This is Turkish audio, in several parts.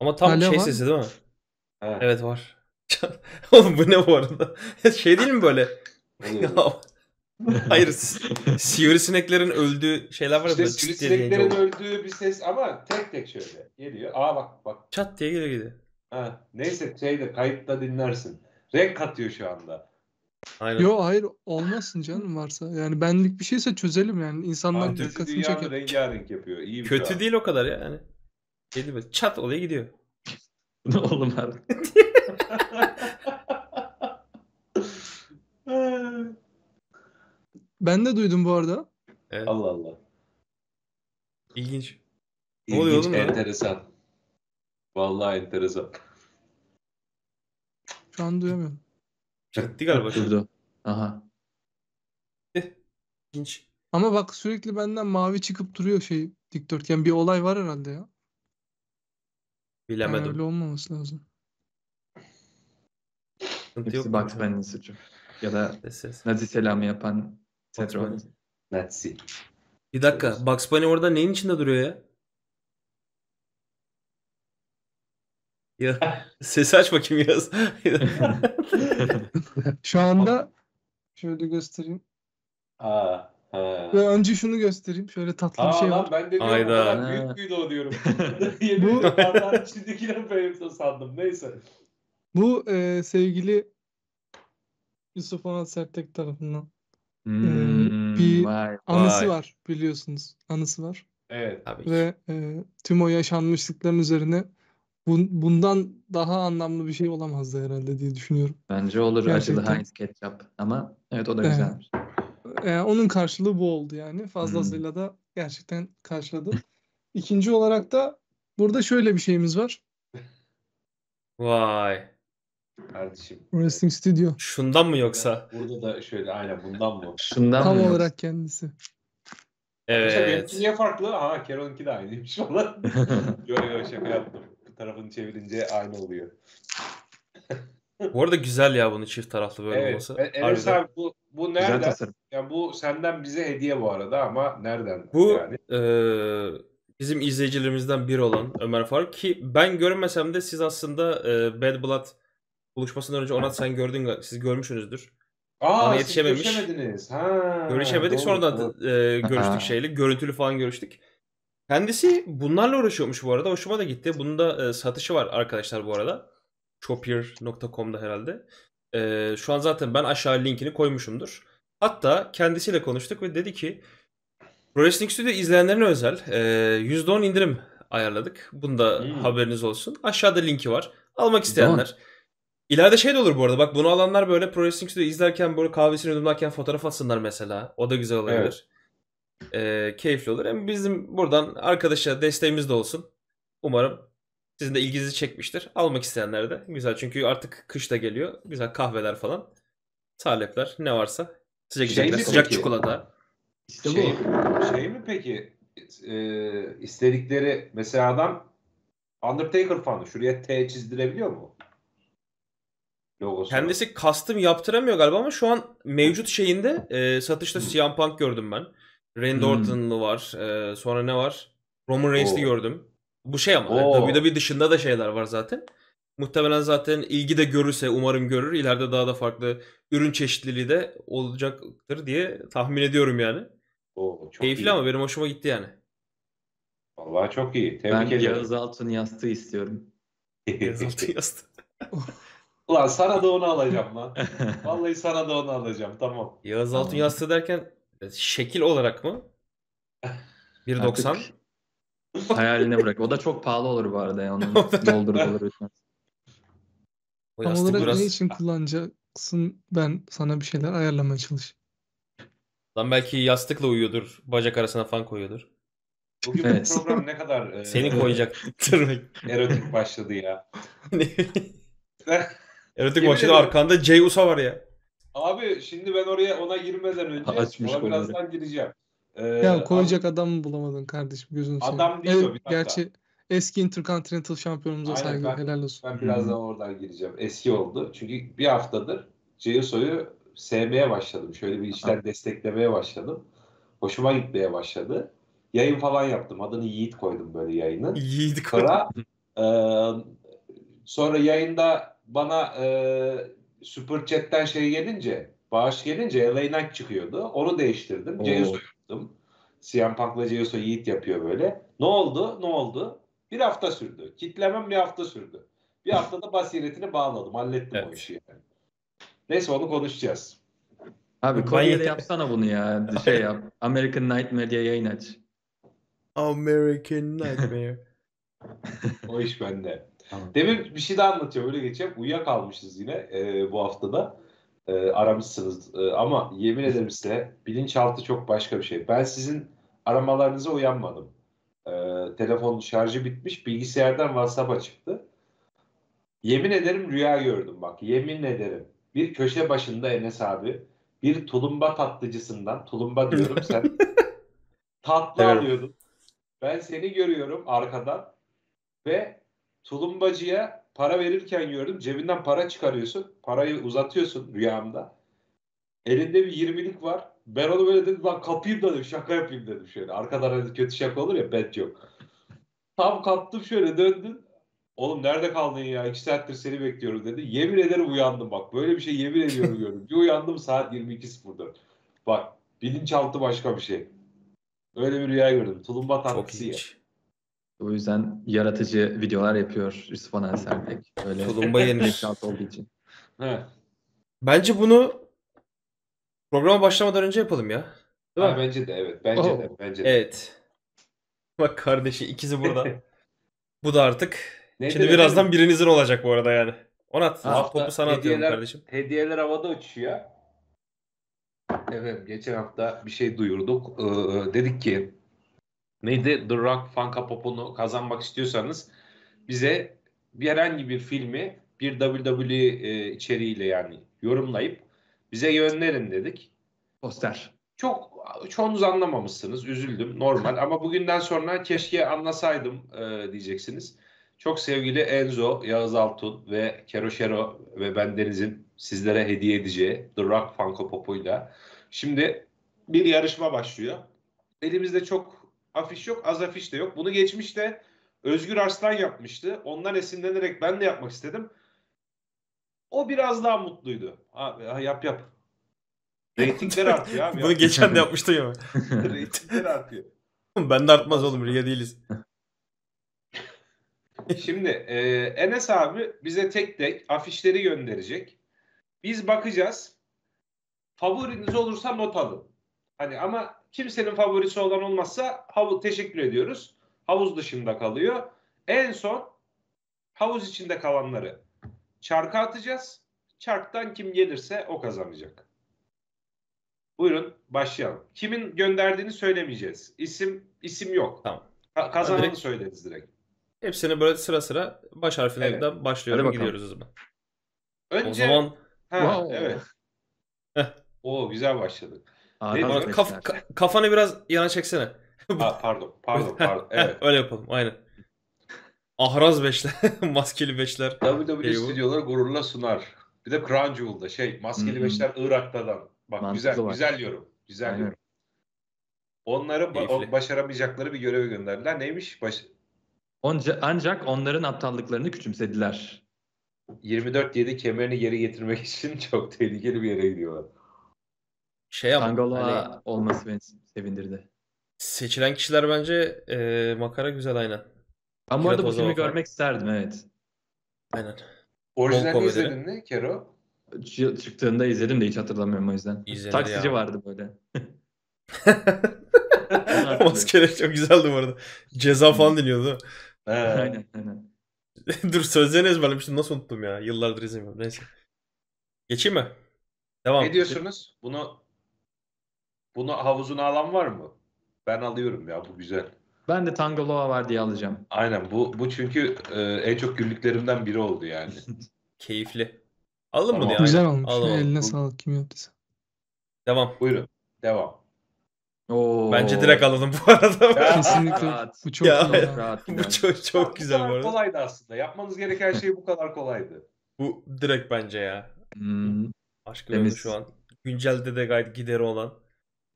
Ama tam Hala şey var sesi değil mi? Ha. Evet var. Oğlum bu ne bu arada? şey değil mi böyle? Hayır. Sivrisineklerin öldüğü şeyler var. İşte böyle çıt diye sivrisineklerin öldüğü bir ses ama tek tek şöyle geliyor. Aa bak bak. Çat diye geliyor gidiyor. Ha, neyse şeyde kayıtta dinlersin. Renk katıyor şu anda. Aynen. Yo hayır olmasın canım varsa. Yani benlik bir şeyse çözelim yani. İnsanlar Fantezi dikkatini dünyanın rengarenk yapıyor. İyi bir Kötü şey. değil o kadar ya. Yani. Şey değil mi? Çat oluyor gidiyor. Ne oğlum Ben de duydum bu arada. Evet. Allah Allah. İlginç. Ne İlginç, oğlum ya? enteresan. Vallahi enteresan. Şu an duyamıyorum. Gitti galiba. şimdi. Durdu. Aha. Eh, ilginç. Ama bak sürekli benden mavi çıkıp duruyor şey dikdörtgen. Bir olay var herhalde ya. Bilemedim. Yani öyle olmaması lazım. yok. Hepsi mu? Batman'in suçu. Ya da Nazi selamı yapan Seth Rogen. Nazi. Bir dakika. Bugs Bunny orada neyin içinde duruyor ya? Ya sesi aç bakayım yaz. Şu anda şöyle göstereyim. Aa. Ha. Ve önce şunu göstereyim. Şöyle tatlı bir şey lan var. ben de Hayda. büyük müydü o diyorum. Bu- içindekiler benimse sandım. Neyse. Bu e, sevgili Yusuf Onat Sertek tarafından e, Hmm, bir vay, anısı vay. var biliyorsunuz. Anısı var. Evet. Tabii Ve e, tüm o yaşanmışlıkların üzerine bun- bundan daha anlamlı bir şey olamazdı herhalde diye düşünüyorum. Bence olur acılı Gerçekten. Heinz ketçap ama evet o da Evet e, onun karşılığı bu oldu yani. Fazlasıyla hmm. da gerçekten karşıladı. İkinci olarak da burada şöyle bir şeyimiz var. Vay. Kardeşim. Wrestling Studio. Şundan mı yoksa? Burada da şöyle aynen bundan mı? Şundan Tam mı? Tam olarak kendisi. Evet. Benimki niye farklı? Ha Kerol'unki de aynıymış falan. yo yo şaka yaptım. Bu tarafını çevirince aynı oluyor. Bu arada güzel ya bunu çift taraflı böyle evet. olması. Evet. Enes abi bu, bu nereden? Yani bu senden bize hediye bu arada ama nereden? Bu yani? e, bizim izleyicilerimizden biri olan Ömer Faruk ki ben görmesem de siz aslında e, Bad Blood buluşmasından önce Onat sen gördün siz görmüşsünüzdür. Aa, Bana yetişememiş. Siz görüşemediniz. Ha, Görüşemedik doğru, sonradan doğru. E, görüştük şeyle görüntülü falan görüştük. Kendisi bunlarla uğraşıyormuş bu arada. Hoşuma da gitti. Bunun da e, satışı var arkadaşlar bu arada chopier.com'da herhalde. E, şu an zaten ben aşağı linkini koymuşumdur. Hatta kendisiyle konuştuk ve dedi ki Pro Wrestling Studio izleyenlerine özel e, ee, %10 indirim ayarladık. Bunda hmm. haberiniz olsun. Aşağıda linki var. Almak isteyenler. Don. İleride şey de olur bu arada. Bak bunu alanlar böyle Pro Wrestling Studio izlerken böyle kahvesini yudumlarken fotoğraf alsınlar mesela. O da güzel olabilir. Evet. E, keyifli olur. Hem bizim buradan arkadaşa desteğimiz de olsun. Umarım sizin de ilginizi çekmiştir. Almak isteyenler de güzel. Çünkü artık kış da geliyor. Güzel kahveler falan. Talepler ne varsa. Sıcak şey Sıcak peki? çikolata. İşte şey, bu. Şey mi peki? Ee, istedikleri mesela adam Undertaker fanı. Şuraya T çizdirebiliyor mu? Logosu. Kendisi custom yaptıramıyor galiba ama şu an mevcut şeyinde e, satışta CM hmm. Punk gördüm ben. Randy hmm. Orton'lu var. E, sonra ne var? Roman Reigns'li gördüm. Bu şey ama Oo. yani WWE dışında da şeyler var zaten. Muhtemelen zaten ilgi de görürse umarım görür. İleride daha da farklı ürün çeşitliliği de olacaktır diye tahmin ediyorum yani. Oo, çok Keyifli iyi. ama benim hoşuma gitti yani. Vallahi çok iyi. Tebrik ben ederim. Yağız Altun yastığı istiyorum. Yağız Altun yastığı. Ulan sana da onu alacağım lan. Vallahi sana da onu alacağım. Tamam. Yağız Altun tamam. yastığı derken şekil olarak mı? 1.90. Hayaline bırak. O da çok pahalı olur bu arada ya. Onu doldur doldur Tam olarak biraz... ne için kullanacaksın ben sana bir şeyler ayarlamaya çalış. Lan belki yastıkla uyuyordur. Bacak arasına fan koyuyordur. Bugün evet. bu program ne kadar e, seni e, erotik başladı ya. erotik başladı arkanda Jey var ya. Abi şimdi ben oraya ona girmeden önce ona birazdan gireceğim. Ee, ya koyacak adam, mı bulamadın kardeşim gözünü seveyim. Adam değil evet, o Gerçi eski Intercontinental şampiyonumuza Aynen, saygı ben, helal olsun. Ben birazdan hmm. oradan gireceğim. Eski oldu. Çünkü bir haftadır Jeyuso'yu sevmeye başladım. Şöyle bir içten ha. desteklemeye başladım. Hoşuma gitmeye başladı. Yayın falan yaptım. Adını Yiğit koydum böyle yayının. Yiğit Sonra, e, sonra yayında bana e, Super Chat'ten şey gelince bağış gelince LA Knight çıkıyordu. Onu değiştirdim. Jeyuso'yu yaptım. CM Punk'la Jeyuso Yiğit yapıyor böyle. Ne oldu? Ne oldu? Bir hafta sürdü. Kitlemem bir hafta sürdü. Bir haftada basiretini bağladım. Hallettim evet. o işi yani. Neyse onu konuşacağız. Abi Konya'da yapsana bunu ya. Şey yap. American Nightmare diye yayın aç. American Nightmare. o iş bende. Tamam. Demin bir şey daha anlatıyor. Böyle geçeceğim. Uyuyakalmışız yine e, bu haftada e, aramışsınız. E, ama yemin ederim size bilinçaltı çok başka bir şey. Ben sizin aramalarınıza uyanmadım. E, telefonun şarjı bitmiş. Bilgisayardan WhatsApp çıktı. Yemin ederim rüya gördüm bak. Yemin ederim. Bir köşe başında Enes abi bir tulumba tatlıcısından tulumba diyorum sen tatlı evet. alıyordun. Ben seni görüyorum arkadan ve tulumbacıya para verirken gördüm. Cebinden para çıkarıyorsun. Parayı uzatıyorsun rüyamda. Elinde bir 20'lik var. Ben onu böyle dedim lan kapayım dedim şaka yapayım dedim şöyle. Arkadan hani kötü şaka olur ya bet yok. Tam kaptım şöyle döndüm. Oğlum nerede kaldın ya? İki saattir seni bekliyorum dedi. Yemin ederim uyandım bak. Böyle bir şey yemin ediyorum gördüm. Bir uyandım saat 22.04. Bak bilinçaltı başka bir şey. Öyle bir rüya gördüm. Tulumba tatlısı ya. O yüzden yaratıcı videolar yapıyor Yusuf Anel Serpek. Öyle Solumba yenir. olduğu için. Evet. Bence bunu programa başlamadan önce yapalım ya. Değil ha, mi? bence de evet. Bence oh. de. Bence de. Evet. Bak kardeşi ikisi burada. bu da artık. Ne Şimdi de, birazdan ne? birinizin olacak bu arada yani. Onat ha, hafta, topu sana hediyeler, atıyorum kardeşim. Hediyeler havada uçuyor. Evet geçen hafta bir şey duyurduk. Ee, dedik ki neydi The Rock Funka Pop'unu kazanmak istiyorsanız bize bir herhangi bir filmi bir WWE e, içeriğiyle yani yorumlayıp bize gönderin dedik. Poster. Çok çoğunuz anlamamışsınız. Üzüldüm. Normal ama bugünden sonra keşke anlasaydım e, diyeceksiniz. Çok sevgili Enzo, Yağız Altun ve Kero ve bendenizin sizlere hediye edeceği The Rock Funko Pop'uyla. Şimdi bir yarışma başlıyor. Elimizde çok afiş yok, az afiş de yok. Bunu geçmişte Özgür Arslan yapmıştı. Ondan esinlenerek ben de yapmak istedim. O biraz daha mutluydu. Abi, ha, yap yap. Reytingler artıyor abi. Bunu geçen de yapmıştı ya. Reytingler artıyor. ben de artmaz oğlum. Riga değiliz. Şimdi e, Enes abi bize tek tek afişleri gönderecek. Biz bakacağız. Favoriniz olursa not alın. Hani ama Kimsenin favorisi olan olmazsa havuz teşekkür ediyoruz. Havuz dışında kalıyor. En son havuz içinde kalanları çarka atacağız. Çarktan kim gelirse o kazanacak. Buyurun başlayalım. Kimin gönderdiğini söylemeyeceğiz. İsim isim yok. Tamam. Ka- kazananı direkt, söyleriz direkt. Hepsini böyle sıra sıra baş harflerinden evet. başlıyorum gidiyoruz o Önce o zaman ha, wow. evet. Heh. Oo güzel başladık. Değil mi? Kaf, ka- kafanı biraz yana çeksene. ha, pardon, pardon, pardon. Evet. Öyle yapalım, aynen. Ahraz beşler, maskeli beşler. WWE şey stüdyoları gururla sunar. Bir de Crown Jewel'da şey, maskeli hmm. beşler Irak'tadan. Bak Mantıklı güzel, var. güzel yorum. Güzel aynen. yorum. Onları ba- başaramayacakları bir göreve gönderdiler. Neymiş? Baş- Onca, ancak onların aptallıklarını küçümsediler. 24-7 kemerini geri getirmek için çok tehlikeli bir yere gidiyorlar. Şey ama Tangaloa hani olması beni sevindirdi. seçilen kişiler bence e, makara güzel aynı. Ben bu arada bu filmi görmek isterdim evet. Aynen. Orijinalini komedi. izledin mi Kero? Çı- Çıktığında izledim de hiç hatırlamıyorum o yüzden. İzlenir Taksici ya. vardı böyle. Maskeler çok güzeldi bu arada. Ceza falan deniyordu değil mi? He. aynen aynen. Dur sözlerini ezberlemiştim. Nasıl unuttum ya? Yıllardır izlemiyorum. Neyse. Geçeyim mi? Devam. Ne diyorsunuz? Bunu bunu havuzuna alan var mı? Ben alıyorum ya bu güzel. Ben de Tangaloa var diye alacağım. Aynen bu bu çünkü e, en çok güldüklerimden biri oldu yani. Keyifli. Alın mı diye. Güzel olmuş. Alalım. Eline sağlık kim yaptıysa. Devam. Buyurun. Devam. Oo. Bence direkt alalım bu arada. Ya, Kesinlikle. Rahat. Bu çok ya, iyi. Ya. Rahat. Bu çok, çok güzel bu, arada. kolaydı aslında. Yapmanız gereken şey bu kadar kolaydı. Bu direkt bence ya. Hmm. Aşkım şu an. Güncelde de gayet gideri olan.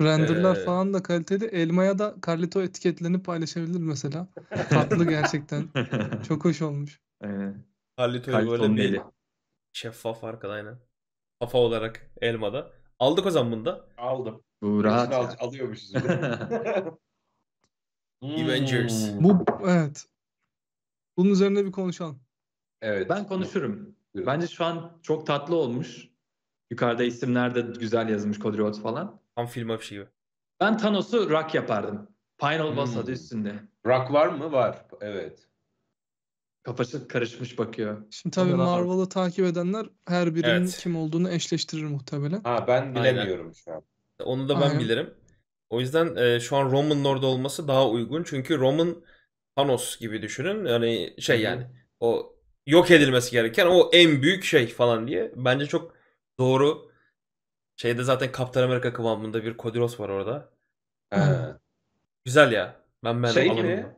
Renderler ee, falan da kaliteli. Elmaya da Carlito etiketlerini paylaşabilir mesela. Tatlı gerçekten. Çok hoş olmuş. Aynen. Carlito'yu böyle bir şeffaf arkada aynen. Kafa olarak elmada. Aldık o zaman bunu da. Aldım. Bu rahat al- Alıyormuşuz. Hmm. Avengers. Hmm. Bu evet. Bunun üzerine bir konuşalım. Evet. Ben konuşurum. Bence şu an çok tatlı olmuş. Yukarıda isimler de güzel yazılmış Kodriot falan. Tam film afişi şey gibi. Ben Thanos'u rock yapardım. Final hmm. Boss adı üstünde. Rock var mı? Var. Evet. Kafası karışmış bakıyor. Şimdi tabii Marvel'ı takip edenler her birinin evet. kim olduğunu eşleştirir muhtemelen. Ha ben bilemiyorum Aynen. şu an. Onu da ben Aynen. bilirim. O yüzden e, şu an Roman orada olması daha uygun. Çünkü Roman Thanos gibi düşünün. Yani şey yani o yok edilmesi gereken o en büyük şey falan diye. Bence çok doğru Şeyde zaten Kaptan Amerika kıvamında bir Kodiros var orada. He. Ee, güzel ya. Ben ben Şey mi?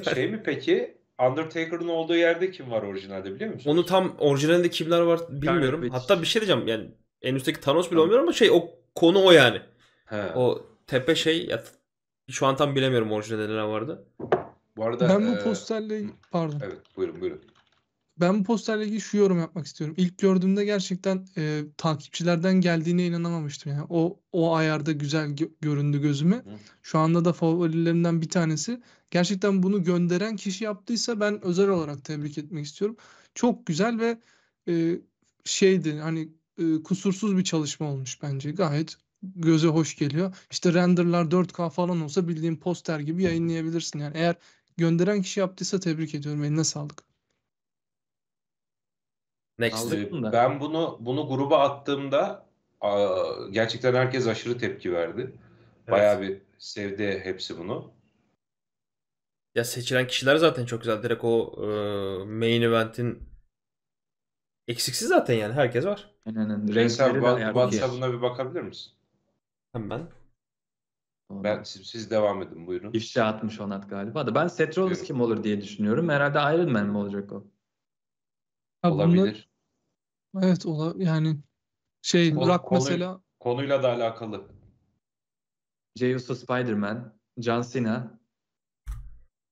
Şey mi peki? Undertaker'ın olduğu yerde kim var orijinalde biliyor musun? Onu tam orijinalinde kimler var bilmiyorum. Beach. Hatta bir şey diyeceğim yani en üstteki Thanos bile olmuyor ama şey o konu o yani. He. O tepe şey ya, şu an tam bilemiyorum orijinalde neler vardı. Bu arada Ben bu e, posterle pardon. Evet buyurun buyurun ben bu posterle ilgili şu yorum yapmak istiyorum. İlk gördüğümde gerçekten e, takipçilerden geldiğine inanamamıştım. Yani o o ayarda güzel göründü gözüme. Şu anda da favorilerimden bir tanesi. Gerçekten bunu gönderen kişi yaptıysa ben özel olarak tebrik etmek istiyorum. Çok güzel ve e, şeydi hani e, kusursuz bir çalışma olmuş bence. Gayet göze hoş geliyor. İşte renderlar 4K falan olsa bildiğin poster gibi yayınlayabilirsin. Yani eğer gönderen kişi yaptıysa tebrik ediyorum. Eline sağlık. Next ee, Ben bunu bunu gruba attığımda gerçekten herkes aşırı tepki verdi. Evet. Bayağı bir sevdi hepsi bunu. Ya seçilen kişiler zaten çok güzel. Direkt o e, main event'in eksiksiz zaten yani herkes var. Aynen. Renkleri WhatsApp'ına bir bakabilir misin? Hemen. Ben siz, siz devam edin buyurun. İfşa atmış Onat galiba da ben Seth Rollins evet. kim olur diye düşünüyorum. Herhalde Iron Man mi olacak o? Olabilir. Evet ola yani şey Konu, rock konu, mesela konuyla da alakalı. J. Uso Spider-Man, John Cena.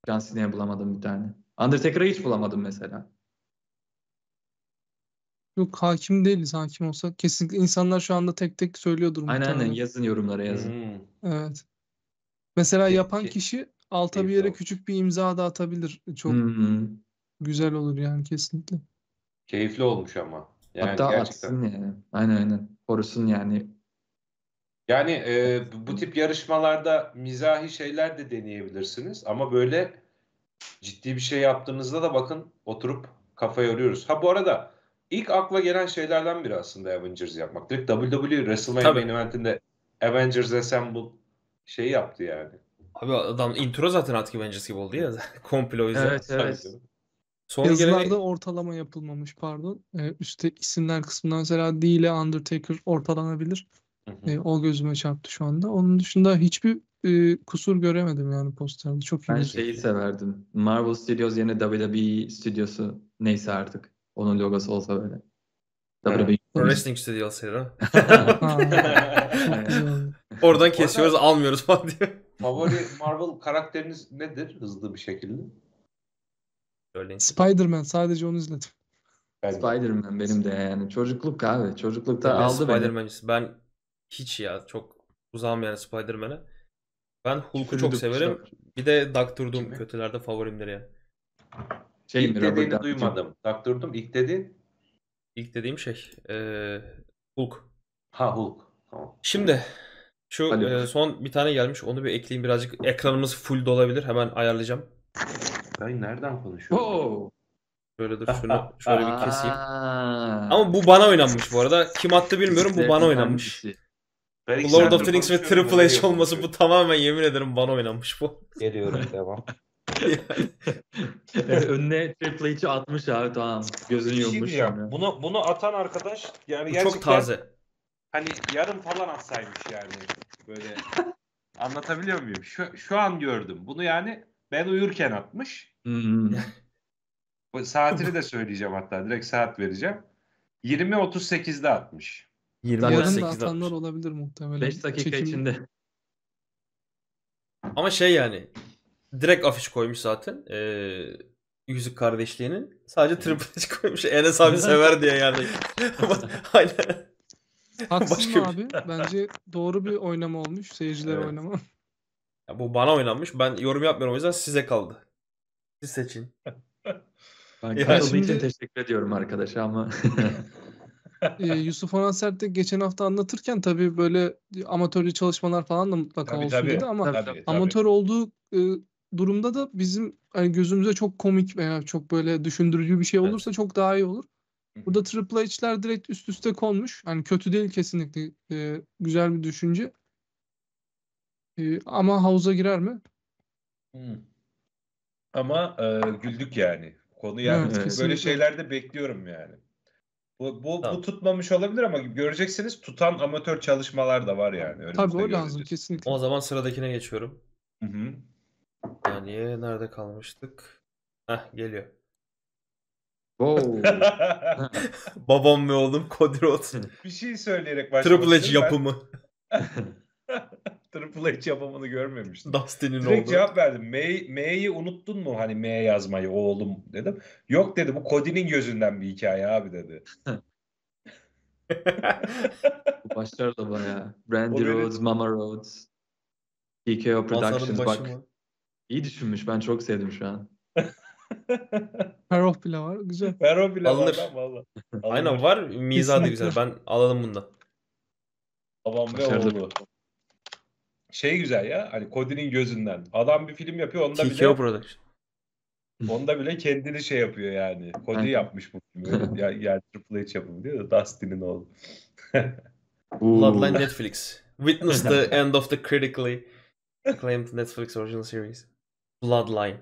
John Cena'ya bulamadım bir tane. Undertaker'ı hiç bulamadım mesela. Yok hakim değiliz. Hakim olsak kesinlikle insanlar şu anda tek tek söylüyordur. Aynen muhtemelen. aynen yazın yorumlara yazın. Hmm. Evet. Mesela yapan kişi alta bir yere küçük bir imza da atabilir. Çok hmm. güzel olur yani kesinlikle. Keyifli olmuş ama. Yani Hatta gerçekten. artsın yani. Aynen aynen. Korusun yani. Yani e, bu tip yarışmalarda mizahi şeyler de deneyebilirsiniz. Ama böyle ciddi bir şey yaptığınızda da bakın oturup kafa yoruyoruz. Ha bu arada ilk akla gelen şeylerden biri aslında Avengers yapmak. Direkt WWE WrestleMania Tabii. main eventinde Avengers Assemble şeyi yaptı yani. Abi adam intro zaten artık Avengers gibi oldu ya. Komplo o yüzden. Evet evet. Tabii. Sonra Yazılarda gelen... ortalama yapılmamış pardon. Ee, üstte isimler kısmından mesela D ile Undertaker ortalanabilir. E, o gözüme çarptı şu anda. Onun dışında hiçbir e, kusur göremedim yani posterde. Çok iyi. Ben şeyi severdim. Marvel Studios yerine WWE stüdyosu neyse artık. Onun logosu olsa böyle. WWE. Wrestling Studios hero. Oradan kesiyoruz almıyoruz falan diye. Favori Marvel karakteriniz nedir hızlı bir şekilde? Örneğin. Spider-Man sadece onu izledim. Ben... Spider-Man benim de yani. Çocukluk abi. Çocuklukta ben aldı Spider-Man beni. Ben hiç ya çok uzağım yani Spider-Man'e. Ben Hulk'u çok severim. Bir de Doctor Doom Kimi? kötülerde favorimdir ya. Şey, ilk dediğini Robert duymadım. Doctor Doom ilk dediğin? İlk dediğim şey ee, Hulk. Ha Hulk. Tamam. Şimdi şu e, son bir tane gelmiş. Onu bir ekleyeyim birazcık. Ekranımız full dolabilir. Hemen ayarlayacağım. Ben nereden konuşuyorum? Oo. Şöyle dur şunu şöyle bir keseyim. Ama bu bana oynanmış bu arada. Kim attı bilmiyorum bu bana oynanmış. Bu Lord of the Rings ve Triple H olması bu tamamen yemin ederim bana oynanmış bu. Geliyorum devam. yani önüne Triple H'i atmış abi tamam. Gözünü yummuş. Şey yani. bunu, bunu atan arkadaş yani gerçekten... Çok taze. Hani yarın falan atsaymış yani. Böyle anlatabiliyor muyum? Şu, şu an gördüm. Bunu yani ben uyurken atmış. Hmm. Saatini de söyleyeceğim hatta. Direkt saat vereceğim. 20.38'de atmış. 20 Yarın atanlar olabilir muhtemelen. 5 dakika Çekim... içinde. Ama şey yani direkt afiş koymuş zaten. Ee, Yüzük Kardeşliği'nin. Sadece Triple H koymuş. Enes abi sever diye yani. Aynen. Haksın Başka abi. Bence doğru bir oynama olmuş. Seyirciler evet. oynama. Ya bu bana oynanmış. Ben yorum yapmıyorum o yüzden size kaldı. Siz seçin. Ben Ya katıldığı şimdi- için teşekkür ediyorum arkadaşa ama Ee, Yusuf Orhan Sert geçen hafta anlatırken tabii böyle amatörlü çalışmalar falan da mutlaka Tabii, olsun tabii. dedi ama Tabii, tabii. amatör olduğu e, durumda da bizim hani gözümüze çok komik veya çok böyle düşündürücü bir şey Evet. olursa çok daha iyi olur. Burada Triple H'ler direkt üst üste konmuş. Hani kötü değil kesinlikle. e, güzel bir düşünce. Ee, ama havuza girer mi? Hmm. Ama e, güldük yani. Konu yani evet, böyle şeylerde bekliyorum yani. Bu, bu, tamam. bu tutmamış olabilir ama göreceksiniz tutan amatör çalışmalar da var yani. Önümüzde Tabii o göreceğiz. lazım kesinlikle. O zaman sıradakine geçiyorum. Hı hı. Yani nerede kalmıştık? Heh geliyor. Wow. Babam ve oğlum Kodirot. Bir şey söyleyerek başlamıştım. Triple H yapımı. Triple H yapamanı görmemiştim. Dustin'in Direkt oldu. cevap verdim. M'yi May, unuttun mu hani M yazmayı oğlum dedim. Yok dedi bu Cody'nin gözünden bir hikaye abi dedi. Başlar da baya. Randy Rhodes, Mama Rhodes, TKO Productions bak. İyi düşünmüş ben çok sevdim şu an. Ferroh bile var güzel. Ferroh bile Alınır. var valla. Aynen var mizadı güzel ben alalım bundan. Babam ve oğlu şey güzel ya hani Cody'nin gözünden. Adam bir film yapıyor onda TKO bile Production. Onda bile kendini şey yapıyor yani. Cody yapmış bu filmi. ya, yani Triple H yapımı diyor da Dustin'in oğlu. Bloodline Netflix. Witness the end of the critically acclaimed Netflix original series. Bloodline.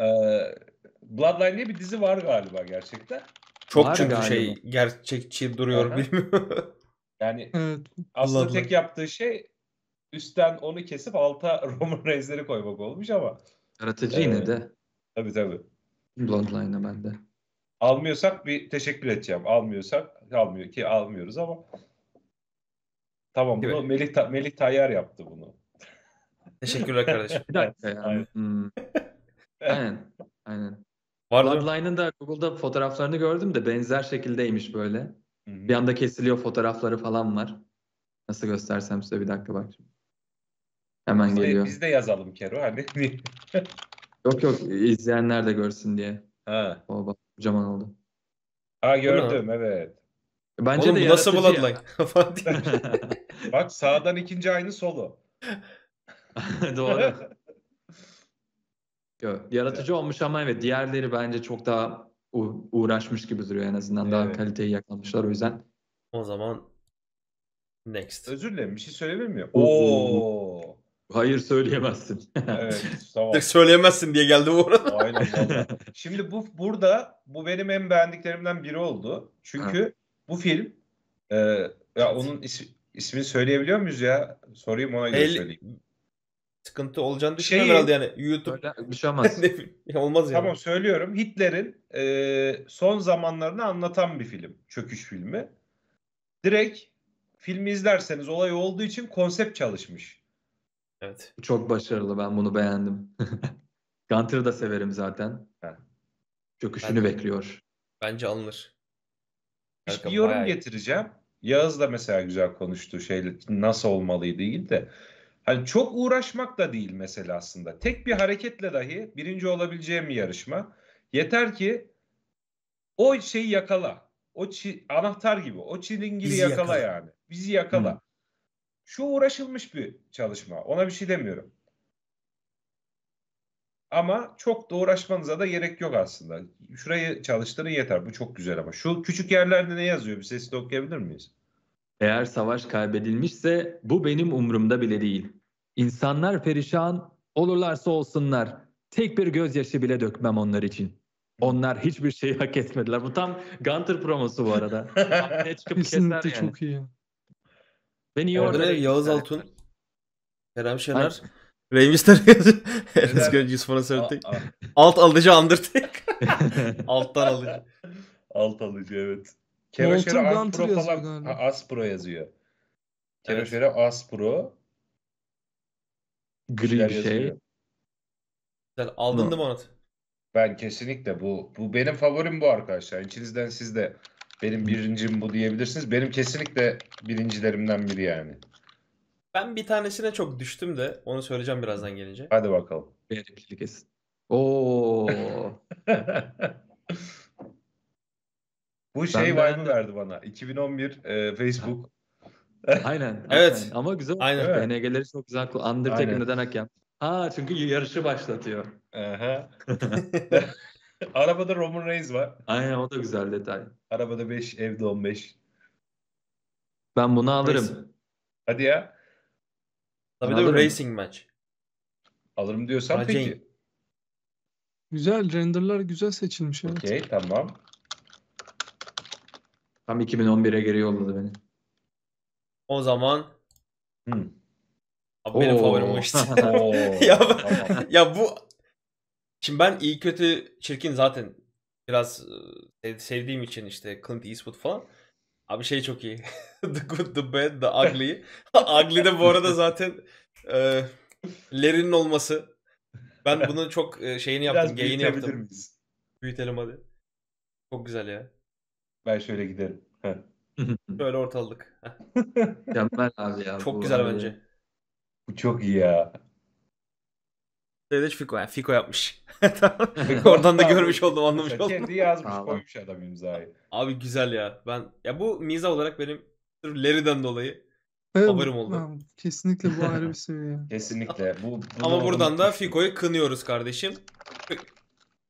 Ee, Bloodline diye bir dizi var galiba gerçekten. Çok var çünkü galiba. şey gerçekçi duruyor Aha. bilmiyorum. Yani evet. aslında Bloodline. tek yaptığı şey üstten onu kesip alta Roman Reigns'leri koymak olmuş ama. Yaratıcı ee, yine de. Tabii tabii. Bloodline'a bende. Almıyorsak bir teşekkür edeceğim. Almıyorsak almıyor ki almıyoruz ama. Tamam bunu evet. Melih, Ta- Melih Tayyar yaptı bunu. Teşekkürler kardeşim. bir dakika ya. Aynen. Hmm. Aynen. Aynen. Bloodline'ın da Google'da fotoğraflarını gördüm de benzer şekildeymiş böyle. Hı-hı. Bir anda kesiliyor fotoğrafları falan var. Nasıl göstersem size bir dakika bak şimdi. Hemen biz geliyor. De, biz de yazalım Kero hani. yok yok izleyenler de görsün diye. Ha. O bak kocaman oldu. Ha gördüm Bunu. evet. Bence Oğlum, de nasıl şey buladı lan? bak sağdan ikinci aynı solu. Doğru. Yok, yaratıcı olmuş ama evet diğerleri bence çok daha uğraşmış gibi duruyor en azından evet. daha kaliteyi yakalamışlar o yüzden. O zaman next. Özür dilerim bir şey söyleyebilir miyim? Oo. Hayır söyleyemezsin. evet, tamam. söyleyemezsin diye geldi bu arada. Aynen. Vallahi. Şimdi bu burada bu benim en beğendiklerimden biri oldu. Çünkü ha. bu film e, ya onun is, ismini söyleyebiliyor muyuz ya? Sorayım ona göre El, söyleyeyim. Sıkıntı olacağını düşünüyorum şey, herhalde yani. YouTube. Öyle, bir şey olmaz. olmaz yani. Tamam söylüyorum. Hitler'in e, son zamanlarını anlatan bir film. Çöküş filmi. Direkt filmi izlerseniz olay olduğu için konsept çalışmış Evet. Çok başarılı. Ben bunu beğendim. Gunter'ı da severim zaten. Evet. Çöküşünü bence, bekliyor. Bence alınır. Hiç bir yorum bayağı... getireceğim. Yağız da mesela güzel konuştu. Şey, nasıl olmalıydı değil de. Hani çok uğraşmak da değil mesela aslında. Tek bir hareketle dahi birinci olabileceğim bir yarışma. Yeter ki o şeyi yakala. O çi, anahtar gibi. O çilingiri yakala, yakala yani. Bizi yakala. Hı şu uğraşılmış bir çalışma. Ona bir şey demiyorum. Ama çok da uğraşmanıza da gerek yok aslında. Şurayı çalıştırın yeter. Bu çok güzel ama. Şu küçük yerlerde ne yazıyor? Bir sesini okuyabilir miyiz? Eğer savaş kaybedilmişse bu benim umurumda bile değil. İnsanlar perişan olurlarsa olsunlar. Tek bir gözyaşı bile dökmem onlar için. Onlar hiçbir şeyi hak etmediler. Bu tam Gunter promosu bu arada. Kesinlikle yani. çok iyi. Ben iyi ee, orada. Orada Yağız Altun, Kerem Şener, Rey Mysterio, Ernest Gönül, Yusuf Anasır Alt alıcı Undertaker. Alttan alıcı. Alt alıcı evet. Keroşer'e Aspro falan galiba. Aspro yazıyor. Keroşer'e evet. Aspro. Gri bir şey. Sen aldın mı onu? Ben kesinlikle bu bu benim favorim bu arkadaşlar. İçinizden siz de benim birincim bu diyebilirsiniz. Benim kesinlikle birincilerimden biri yani. Ben bir tanesine çok düştüm de onu söyleyeceğim birazdan gelince. Hadi bakalım. Benimkini kesin. Oo. bu şey ben vibe'ı verdi bana. 2011 e, Facebook. aynen. evet. Aynen. Ama güzel. Aynen. Evet. BNG'leri çok güzel. Undertaker neden hakem? Ha çünkü yarışı başlatıyor. Arabada Roman Reigns var. Aynen o da güzel detay. Arabada 5, evde 15. Ben bunu alırım. Racing. Hadi ya. Tabii de Alırım. racing match. Alırım diyorsan Racing. peki. Güzel renderlar güzel seçilmiş evet. Okey tamam. Tam 2011'e geri yolladı beni. O zaman Hmm. abi benim Oo. favorim işte. Ya tamam. ya bu şimdi ben iyi kötü çirkin zaten biraz e, sevdiğim için işte Clint Eastwood falan. Abi şey çok iyi. the good, the bad, the ugly. ugly de bu arada zaten e, Larry'nin olması. Ben bunun çok e, şeyini yaptım, geyini yaptım. Miyiz? Büyütelim hadi. Çok güzel ya. Ben şöyle giderim. Böyle ortalık. Mükemmel abi ya. Çok bu güzel abi. bence. Bu çok iyi ya. Söyleç Fiko. Yani Fiko yapmış. Oradan da görmüş oldum anlamış oldum. Kendi yazmış Tamam. koymuş adam imzayı. Abi güzel ya. Ben ya bu miza olarak benim sırf Larry'den dolayı Evet, oldu. Kesinlikle bu ayrı bir seviye. Kesinlikle. Bu, bunu Ama buradan da unutmuşum. Fiko'yu kınıyoruz kardeşim. Kö-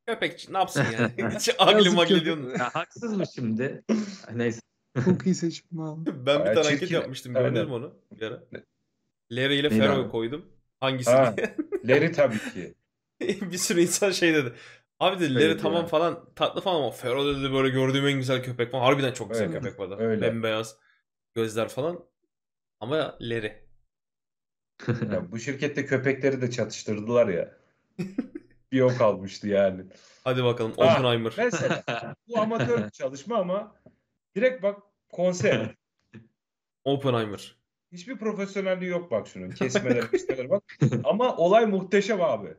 Köpek ne yapsın yani? Hiç agli Yazık haksız mı şimdi? Neyse. Çok iyi seçim aldım. Ben bir tane hareket yapmıştım. Aynen. Gördünüz onu? Bir ara. Larry ile Neydi koydum. Hangisi Ha, Larry tabii ki. bir sürü insan şey dedi. Abi dedi Larry şey tamam diyor. falan tatlı falan ama Ferro dedi böyle gördüğüm en güzel köpek falan. Harbiden çok güzel Öyle, köpek vardı. öyle. Bembeyaz gözler falan. Ama Larry. Ya bu şirkette köpekleri de çatıştırdılar ya. Bir o kalmıştı yani. Hadi bakalım Ha, ah, Oppenheimer. Mesela bu amatör bir çalışma ama direkt bak konser. Oppenheimer. Hiçbir profesyonelliği yok bak şunun. Kesmeler, kesmeler bak. Ama olay muhteşem abi.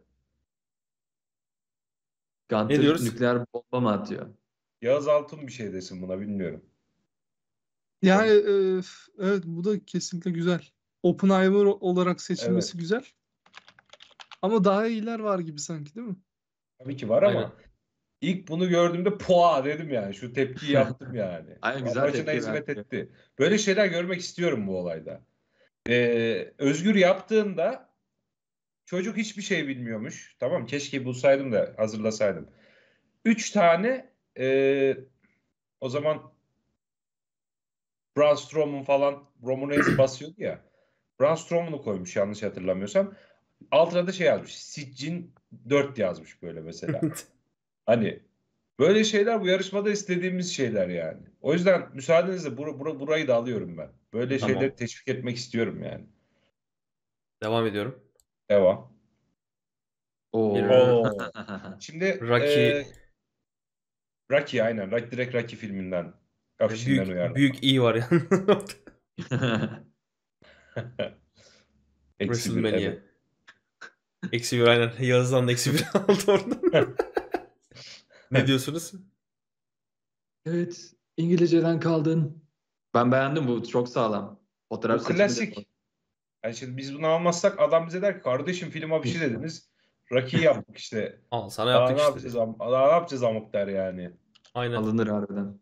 Gunter ne diyoruz? nükleer bomba mı atıyor? Yağız Altın bir şey desin buna bilmiyorum. Yani e, evet bu da kesinlikle güzel. Open Oppenheimer olarak seçilmesi evet. güzel. Ama daha iyiler var gibi sanki değil mi? Tabii ki var ama Aynen. İlk bunu gördüğümde poa dedim yani. Şu tepkiyi yaptım yani. Aynen güzel Amacına tepki. hizmet ben. etti. Böyle şeyler görmek istiyorum bu olayda. Ee, Özgür yaptığında çocuk hiçbir şey bilmiyormuş. Tamam keşke bulsaydım da hazırlasaydım. Üç tane e, o zaman Braun Strowman falan Romanesi basıyordu ya. Braun Strowmanı koymuş yanlış hatırlamıyorsam. Altına da şey yazmış. Sitchin 4 yazmış böyle mesela. Hani böyle şeyler bu yarışmada istediğimiz şeyler yani. O yüzden müsaadenizle bur bur burayı da alıyorum ben. Böyle tamam. şeyleri teşvik etmek istiyorum yani. Devam ediyorum. Devam. Oo. Şimdi Rocky e, Rocky aynen. Rocky, direkt Rocky filminden. Büyük, uyarlama. büyük i var yani. WrestleMania. Eksi bir aynen. Yağız'dan da eksi bir aldı oradan. Ne diyorsunuz? Evet. İngilizceden kaldın. Ben beğendim bu çok sağlam. Fotoğraf bu klasik. De... Yani şimdi biz bunu almazsak adam bize der ki kardeşim filma bir şey dediniz. Rocky yaptık işte. Al sana yaptık daha işte. Ne daha ne yapacağız amık der yani. Aynen. Alınır harbiden.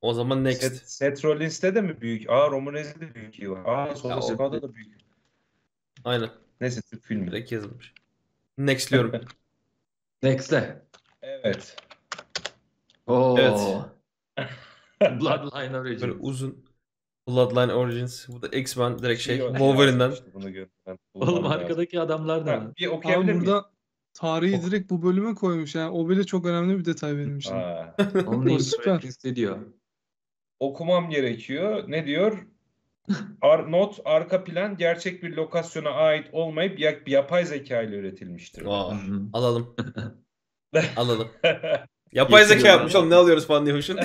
O zaman next. Set, Seth Rollins'te de mi büyük? Aa Roman de büyük yıl. Aa Solo Siko'da da büyük. Aynen. Neyse Türk filmi. Direkt yazılmış. Next diyorum. Next'le. Evet. Oo. Evet. Bloodline Origins. Böyle uzun. Bloodline Origins. Bu da X-Men direkt şey. şey Wolverine'den. Bunu Oğlum arkadaki adamlar da. bir okuyabilir Burada tarihi oh. direkt bu bölüme koymuş. Yani o bile çok önemli bir detay benim için. Onu da diyor. Okumam gerekiyor. Ne diyor? Ar not arka plan gerçek bir lokasyona ait olmayıp yapay zeka ile üretilmiştir. Aa, alalım. Alalım. Yapay zeka yapmış oğlum ne alıyoruz falan diye hoşun.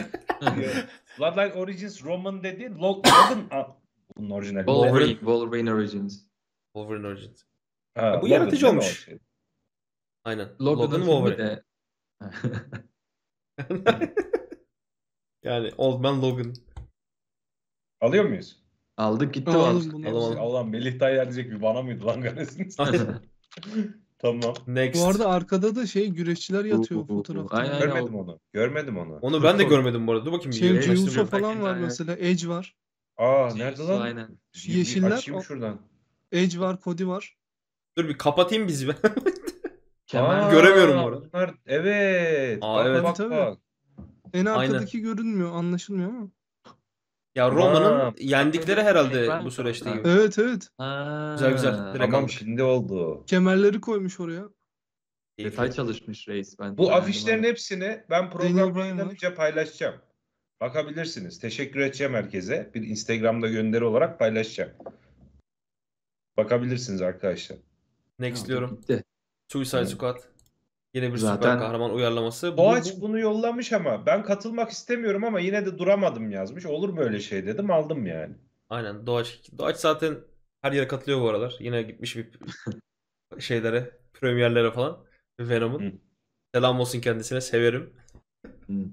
Bloodline Origins Roman dedi. Logan ah, bunun orijinali. Wolverine, Wolverine Origins. Wolverine Origins. Ha, ya, bu Logan yaratıcı olmuş. Şey. Aynen. Logan, Logan Wolverine. yani Old Man Logan. Alıyor muyuz? Aldık gitti. Alalım, alalım. Allah Melih Tayyar diyecek bir bana mıydı lan ganesiniz? Tamam. Next. Bu arada arkada da şey güreşçiler yatıyor fotoğrafta. Aynen, Görmedim onu. Görmedim onu. Onu ben de görmedim bu arada. Dur bakayım. Şey, Jiuso falan var mesela. Edge var. Aa nerede lan? Aynen. Yeşiller. Açayım şuradan. Edge var, Cody var. Dur bir kapatayım bizi ben. Kemal. Aa, Göremiyorum orada. Bunlar evet. Aa, bak, evet. Bak, bak. En arkadaki Aynen. görünmüyor, anlaşılmıyor ama. Ya Roma'nın yendikleri şey herhalde bu süreçte gibi. Evet evet. Ha. Güzel güzel. Direkt Tamam almış. şimdi oldu. Kemerleri koymuş oraya. Detay çalışmış reis ben. Bu afişlerin hepsini ben Daniel Bryan programdan önce paylaşacağım. Bakabilirsiniz. Teşekkür edeceğim herkese. Bir Instagram'da gönderi olarak paylaşacağım. Bakabilirsiniz arkadaşlar. Next diyorum. Gitti. Suicide Squad. Yine bir Zaten... süper kahraman uyarlaması. Boğaç bunu yollamış ama ben katılmak istemiyorum ama yine de duramadım yazmış. Olur mu öyle şey dedim aldım yani. Aynen Doğaç. Doğaç zaten her yere katılıyor bu aralar. Yine gitmiş bir şeylere, premierlere falan. Venom'un. Selam olsun kendisine severim. yani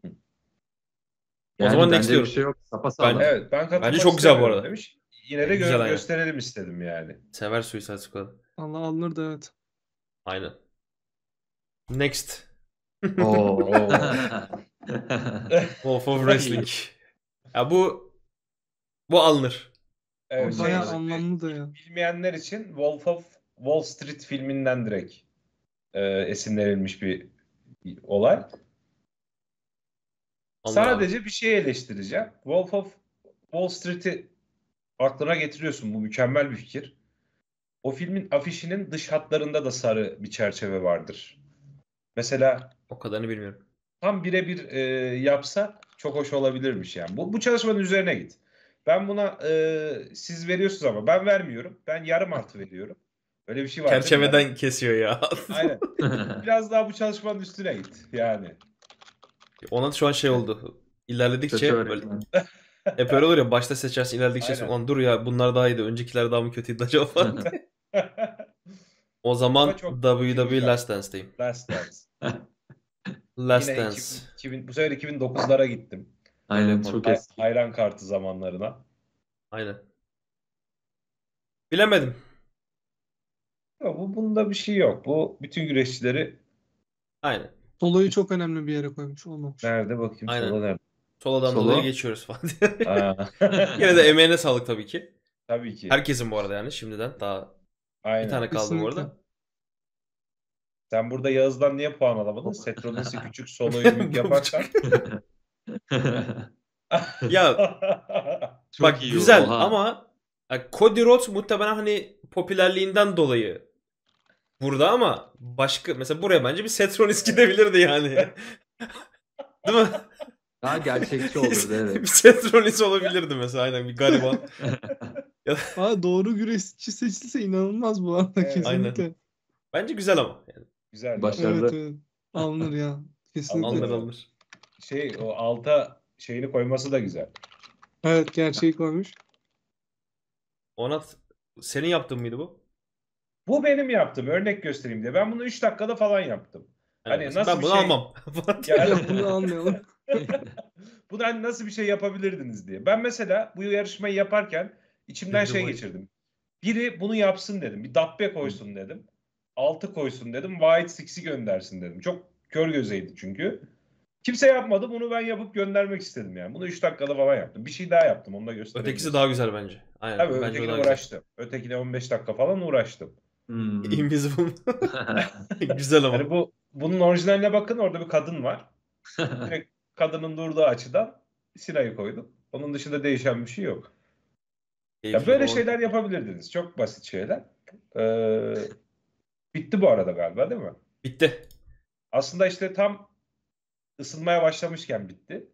o zaman ne istiyorum? Bir şey yok. Sapa ben, evet, ben katılmak Bence çok güzel bu arada. Demiş. Yine de gö- gösterelim yani. istedim yani. Sever Suicide Squad. Allah alınır da evet. Aynen. Next. Oo. Wolf of Wrestling. Ya bu bu alınır. Ee, şey, Bayağı anlamlı da ya. Bilmeyenler için Wolf of Wall Street filminden direkt e, esinlenilmiş bir olay. Allah Sadece bir şey eleştireceğim. Wolf of Wall Street'i aklına getiriyorsun. Bu mükemmel bir fikir. O filmin afişinin dış hatlarında da sarı bir çerçeve vardır. Mesela o kadarını bilmiyorum. Tam birebir e, yapsa çok hoş olabilirmiş yani. Bu, bu çalışmanın üzerine git. Ben buna e, siz veriyorsunuz ama ben vermiyorum. Ben yarım artı veriyorum. Öyle bir şey var. Çerçeveden kesiyor ya. Aynen. Biraz daha bu çalışmanın üstüne git yani. Ona da şu an şey oldu. İlerledikçe böyle hep öyle olur ya başta seçersin ilerledikçe Aynen. Sonra, dur ya bunlar daha iyiydi. Öncekiler daha mı kötüydü acaba? o zaman WWE şey Last Dance'deyim. Last Dance. Last Yine Dance. 2000, bu sefer 2009'lara gittim. Aynen ee, çok Hay, eski. Hayran kartı zamanlarına. Aynen. Bilemedim. Ya bu bunda bir şey yok. Bu bütün güreşçileri Aynen. Solo'yu çok önemli bir yere koymuş olmamış. nerede bakayım Aynen. sola nerede? Soladan Solo. dolayı geçiyoruz falan Yine de emeğine sağlık tabii ki. tabii ki. Herkesin bu arada yani şimdiden daha Aynen. bir tane kaldı bu Kesinlikle. arada. Sen burada Yağız'dan niye puan alamadın? Setronis'i küçük soloyu büyük yaparken. ya bak iyi güzel oldu, ama yani Cody Rhodes muhtemelen hani popülerliğinden dolayı burada ama başka mesela buraya bence bir Setronis gidebilirdi yani. Değil mi? Daha gerçekçi olurdu evet. bir Setronis olabilirdi mesela aynen bir gariban. Ha doğru güreşçi seçilse inanılmaz bu anda Evet, aynen. Bence güzel ama. Yani. Güzel. Başarılı. Evet, evet. Alınır ya. Kesinlikle. Alınır alınır. Şey o alta şeyini koyması da güzel. Evet gerçeği koymuş. Onat senin yaptığın mıydı bu? Bu benim yaptım. Örnek göstereyim diye. Ben bunu 3 dakikada falan yaptım. Evet, hani nasıl ben bunu şey... almam. yani... bunu almayalım. bunu hani nasıl bir şey yapabilirdiniz diye. Ben mesela bu yarışmayı yaparken içimden Bilmiyorum. şey geçirdim. Biri bunu yapsın dedim. Bir dabbe koysun dedim. 6 koysun dedim. White Six'i göndersin dedim. Çok kör gözeydi çünkü. Kimse yapmadı. Bunu ben yapıp göndermek istedim yani. Bunu 3 dakikada falan yaptım. Bir şey daha yaptım. Onu da göstereyim. Ötekisi daha güzel bence. Aynen. Tabii bence ötekine uğraştım. Güzel. Ötekine 15 dakika falan uğraştım. Hmm. Invisible. güzel ama. Yani bu, bunun orijinaline bakın. Orada bir kadın var. kadının durduğu açıdan Sina'yı koydum. Onun dışında değişen bir şey yok. ya böyle şeyler yapabilirdiniz. Çok basit şeyler. Ee, Bitti bu arada galiba değil mi? Bitti. Aslında işte tam ısınmaya başlamışken bitti.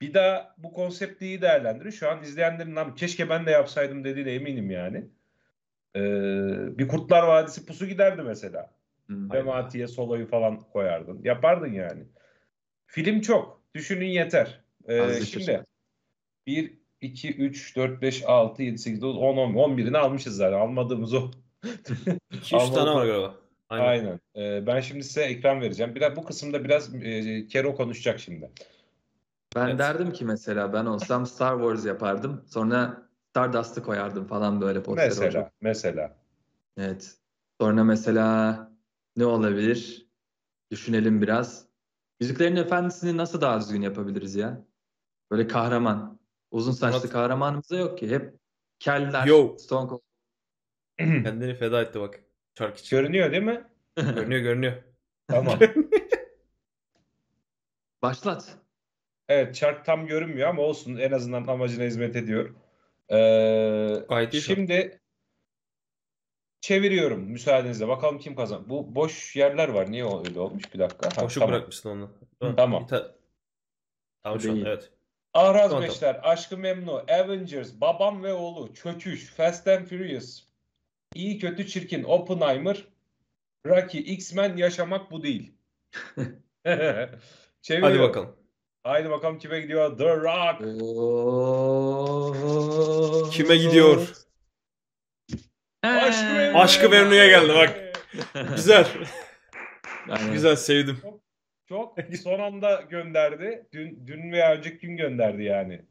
Bir daha bu konsepti iyi değerlendirin. Şu an izleyenlerin abi keşke ben de yapsaydım dediğine eminim yani. Ee, bir Kurtlar Vadisi pusu giderdi mesela. Ve Mati'ye Solo'yu falan koyardın. Yapardın yani. Film çok. Düşünün yeter. Ee, Az şimdi 1, 2, 3, 4, 5, 6, 7, 8, 9, 10, 10, 11'ini almışız zaten. Almadığımız o. 2-3 tane var galiba. Aynen. Aynen. Ee, ben şimdi size ekran vereceğim. Biraz bu kısımda biraz e, Kero konuşacak şimdi. Ben evet. derdim ki mesela ben olsam Star Wars yapardım. Sonra Stardust'ı koyardım falan böyle poster Mesela, olacak. mesela. Evet. Sonra mesela ne olabilir? Düşünelim biraz. Yüzüklerin Efendisi'ni nasıl daha düzgün yapabiliriz ya? Böyle kahraman. Uzun saçlı kahramanımız da yok ki. Hep keller, Yo. Stone Cold Kendini feda etti bak. Şarkı için. Görünüyor değil mi? görünüyor görünüyor. Tamam. Başlat. Evet çark tam görünmüyor ama olsun en azından amacına hizmet ediyor. Ee, Gayet iyi şimdi çeviriyorum müsaadenizle. Bakalım kim kazan. Bu boş yerler var. Niye öyle olmuş? Bir dakika. Boşu tamam. bırakmışsın onu. tamam. İta- tamam şu an, evet. Ahraz tamam, Beşler, tamam. Aşkı Memnu, Avengers, Babam ve Oğlu, Çöküş, Fast and Furious, İyi kötü çirkin Oppenheimer, Rocky, X-Men yaşamak bu değil. Hadi bakalım. Haydi bakalım kime gidiyor? The Rock. kime gidiyor? Aşkı ee. Memnu'ya Aşkı Memnu'ya geldi bak. Güzel. Aynen. Güzel sevdim. Çok, çok son anda gönderdi. Dün, dün veya önceki gün gönderdi yani.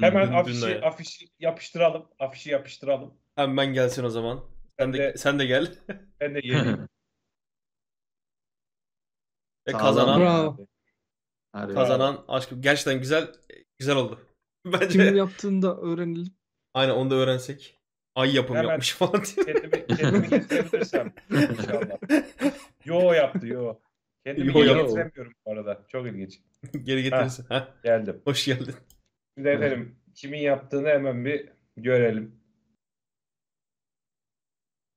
Hemen afişi, afişi yapıştıralım. Afişi yapıştıralım. Hemen gelsin o zaman. Sen de, sen de gel. Ben de geleyim. Ve kazanan Bravo. kazanan aşkım gerçekten güzel güzel oldu. Bence Kimin da öğrenelim. aynen onu da öğrensek. Ay yapım Hemen. yapmış falan diye. Kendimi, kendimi getirebilirsem Yo yaptı yo. Kendimi Yo, yo. getiremiyorum bu arada. Çok ilginç. Geri getirirsin. Ha. Geldim. Hoş geldin. Şimdi efendim kimin yaptığını hemen bir görelim.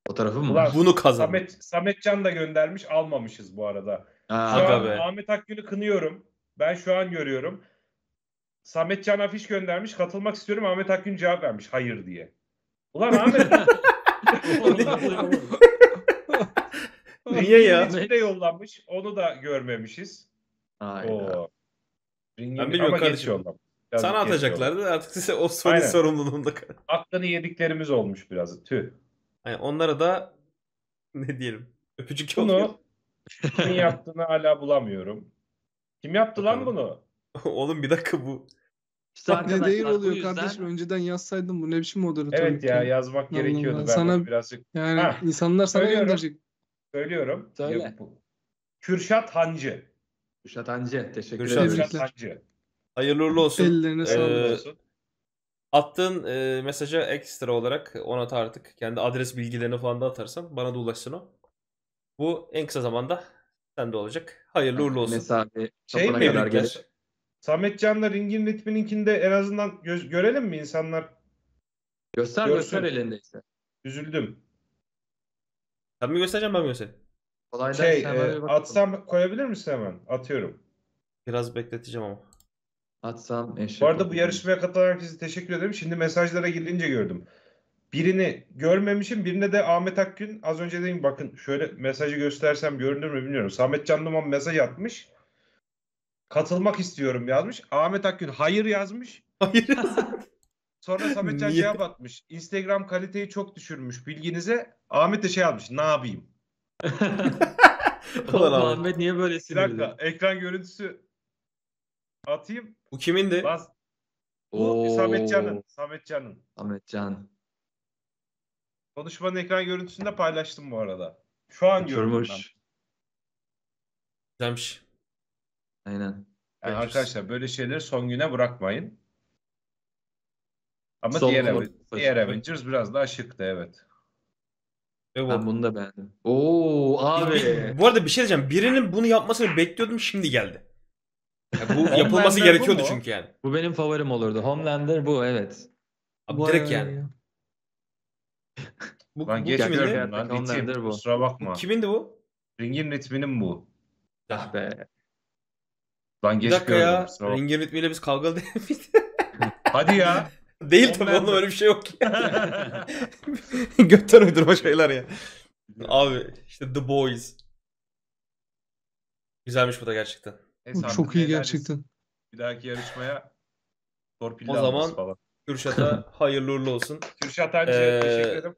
Fotoğrafı mı? Ulan, Bunu kazan. Samet, Samet Can da göndermiş almamışız bu arada. Ha, şu an be. Ahmet Akgül'ü kınıyorum. Ben şu an görüyorum. Samet Can afiş göndermiş. Katılmak istiyorum. Ahmet Akgün cevap vermiş. Hayır diye. Ulan Ahmet. Niye ya? de yollanmış. Onu da görmemişiz. Aynen. Oo. Ringin, ben bilmiyorum kardeşim. Sana atacaklardı. Artık size o Sony sorumluluğunda. Aklını yediklerimiz olmuş biraz. Tüh. Yani onlara da ne diyelim öpücük yolluyor. Bunu kimin yaptığını hala bulamıyorum. Kim yaptı lan bunu? Oğlum bir dakika bu. İşte ne değer oluyor yüzden... kardeşim önceden yazsaydın bu ne biçim moderatör. Evet ya yazmak gerekiyordu. Allah. Ben sana birazcık. Yani ha, insanlar sana söylüyorum. gönderecek. Söylüyorum. Söyle. Kürşat Hancı. Kürşat Hancı. Teşekkür ederim. Kürşat Hancı. Hayırlı uğurlu olsun. Ellerine ee, sağlık olsun. Attığın e, mesaja ekstra olarak ona at artık kendi adres bilgilerini falan da atarsan bana da ulaşsın o. Bu en kısa zamanda sende olacak. Hayırlı uğurlu olsun. Mesafe şey kapına kadar gelir. Samet Can'la ringin ritmininkinde en azından göz, görelim mi insanlar? Göster Görsün. göster elindeyse. Üzüldüm. Sen mi göstereceğim ben mi göstereyim? Kolay Şey, e, atsam koyabilir misin hemen? Atıyorum. Biraz bekleteceğim ama. Atsam eşek. Bu arada bu yarışmaya katılan herkese teşekkür ederim. Şimdi mesajlara girince gördüm. Birini görmemişim. Birine de Ahmet Akgün az önce dedim bakın şöyle mesajı göstersem görünür mü bilmiyorum. Samet Canlıman mesaj atmış. Katılmak istiyorum yazmış. Ahmet Akgün hayır yazmış. Hayır Sonra Samet Can cevap atmış. Instagram kaliteyi çok düşürmüş bilginize. Ahmet de şey almış. Ne yapayım? Ahmet niye böyle sinirli? Bir dakika ekran görüntüsü atayım. Bu kimindi? Bas. Bu Samet Can'ın. Samet Can'ın. Samet Can. Konuşmanın ekran görüntüsünü de paylaştım bu arada. Şu an gördüm ben. Güzelmiş. Aynen. Yani arkadaşlar böyle şeyleri son güne bırakmayın. Ama Son diğer, kuma- diğer Avengers biraz daha şıktı evet. Ve bu. Ben bunu da beğendim. Oo abi. Bu arada bir şey diyeceğim. Birinin bunu yapmasını bekliyordum şimdi geldi bu yapılması Homelander bu gerekiyordu çünkü yani. Bu benim favorim olurdu. Homelander bu evet. Abi Bu direkt yani. Bu, bu Lan kimindi? lan. Onlardır bu. Kusura bakma. kimindi bu? Ringin ritminin bu. Ah be. Ben Bir geç dakika ya. Kusura Ringin ritmiyle biz kavga değil Hadi ya. Değil tabii onun öyle bir şey yok ya. Götten uydurma şeyler ya. Abi işte The Boys. Güzelmiş bu da gerçekten. Neyse, çok iyi gerçekten. Bir dahaki yarışmaya torpille O zaman falan. Kürşat'a hayırlı uğurlu olsun. Kürşat Hancı ee, teşekkür ederim.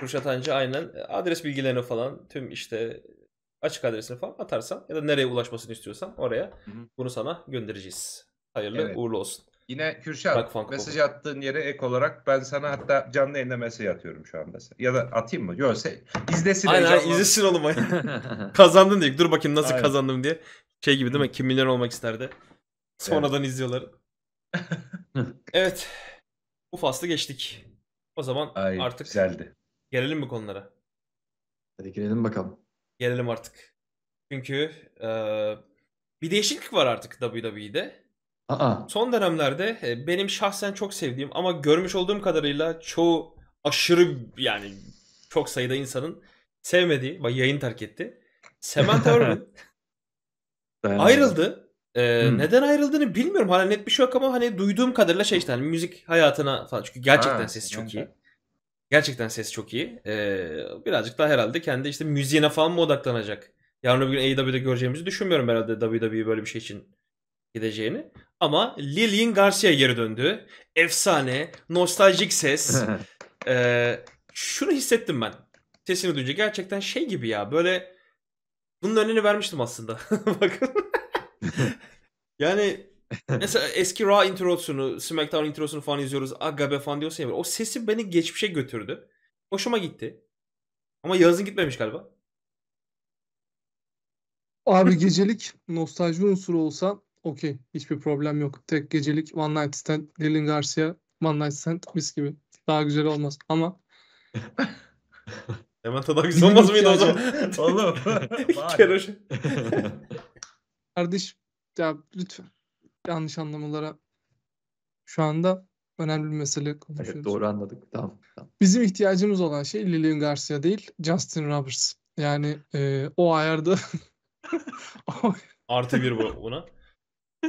Kürşat Hancı aynen. Adres bilgilerini falan tüm işte açık adresini falan atarsan ya da nereye ulaşmasını istiyorsan oraya Hı-hı. bunu sana göndereceğiz. Hayırlı evet. uğurlu olsun. Yine Kürşat Bak, mesaj Funko. attığın yere ek olarak ben sana hatta canlı yayında mesaj atıyorum şu anda. Ya da atayım mı? Yok izlesin. Aynen heyecanlı. izlesin oğlum. Kazandın diye. Dur bakayım nasıl Aynen. kazandım diye. Şey gibi değil mi? Kim milyon olmak isterdi. Sonradan izliyorlar. evet. Bu faslı geçtik. O zaman Ay, artık güzeldi. gelelim mi konulara? Hadi gelelim bakalım. Gelelim artık. Çünkü e, bir değişiklik var artık WWE'de. Aa. Son dönemlerde e, benim şahsen çok sevdiğim ama görmüş olduğum kadarıyla çoğu aşırı yani çok sayıda insanın sevmediği, yayın terk etti. Samantha Irwin Dayanamadım. Ayrıldı. Ee, hmm. Neden ayrıldığını bilmiyorum. Hala net bir şey yok ama hani duyduğum kadarıyla şey işte hani müzik hayatına falan. Çünkü gerçekten ha, sesi çok iyi. Gerçekten ses çok iyi. Ee, birazcık daha herhalde kendi işte müziğine falan mı odaklanacak? Yarın öbür gün AEW'de göreceğimizi düşünmüyorum herhalde WWE böyle bir şey için gideceğini. Ama Lillian Garcia geri döndü. Efsane, nostaljik ses. ee, şunu hissettim ben. Sesini duyunca gerçekten şey gibi ya böyle bunun örneğini vermiştim aslında. Bakın. yani mesela eski Raw introsunu, SmackDown introsunu falan izliyoruz. Aga be falan diyorsun ya. O sesi beni geçmişe götürdü. Hoşuma gitti. Ama yazın gitmemiş galiba. Abi gecelik nostalji unsuru olsa okey. Hiçbir problem yok. Tek gecelik One Night Stand, Lilin Garcia, One Night Stand mis gibi. Daha güzel olmaz ama Hemen tedavisi olmaz mıydı o zaman? Oğlum. Keroş. Kardeşim ya lütfen yanlış anlamalara şu anda önemli bir mesele konuşuyoruz. Evet, doğru anladık. Tamam, tamam. Bizim ihtiyacımız olan şey Lillian Garcia değil, Justin Roberts. Yani e, o ayarda artı bir bu buna.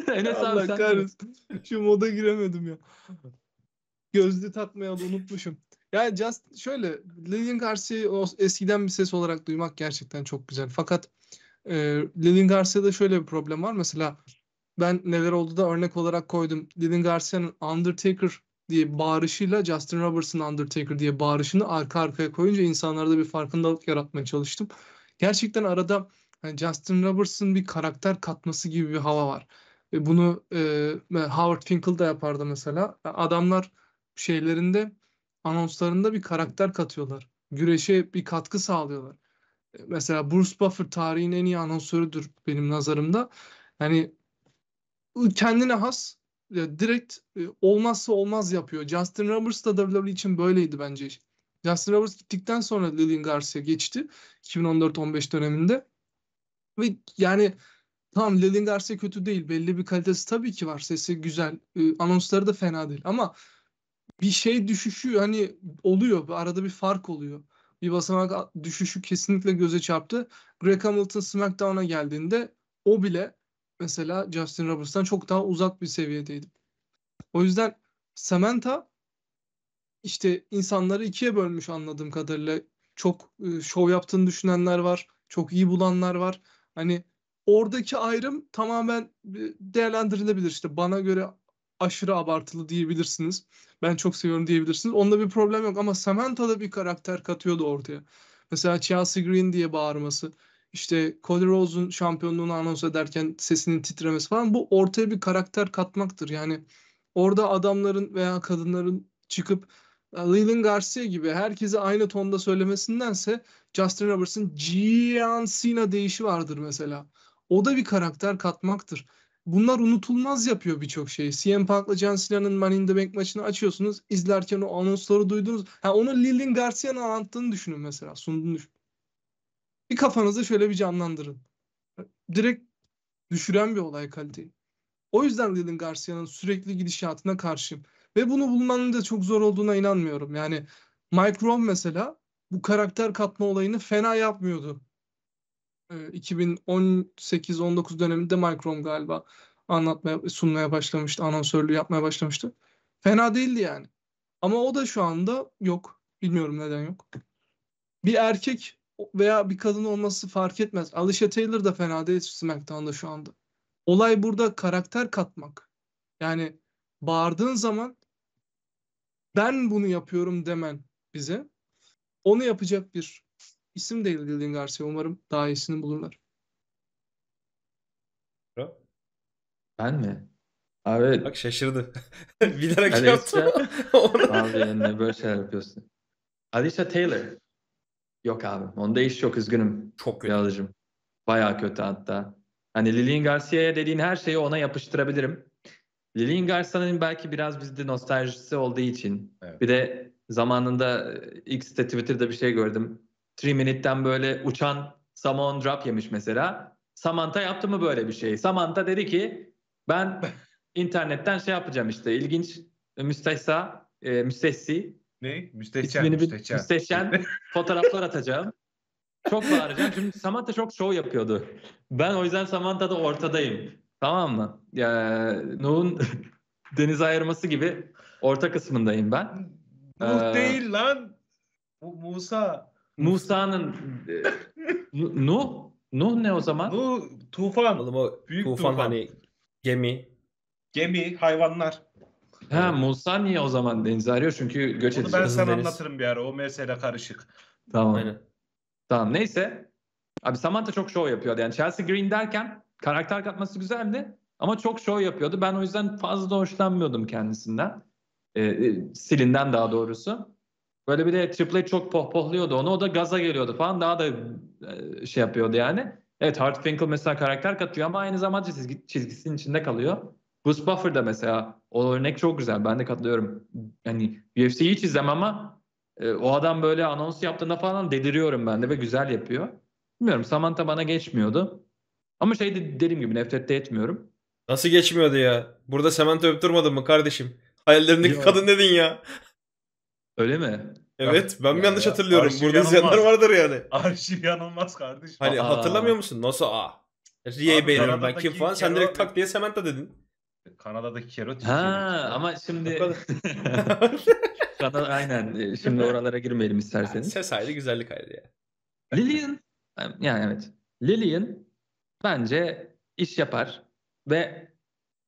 Allah sen kahretsin. Şu moda giremedim ya. Gözlü takmayı unutmuşum. Yani Just şöyle Lillian Garcia'yı eskiden bir ses olarak duymak gerçekten çok güzel. Fakat e, Lillian Garcia'da şöyle bir problem var. Mesela ben neler oldu da örnek olarak koydum. Lillian Garcia'nın Undertaker diye bağırışıyla Justin Roberts'ın Undertaker diye bağırışını arka arkaya koyunca insanlarda bir farkındalık yaratmaya çalıştım. Gerçekten arada yani Justin Roberts'ın bir karakter katması gibi bir hava var. Ve bunu e, Howard Finkel de yapardı mesela. Adamlar şeylerinde anonslarında bir karakter katıyorlar. Güreşe bir katkı sağlıyorlar. Mesela Bruce Buffer tarihin en iyi anonsörüdür benim nazarımda. Yani kendine has e, direkt e, olmazsa olmaz yapıyor. Justin Roberts da WWE için böyleydi bence. Justin Roberts gittikten sonra Lillian Garcia geçti 2014-15 döneminde. Ve yani tamam Lillian Garcia kötü değil. Belli bir kalitesi tabii ki var. Sesi güzel. E, anonsları da fena değil. Ama bir şey düşüşü hani oluyor. Arada bir fark oluyor. Bir basamak düşüşü kesinlikle göze çarptı. Greg Hamilton SmackDown'a geldiğinde o bile mesela Justin Roberts'tan çok daha uzak bir seviyedeydi. O yüzden Samantha işte insanları ikiye bölmüş anladığım kadarıyla. Çok ıı, şov yaptığını düşünenler var. Çok iyi bulanlar var. Hani oradaki ayrım tamamen değerlendirilebilir. İşte bana göre aşırı abartılı diyebilirsiniz. Ben çok seviyorum diyebilirsiniz. Onda bir problem yok ama Samantha da bir karakter katıyordu ortaya. Mesela Chelsea Green diye bağırması, işte Cody Rose'un şampiyonluğunu anons ederken sesinin titremesi falan bu ortaya bir karakter katmaktır. Yani orada adamların veya kadınların çıkıp Leland Garcia gibi herkese aynı tonda söylemesindense Justin Roberts'ın Gian Cena deyişi vardır mesela. O da bir karakter katmaktır bunlar unutulmaz yapıyor birçok şeyi. CM Punk'la John Cena'nın Man in the Bank maçını açıyorsunuz. izlerken o anonsları duydunuz. Ha, onu Lillian Garcia'nın anlattığını düşünün mesela. Sunduğunu düşünün. Bir kafanızı şöyle bir canlandırın. Direkt düşüren bir olay kaliteyi. O yüzden Lillian Garcia'nın sürekli gidişatına karşıyım. Ve bunu bulmanın da çok zor olduğuna inanmıyorum. Yani Mike Ron mesela bu karakter katma olayını fena yapmıyordu 2018-19 ee, döneminde Mike Rome galiba anlatmaya sunmaya başlamıştı, anonsörlüğü yapmaya başlamıştı. Fena değildi yani. Ama o da şu anda yok. Bilmiyorum neden yok. Bir erkek veya bir kadın olması fark etmez. Alicia Taylor da fena değil SmackDown'da şu anda. Olay burada karakter katmak. Yani bağırdığın zaman ben bunu yapıyorum demen bize onu yapacak bir İsim değil Lillian Garcia. Umarım daha iyisini bulurlar. Ben mi? Abi Bak şaşırdı. Bilerek şey yaptı. abi ne böyle şeyler yapıyorsun. Alicia Taylor. Yok abi. Onda iş çok üzgünüm. Çok kötü. Bilalcığım. Bayağı kötü hatta. Hani Lillian Garcia'ya dediğin her şeyi ona yapıştırabilirim. Lillian Garcia'nın belki biraz bizde nostaljisi olduğu için. Evet. Bir de zamanında X'te Twitter'da bir şey gördüm. 3 Minute'den böyle uçan Samoan Drop yemiş mesela. Samantha yaptı mı böyle bir şey? Samantha dedi ki ben internetten şey yapacağım işte ilginç e, müstehsa, e, müstehsi. Ne? Müstehcen. Müstehcen. müstehcen fotoğraflar atacağım. Çok bağıracağım. Şimdi Samantha çok show yapıyordu. Ben o yüzden Samantha'da ortadayım. Tamam mı? Ya, Nuh'un deniz ayırması gibi orta kısmındayım ben. Nuh ee, değil lan. Bu Musa. Musa'nın e, Nuh Nuh ne o zaman? Nuh tufan. Oğlum o Büyük tufan, tufan hani gemi. Gemi, hayvanlar. Ha Musa niye o zaman denize arıyor? Çünkü göç Onu ben sana deniz. anlatırım bir ara. O mesele karışık. Tamam. Aynen. Tamam neyse. Abi Samantha çok şov yapıyordu. Yani Chelsea Green derken karakter katması güzeldi. Ama çok şov yapıyordu. Ben o yüzden fazla hoşlanmıyordum kendisinden. Ee, stilinden daha doğrusu. Böyle bir de Triple çok pohpohluyordu onu. O da gaza geliyordu falan. Daha da e, şey yapıyordu yani. Evet Hart Finkel mesela karakter katıyor ama aynı zamanda çizgi, çizgisinin içinde kalıyor. Bruce Buffer da mesela o örnek çok güzel. Ben de katılıyorum. Yani UFC'yi hiç izlem ama e, o adam böyle anons yaptığında falan deliriyorum ben de ve güzel yapıyor. Bilmiyorum Samantha bana geçmiyordu. Ama şey de, dediğim gibi nefret de etmiyorum. Nasıl geçmiyordu ya? Burada Samantha öptürmadın mı kardeşim? Hayallerindeki ya. kadın dedin ya. Öyle mi? Evet ben mi yanlış hatırlıyorum? Arşiv Burada yanılmaz. izleyenler vardır yani. Arşiv yanılmaz kardeşim. Hani Aa. hatırlamıyor musun? Nasıl A? Riye'yi Abi, beğeniyorum ben kim falan. Sen direkt tak diye Samantha dedin. Kanada'daki kerot. Ha ama şimdi Kanada aynen e, şimdi oralara girmeyelim Yani isterseniz. ses ayrı güzellik ayrı ya. Lillian yani evet. Lillian bence iş yapar ve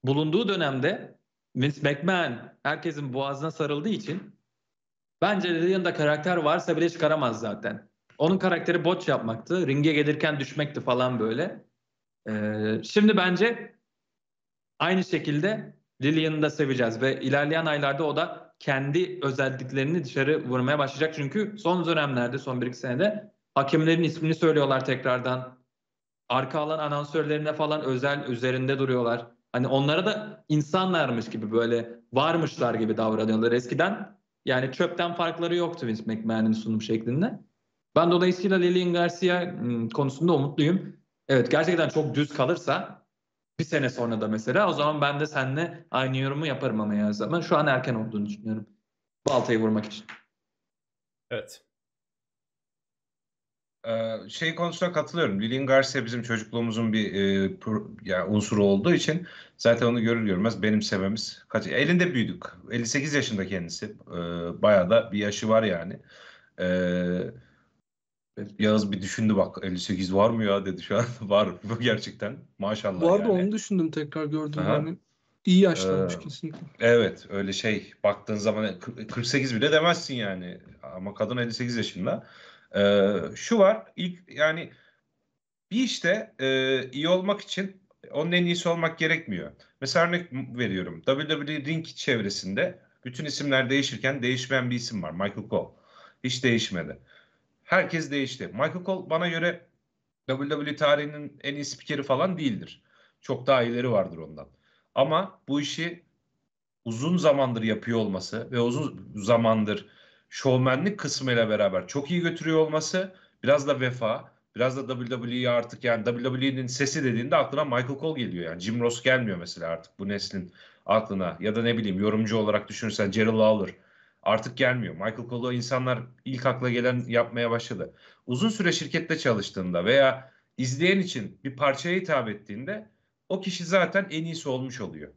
bulunduğu dönemde Vince McMahon herkesin boğazına sarıldığı için Bence dedi karakter varsa bile çıkaramaz zaten. Onun karakteri bot yapmaktı. Ringe gelirken düşmekti falan böyle. Ee, şimdi bence aynı şekilde Lillian'ı da seveceğiz ve ilerleyen aylarda o da kendi özelliklerini dışarı vurmaya başlayacak. Çünkü son dönemlerde, son bir iki senede hakemlerin ismini söylüyorlar tekrardan. Arka alan anonsörlerine falan özel üzerinde duruyorlar. Hani onlara da insanlarmış gibi böyle varmışlar gibi davranıyorlar. Eskiden yani çöpten farkları yoktu Vince McMahon'ın sunum şeklinde. Ben dolayısıyla Lillian Garcia ıı, konusunda umutluyum. Evet gerçekten çok düz kalırsa bir sene sonra da mesela o zaman ben de seninle aynı yorumu yaparım ama ya zaman. Şu an erken olduğunu düşünüyorum. Baltayı vurmak için. Evet. Ee, şey konusuna katılıyorum. Lilin Garcia bizim çocukluğumuzun bir e, pro, yani unsuru olduğu için zaten onu görür görmez benimsememiz. Kaç, elinde büyüdük. 58 yaşında kendisi. E, bayağı da bir yaşı var yani. E, Yağız bir düşündü bak 58 var mı ya dedi şu an. var gerçekten maşallah. Bu arada yani. onu düşündüm tekrar gördüm Aha. yani. İyi yaşlanmış ee, kesinlikle. Evet öyle şey baktığın zaman 48 bile demezsin yani. Ama kadın 58 yaşında. Hı e, şu var ilk yani bir işte e, iyi olmak için onun en iyisi olmak gerekmiyor. Mesela örnek veriyorum. WWE ring çevresinde bütün isimler değişirken değişmeyen bir isim var. Michael Cole. Hiç değişmedi. Herkes değişti. Michael Cole bana göre WWE tarihinin en iyi spikeri falan değildir. Çok daha iyileri vardır ondan. Ama bu işi uzun zamandır yapıyor olması ve uzun zamandır şovmenlik kısmıyla beraber çok iyi götürüyor olması biraz da vefa biraz da WWE artık yani WWE'nin sesi dediğinde aklına Michael Cole geliyor yani Jim Ross gelmiyor mesela artık bu neslin aklına ya da ne bileyim yorumcu olarak düşünürsen Jerry Lawler artık gelmiyor. Michael Cole'u insanlar ilk akla gelen yapmaya başladı. Uzun süre şirkette çalıştığında veya izleyen için bir parçaya hitap ettiğinde o kişi zaten en iyisi olmuş oluyor.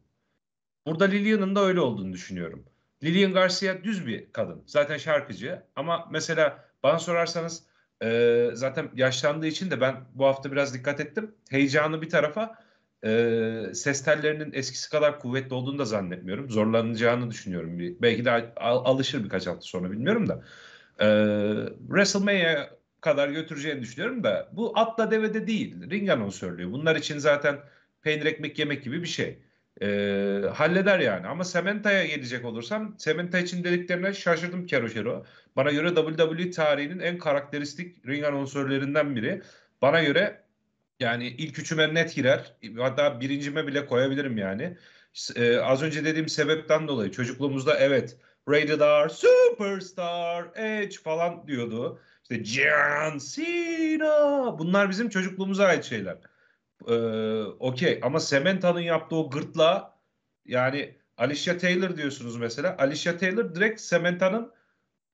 Burada Lillian'ın da öyle olduğunu düşünüyorum. Lillian Garcia düz bir kadın. Zaten şarkıcı ama mesela bana sorarsanız e, zaten yaşlandığı için de ben bu hafta biraz dikkat ettim. Heyecanı bir tarafa e, ses tellerinin eskisi kadar kuvvetli olduğunu da zannetmiyorum. Zorlanacağını düşünüyorum. Bir, belki de al, alışır birkaç hafta sonra bilmiyorum da. E, WrestleMania kadar götüreceğini düşünüyorum da bu atla devede değil. Ring anonsörlüğü. Bunlar için zaten peynir ekmek yemek gibi bir şey. E, halleder yani. Ama Sementa'ya gelecek olursam Sementa için dediklerine şaşırdım Keroşero. Bana göre WWE tarihinin en karakteristik ring anonsörlerinden biri. Bana göre yani ilk üçüme net girer. Hatta birincime bile koyabilirim yani. E, az önce dediğim sebepten dolayı çocukluğumuzda evet Rated R, Superstar, Edge falan diyordu. İşte John Cena. Bunlar bizim çocukluğumuza ait şeyler e, okey ama Sementa'nın yaptığı o gırtla yani Alicia Taylor diyorsunuz mesela. Alicia Taylor direkt Sementa'nın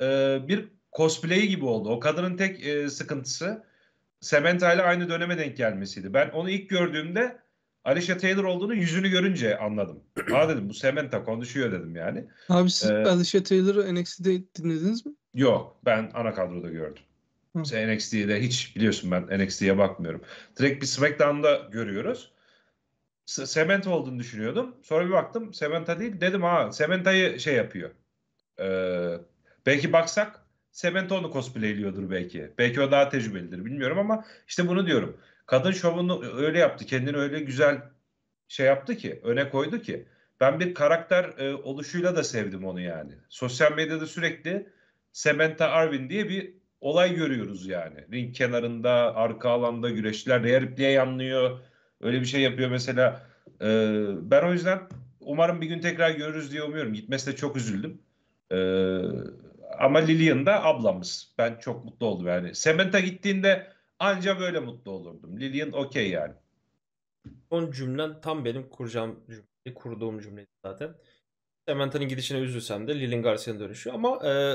e, bir cosplay'i gibi oldu. O kadının tek e, sıkıntısı Sementa ile aynı döneme denk gelmesiydi. Ben onu ilk gördüğümde Alicia Taylor olduğunu yüzünü görünce anladım. Ha dedim bu Sementa konuşuyor dedim yani. Abi siz ee, Alicia Taylor'ı NXT'de dinlediniz mi? Yok ben ana kadroda gördüm. Mesela NXT'de hiç biliyorsun ben NXT'ye bakmıyorum. Direkt bir SmackDown'da görüyoruz. Sement olduğunu düşünüyordum. Sonra bir baktım Sementa değil. Dedim ha Sementa'yı şey yapıyor. Ee, belki baksak Sement onu cosplayliyordur belki. Belki o daha tecrübelidir bilmiyorum ama işte bunu diyorum. Kadın şovunu öyle yaptı. Kendini öyle güzel şey yaptı ki öne koydu ki. Ben bir karakter e, oluşuyla da sevdim onu yani. Sosyal medyada sürekli Samantha Arvin diye bir olay görüyoruz yani. Ring kenarında, arka alanda güreşçiler değer ipliğe yanlıyor. Öyle bir şey yapıyor mesela. Ee, ben o yüzden umarım bir gün tekrar görürüz diye umuyorum. Gitmesine çok üzüldüm. Ee, ama Lillian da ablamız. Ben çok mutlu oldum yani. Samantha gittiğinde anca böyle mutlu olurdum. Lillian okey yani. Son cümlen tam benim kuracağım cümle, kurduğum cümle zaten. Samantha'nın gidişine üzülsem de Lillian Garcia'nın dönüşü ama e,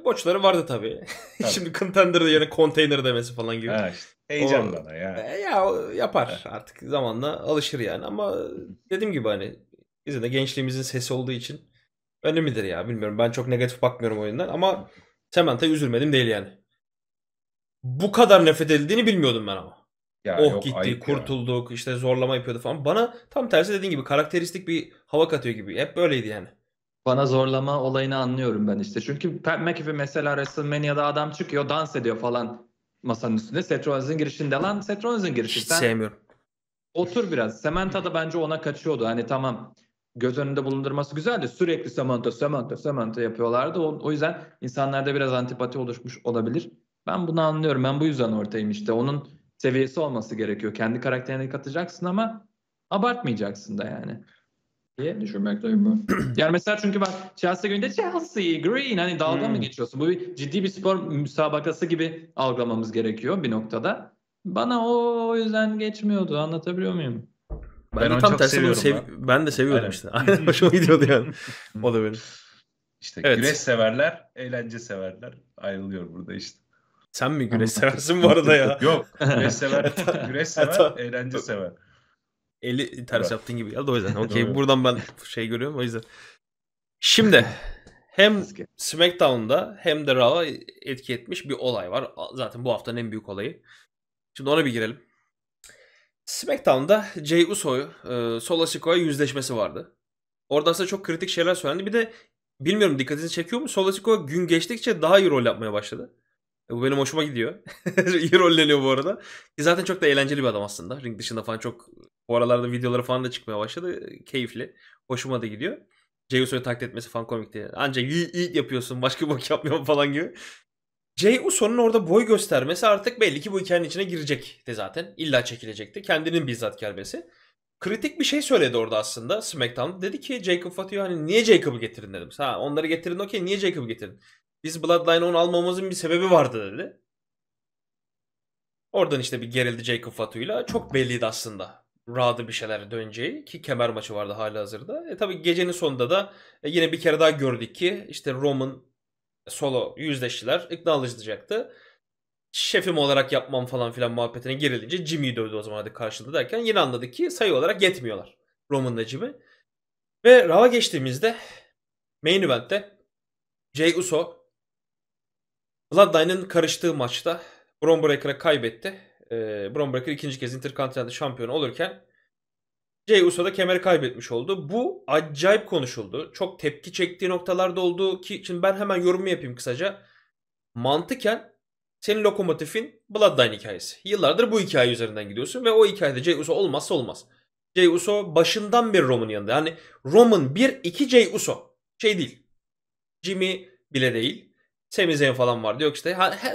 e, Boçları vardı tabii. tabii. Şimdi de yani container demesi falan gibi. Ha işte. Heyecandan o, ya. E, ya yapar Evet. artık zamanla alışır yani ama dediğim gibi hani bizim de gençliğimizin sesi olduğu için önemlidir ya bilmiyorum. Ben çok negatif bakmıyorum oyundan ama Semant'a üzülmedim değil yani. Bu kadar nefret edildiğini bilmiyordum ben ama. Ya oh yok, gitti, kurtulduk, ya. işte zorlama yapıyordu falan. Bana tam tersi dediğin gibi karakteristik bir hava katıyor gibi. Hep böyleydi yani. Bana zorlama olayını anlıyorum ben işte. Çünkü Pat McAfee mesela WrestleMania'da adam çıkıyor dans ediyor falan masanın üstünde. Seth Rollins'in girişinde lan Seth Rollins'in girişi. Hiç Sen sevmiyorum. Otur biraz. Samantha da bence ona kaçıyordu. Hani tamam göz önünde bulundurması güzeldi. Sürekli Samantha, Samantha, Samantha yapıyorlardı. O, o yüzden insanlarda biraz antipati oluşmuş olabilir. Ben bunu anlıyorum. Ben bu yüzden ortayım işte. Onun seviyesi olması gerekiyor. Kendi karakterini katacaksın ama abartmayacaksın da yani diye düşünmek duymuyor. yani mesela çünkü bak Chelsea günde Chelsea Green hani dalga hmm. mı geçiyorsun? Bu bir ciddi bir spor müsabakası gibi algılamamız gerekiyor bir noktada. Bana o, o yüzden geçmiyordu. Anlatabiliyor muyum? Ben, ben de tam tersi bunu sev ben. ben de seviyorum Aynen. işte. Aynen hoşuma gidiyordu yani. o da benim. İşte evet. güreş severler, eğlence severler ayrılıyor burada işte. Sen mi güreş seversin bu arada ya? Yok. Güreş sever, güreş sever, eğlence sever. Eli ters yaptığın gibi geldi o yüzden. Okey buradan ben şey görüyorum o yüzden. Şimdi hem SmackDown'da hem de Raw'a etki etmiş bir olay var. Zaten bu haftanın en büyük olayı. Şimdi ona bir girelim. SmackDown'da Jey Uso'yu e, Solo Siko'ya yüzleşmesi vardı. Orada aslında çok kritik şeyler söylendi. Bir de bilmiyorum dikkatinizi çekiyor mu? Solo Siko gün geçtikçe daha iyi rol yapmaya başladı. E, bu benim hoşuma gidiyor. İyi rolleniyor bu arada. Ki zaten çok da eğlenceli bir adam aslında. Ring dışında falan çok bu aralarda videoları falan da çıkmaya başladı. Keyifli. Hoşuma da gidiyor. Jey Uso'yu taklit etmesi falan komikti. Ancak yiğit yapıyorsun başka bok yapmıyor falan gibi. Jey Uso'nun orada boy göstermesi artık belli ki bu hikayenin içine girecekti zaten. İlla çekilecekti. Kendinin bizzat gelmesi. Kritik bir şey söyledi orada aslında SmackDown'da. Dedi ki Jacob Fatu hani niye Jacob'ı getirin dedim. Ha onları getirin okey niye Jacob'ı getirin. Biz Bloodline onu almamamızın bir sebebi vardı dedi. Oradan işte bir gerildi Jacob Fatu'yla. Çok belliydi aslında rahatı bir şeyler döneceği ki kemer maçı vardı hala hazırda. E tabi gecenin sonunda da e, yine bir kere daha gördük ki işte Roman e, solo yüzleştiler. İkna İknalıcılacaktı. Şefim olarak yapmam falan filan muhabbetine girilince Jimmy'yi dövdü o zaman hadi karşılığında derken yine anladık ki sayı olarak yetmiyorlar. Roman'la Jimmy. Ve rava geçtiğimizde main event'te Jey Uso Bloodline'ın karıştığı maçta Braun Breaker'a kaybetti e, ee, Bron Breaker ikinci kez Intercontinental şampiyon olurken Jey Uso da kemeri kaybetmiş oldu. Bu acayip konuşuldu. Çok tepki çektiği noktalarda oldu ki şimdi ben hemen yorumu yapayım kısaca. Mantıken senin lokomotifin Bloodline hikayesi. Yıllardır bu hikaye üzerinden gidiyorsun ve o hikayede Jey Uso olmazsa olmaz. Jey Uso başından beri Roman yanında. Yani Roman 1, 2 Jey Uso. Şey değil. Jimmy bile değil. Sami falan vardı. Yok işte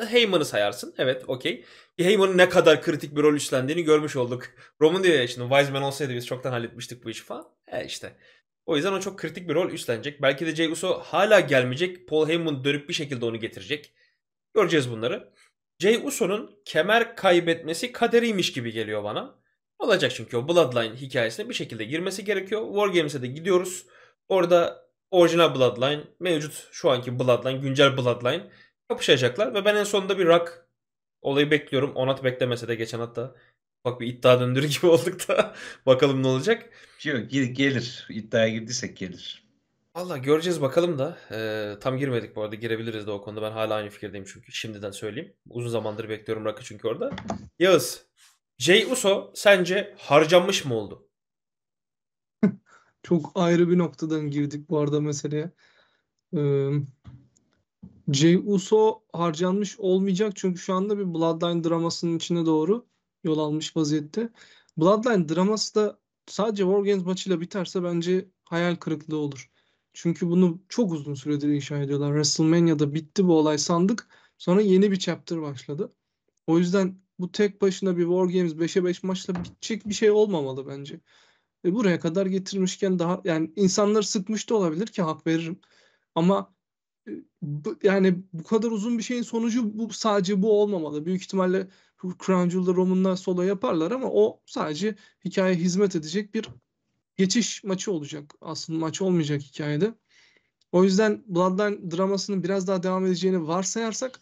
Heyman'ı sayarsın. Evet okey. Heyman'ın ne kadar kritik bir rol üstlendiğini görmüş olduk. Roman diyor ya şimdi Wiseman olsaydı biz çoktan halletmiştik bu işi falan. E işte. O yüzden o çok kritik bir rol üstlenecek. Belki de Jey Uso hala gelmeyecek. Paul Heyman dönüp bir şekilde onu getirecek. Göreceğiz bunları. Jey Uso'nun kemer kaybetmesi kaderiymiş gibi geliyor bana. Olacak çünkü o Bloodline hikayesine bir şekilde girmesi gerekiyor. Wargames'e de gidiyoruz. Orada orijinal Bloodline, mevcut şu anki Bloodline, güncel Bloodline yapışacaklar ve ben en sonunda bir Rock olayı bekliyorum. Onat beklemese de geçen hatta bak bir iddia döndürü gibi olduk da bakalım ne olacak. Yok gelir. İddiaya girdiysek gelir. Valla göreceğiz bakalım da. E, tam girmedik bu arada. Girebiliriz de o konuda. Ben hala aynı fikirdeyim çünkü. Şimdiden söyleyeyim. Uzun zamandır bekliyorum Rock'ı çünkü orada. Yağız. Jey Uso sence harcanmış mı oldu? Çok ayrı bir noktadan girdik bu arada meseleye. Ee, Jey Uso harcanmış olmayacak çünkü şu anda bir Bloodline dramasının içine doğru yol almış vaziyette. Bloodline draması da sadece Wargames maçıyla biterse bence hayal kırıklığı olur. Çünkü bunu çok uzun süredir inşa ediyorlar. WrestleMania'da bitti bu olay sandık. Sonra yeni bir chapter başladı. O yüzden bu tek başına bir Wargames 5'e 5 maçla bitecek bir şey olmamalı bence. E buraya kadar getirmişken daha yani insanları sıkmış da olabilir ki hak veririm. Ama e, yani bu kadar uzun bir şeyin sonucu bu sadece bu olmamalı. Büyük ihtimalle Crown Jewel'da Roman'dan solo yaparlar ama o sadece hikaye hizmet edecek bir geçiş maçı olacak. Aslında maç olmayacak hikayede. O yüzden Bloodline dramasının biraz daha devam edeceğini varsayarsak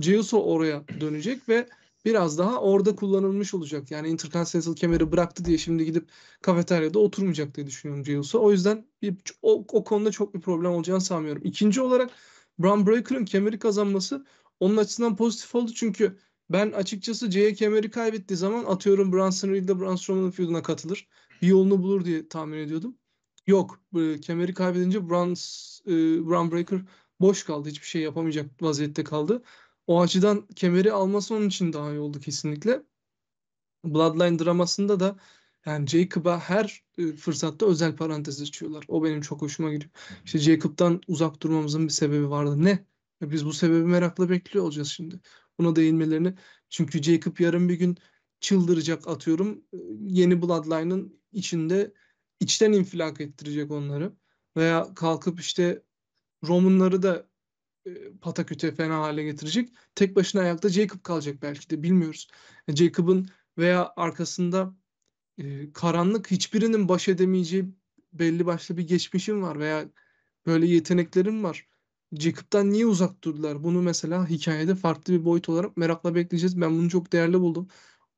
Jeyuso oraya dönecek ve biraz daha orada kullanılmış olacak. Yani Intercontinental kemeri bıraktı diye şimdi gidip kafeteryada oturmayacak diye düşünüyorum Giles'a. O yüzden bir, o, o konuda çok bir problem olacağını sanmıyorum. İkinci olarak Braun Breaker'ın kemeri kazanması onun açısından pozitif oldu. Çünkü ben açıkçası C'ye kemeri kaybettiği zaman atıyorum Brunson Reed'le Braun Strowman'ın feuduna katılır. Bir yolunu bulur diye tahmin ediyordum. Yok. E, kemeri kaybedince Braun, e, Braun Breaker boş kaldı. Hiçbir şey yapamayacak vaziyette kaldı o açıdan kemeri alması onun için daha iyi oldu kesinlikle. Bloodline dramasında da yani Jacob'a her e, fırsatta özel parantez açıyorlar. O benim çok hoşuma gidiyor. İşte Jacob'dan uzak durmamızın bir sebebi vardı. Ne? E, biz bu sebebi merakla bekliyor olacağız şimdi. Buna değinmelerini. Çünkü Jacob yarın bir gün çıldıracak atıyorum. E, yeni Bloodline'ın içinde içten infilak ettirecek onları. Veya kalkıp işte Roman'ları da Pataküt'e fena hale getirecek. Tek başına ayakta Jacob kalacak belki de bilmiyoruz. E, Jacob'ın veya arkasında e, karanlık hiçbirinin baş edemeyeceği belli başlı bir geçmişim var veya böyle yeteneklerim var. Jacob'dan niye uzak durdular? Bunu mesela hikayede farklı bir boyut olarak merakla bekleyeceğiz. Ben bunu çok değerli buldum.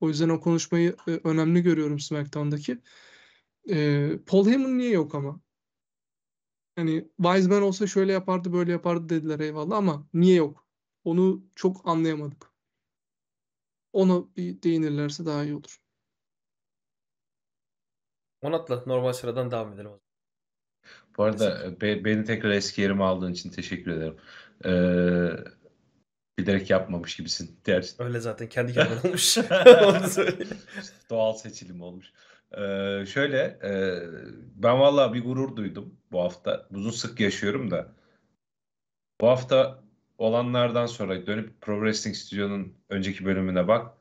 O yüzden o konuşmayı e, önemli görüyorum SmackDown'daki. E, Paul Heyman niye yok ama? hani Wiseman olsa şöyle yapardı böyle yapardı dediler eyvallah ama niye yok? Onu çok anlayamadık. Ona bir değinirlerse daha iyi olur. Onat'la normal sıradan devam edelim. Bu arada e, be, beni tekrar eski yerime aldığın için teşekkür ederim. Ee, bilerek yapmamış gibisin. Diğer... Öyle zaten kendi kendine olmuş. Doğal seçilim olmuş. Ee, şöyle e, ben vallahi bir gurur duydum bu hafta. Bunu sık yaşıyorum da. Bu hafta olanlardan sonra dönüp Pro Wrestling Studio'nun önceki bölümüne bak.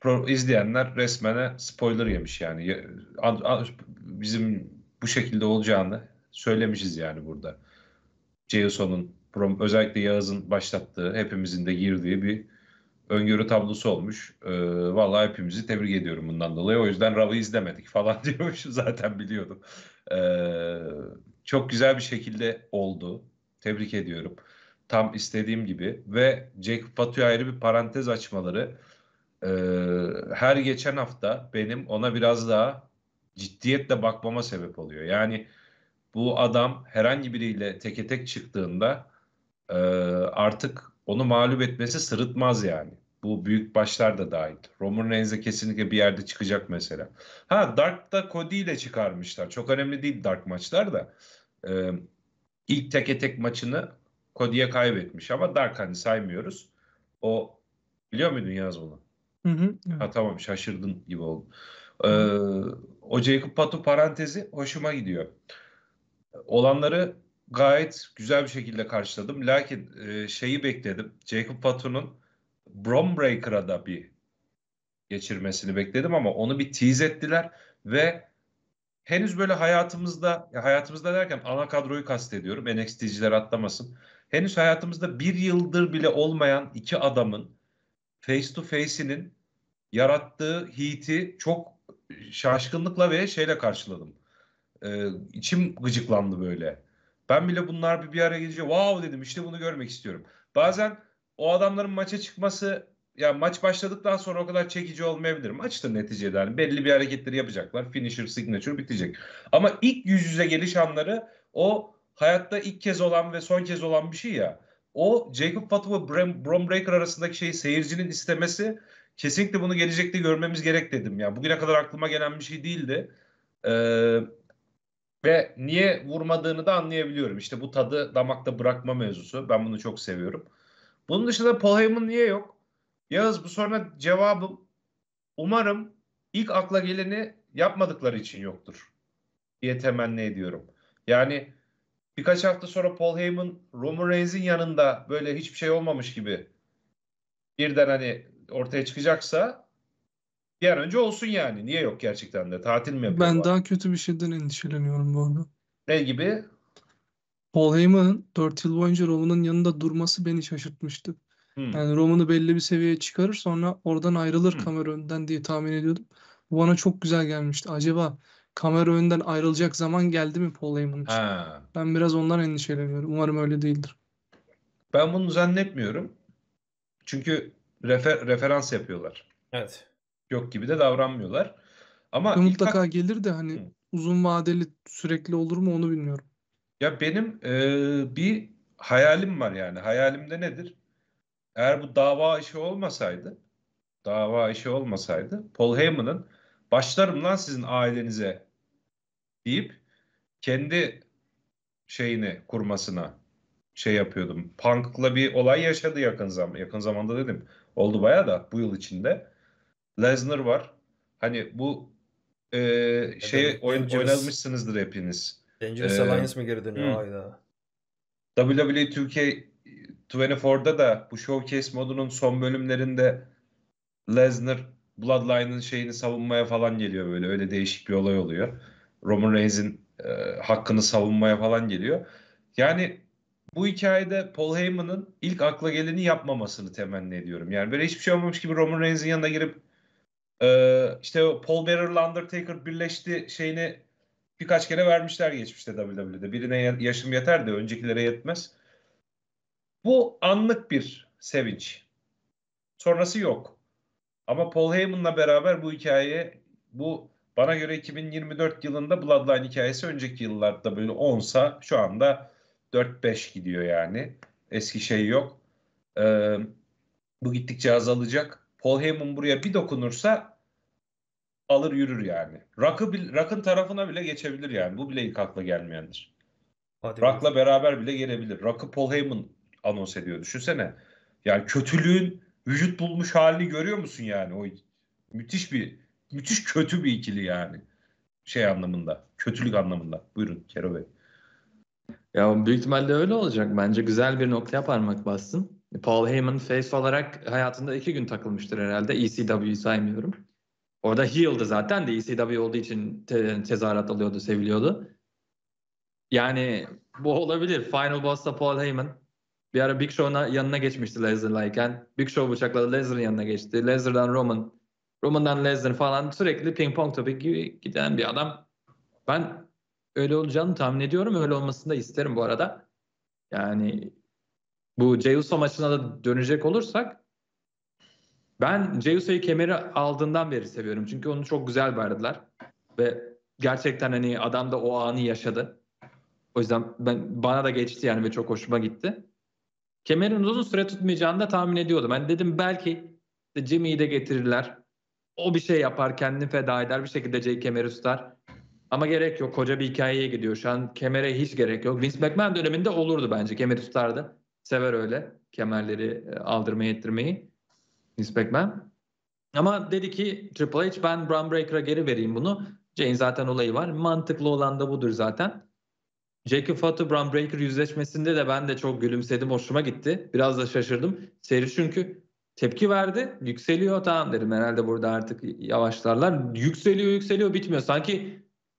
Pro, izleyenler resmene spoiler yemiş yani. Bizim bu şekilde olacağını söylemişiz yani burada. Jason'un özellikle Yağız'ın başlattığı, hepimizin de girdiği bir öngörü tablosu olmuş. E, vallahi hepimizi tebrik ediyorum bundan dolayı. O yüzden Rav'ı izlemedik falan diyormuş zaten biliyordum. E, çok güzel bir şekilde oldu. Tebrik ediyorum. Tam istediğim gibi ve Jack Fatu'ya ayrı bir parantez açmaları e, her geçen hafta benim ona biraz daha ciddiyetle bakmama sebep oluyor. Yani bu adam herhangi biriyle teke tek çıktığında e, artık onu mağlup etmesi sırıtmaz yani. Bu büyük başlar da dahil. Roman Reigns'e kesinlikle bir yerde çıkacak mesela. Ha Dark'ta Cody ile çıkarmışlar. Çok önemli değil Dark maçlar da. Ee, ilk tek tek maçını Cody'ye kaybetmiş ama Dark hani saymıyoruz. O biliyor muydun Yaz bunu? Hı hı. Evet. Ha tamam şaşırdın gibi oldu. Ee, o Jacob Patu parantezi hoşuma gidiyor. Olanları gayet güzel bir şekilde karşıladım. Lakin e, şeyi bekledim. Jacob Patu'nun Brombreaker'a da bir geçirmesini bekledim ama onu bir tease ettiler ve henüz böyle hayatımızda hayatımızda derken ana kadroyu kastediyorum NXT'ciler atlamasın. Henüz hayatımızda bir yıldır bile olmayan iki adamın face to face'inin yarattığı heat'i çok şaşkınlıkla ve şeyle karşıladım. Ee, içim gıcıklandı böyle. Ben bile bunlar bir, bir araya gelince wow dedim işte bunu görmek istiyorum. Bazen o adamların maça çıkması ya maç başladıktan sonra o kadar çekici olmayabilir. Maçtır neticede. Yani belli bir hareketleri yapacaklar. Finisher, signature bitecek. Ama ilk yüz yüze geliş anları o hayatta ilk kez olan ve son kez olan bir şey ya. O Jacob Fatu ve Brom Breaker arasındaki şeyi seyircinin istemesi kesinlikle bunu gelecekte görmemiz gerek dedim. ya. Bugüne kadar aklıma gelen bir şey değildi. Ee, ve niye vurmadığını da anlayabiliyorum. İşte bu tadı damakta bırakma mevzusu. Ben bunu çok seviyorum. Bunun dışında Paul Heyman niye yok? Yağız bu soruna cevabım umarım ilk akla geleni yapmadıkları için yoktur diye temenni ediyorum. Yani birkaç hafta sonra Paul Heyman Roman Reigns'in yanında böyle hiçbir şey olmamış gibi birden hani ortaya çıkacaksa bir an önce olsun yani. Niye yok gerçekten de? Tatil mi yapıyor? Ben daha kötü bir şeyden endişeleniyorum bu arada. Ne gibi? Paul Heyman'ın 4 yıl boyunca Roman'ın yanında durması beni şaşırtmıştı. Hmm. Yani Roman'ı belli bir seviyeye çıkarır sonra oradan ayrılır hmm. kamera önden diye tahmin ediyordum. Bu bana çok güzel gelmişti. Acaba kamera önden ayrılacak zaman geldi mi Paul Heyman için? Ha. Ben biraz ondan endişeleniyorum. Umarım öyle değildir. Ben bunu zannetmiyorum. Çünkü refer, referans yapıyorlar. Evet. Yok gibi de davranmıyorlar. Ama mutlaka ilk... gelir de hani Hı. uzun vadeli sürekli olur mu onu bilmiyorum. Ya benim e, bir hayalim var yani. Hayalimde nedir? Eğer bu dava işi olmasaydı, dava işi olmasaydı Paul Heyman'ın başlarım lan sizin ailenize deyip kendi şeyini kurmasına şey yapıyordum. Punk'la bir olay yaşadı yakın zaman yakın zamanda dedim. Oldu bayağı da bu yıl içinde. Lesnar var. Hani bu e, şey oyun, oynamışsınızdır hepiniz. Dangerous ee, Alliance mi geri dönüyor? Hı. Hayda. WWE Türkiye 24'da da bu Showcase modunun son bölümlerinde Lesnar Bloodline'ın şeyini savunmaya falan geliyor böyle. Öyle değişik bir olay oluyor. Roman Reigns'in e, hakkını savunmaya falan geliyor. Yani bu hikayede Paul Heyman'ın ilk akla geleni yapmamasını temenni ediyorum. Yani böyle hiçbir şey olmamış gibi Roman Reigns'in yanına girip e, işte Paul Bearer'la Undertaker birleşti şeyini birkaç kere vermişler geçmişte WWE'de. Birine yaşım yeter de öncekilere yetmez. Bu anlık bir sevinç. Sonrası yok. Ama Paul Heyman'la beraber bu hikaye bu bana göre 2024 yılında Bloodline hikayesi önceki yıllarda böyle 10'sa şu anda 4-5 gidiyor yani. Eski şey yok. Ee, bu gittikçe azalacak. Paul Heyman buraya bir dokunursa alır yürür yani. Rakı rakın tarafına bile geçebilir yani. Bu bile ilk akla gelmeyendir. Hadi beraber bile gelebilir. Rakı Paul Heyman anons ediyor. Düşünsene. Yani kötülüğün vücut bulmuş halini görüyor musun yani? O müthiş bir müthiş kötü bir ikili yani. Şey anlamında. Kötülük anlamında. Buyurun Kero Bey. Ya büyük ihtimalle öyle olacak. Bence güzel bir nokta parmak bastın. Paul Heyman face olarak hayatında iki gün takılmıştır herhalde. ECW'yi saymıyorum. Orada heel'dı zaten de ECW olduğu için te- tezahürat alıyordu, seviliyordu. Yani bu olabilir. Final Boss'ta Paul Heyman. Bir ara Big Show'un yanına geçmişti Lesnar'layken. Big Show bıçakladı Lesnar'ın yanına geçti. Lesnar'dan Roman. Roman'dan Lesnar falan sürekli ping pong topik gibi giden bir adam. Ben öyle olacağını tahmin ediyorum. Öyle olmasını da isterim bu arada. Yani bu Jey Uso maçına da dönecek olursak ben Ceyusa'yı kemeri aldığından beri seviyorum. Çünkü onu çok güzel verdiler. Ve gerçekten hani adam da o anı yaşadı. O yüzden ben bana da geçti yani ve çok hoşuma gitti. Kemerin uzun süre tutmayacağını da tahmin ediyordum. Ben yani dedim belki Jimmy'yi de getirirler. O bir şey yapar, kendini feda eder. Bir şekilde Jay kemeri tutar. Ama gerek yok. Koca bir hikayeye gidiyor. Şu an kemere hiç gerek yok. Vince McMahon döneminde olurdu bence. Kemeri tutardı. Sever öyle kemerleri e, aldırmayı ettirmeyi. Vince McMahon. Ama dedi ki Triple H ben Braun Breaker'a geri vereyim bunu. Jane zaten olayı var. Mantıklı olan da budur zaten. Jacob Fatu Braun Breaker yüzleşmesinde de ben de çok gülümsedim. Hoşuma gitti. Biraz da şaşırdım. Seri çünkü tepki verdi. Yükseliyor tamam dedim herhalde burada artık yavaşlarlar. Yükseliyor yükseliyor bitmiyor. Sanki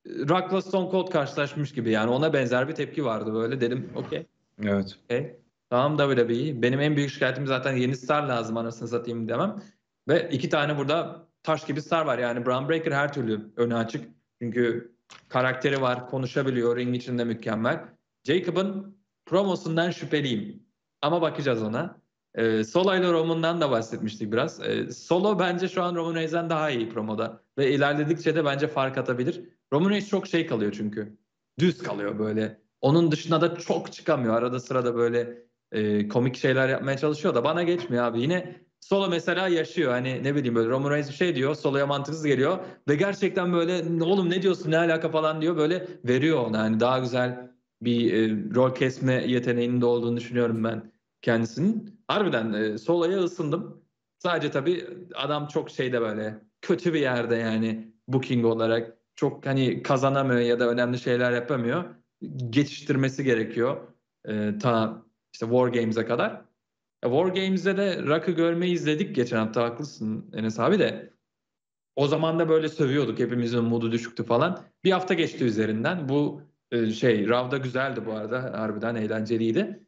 e, Rock'la Stone Cold karşılaşmış gibi yani ona benzer bir tepki vardı böyle dedim okey. Evet. Okay. Tamam da böyle WWE. Benim en büyük şikayetim zaten yeni star lazım anasını satayım demem. Ve iki tane burada taş gibi star var. Yani Brown Breaker her türlü öne açık. Çünkü karakteri var, konuşabiliyor, ring içinde mükemmel. Jacob'ın promosundan şüpheliyim. Ama bakacağız ona. Ee, Solo ile Roman'dan da bahsetmiştik biraz. Ee, Solo bence şu an Roman Reigns'den daha iyi promoda. Ve ilerledikçe de bence fark atabilir. Roman Reigns çok şey kalıyor çünkü. Düz kalıyor böyle. Onun dışına da çok çıkamıyor. Arada sırada böyle e, komik şeyler yapmaya çalışıyor da bana geçmiyor abi. Yine Solo mesela yaşıyor. Hani ne bileyim böyle Roman Reigns şey diyor. Solo'ya mantıksız geliyor. Ve gerçekten böyle oğlum ne diyorsun ne alaka falan diyor. Böyle veriyor ona. Yani daha güzel bir e, rol kesme yeteneğinin de olduğunu düşünüyorum ben kendisinin. Harbiden e, Solo'ya ısındım. Sadece tabii adam çok şeyde böyle kötü bir yerde yani booking olarak çok hani kazanamıyor ya da önemli şeyler yapamıyor. Geçiştirmesi gerekiyor. E, ta işte War Games'e kadar. War Games'de de Rock'ı görmeyi izledik geçen hafta haklısın Enes abi de. O zaman da böyle sövüyorduk hepimizin modu düşüktü falan. Bir hafta geçti üzerinden. Bu e, şey Rav'da güzeldi bu arada. Harbiden eğlenceliydi.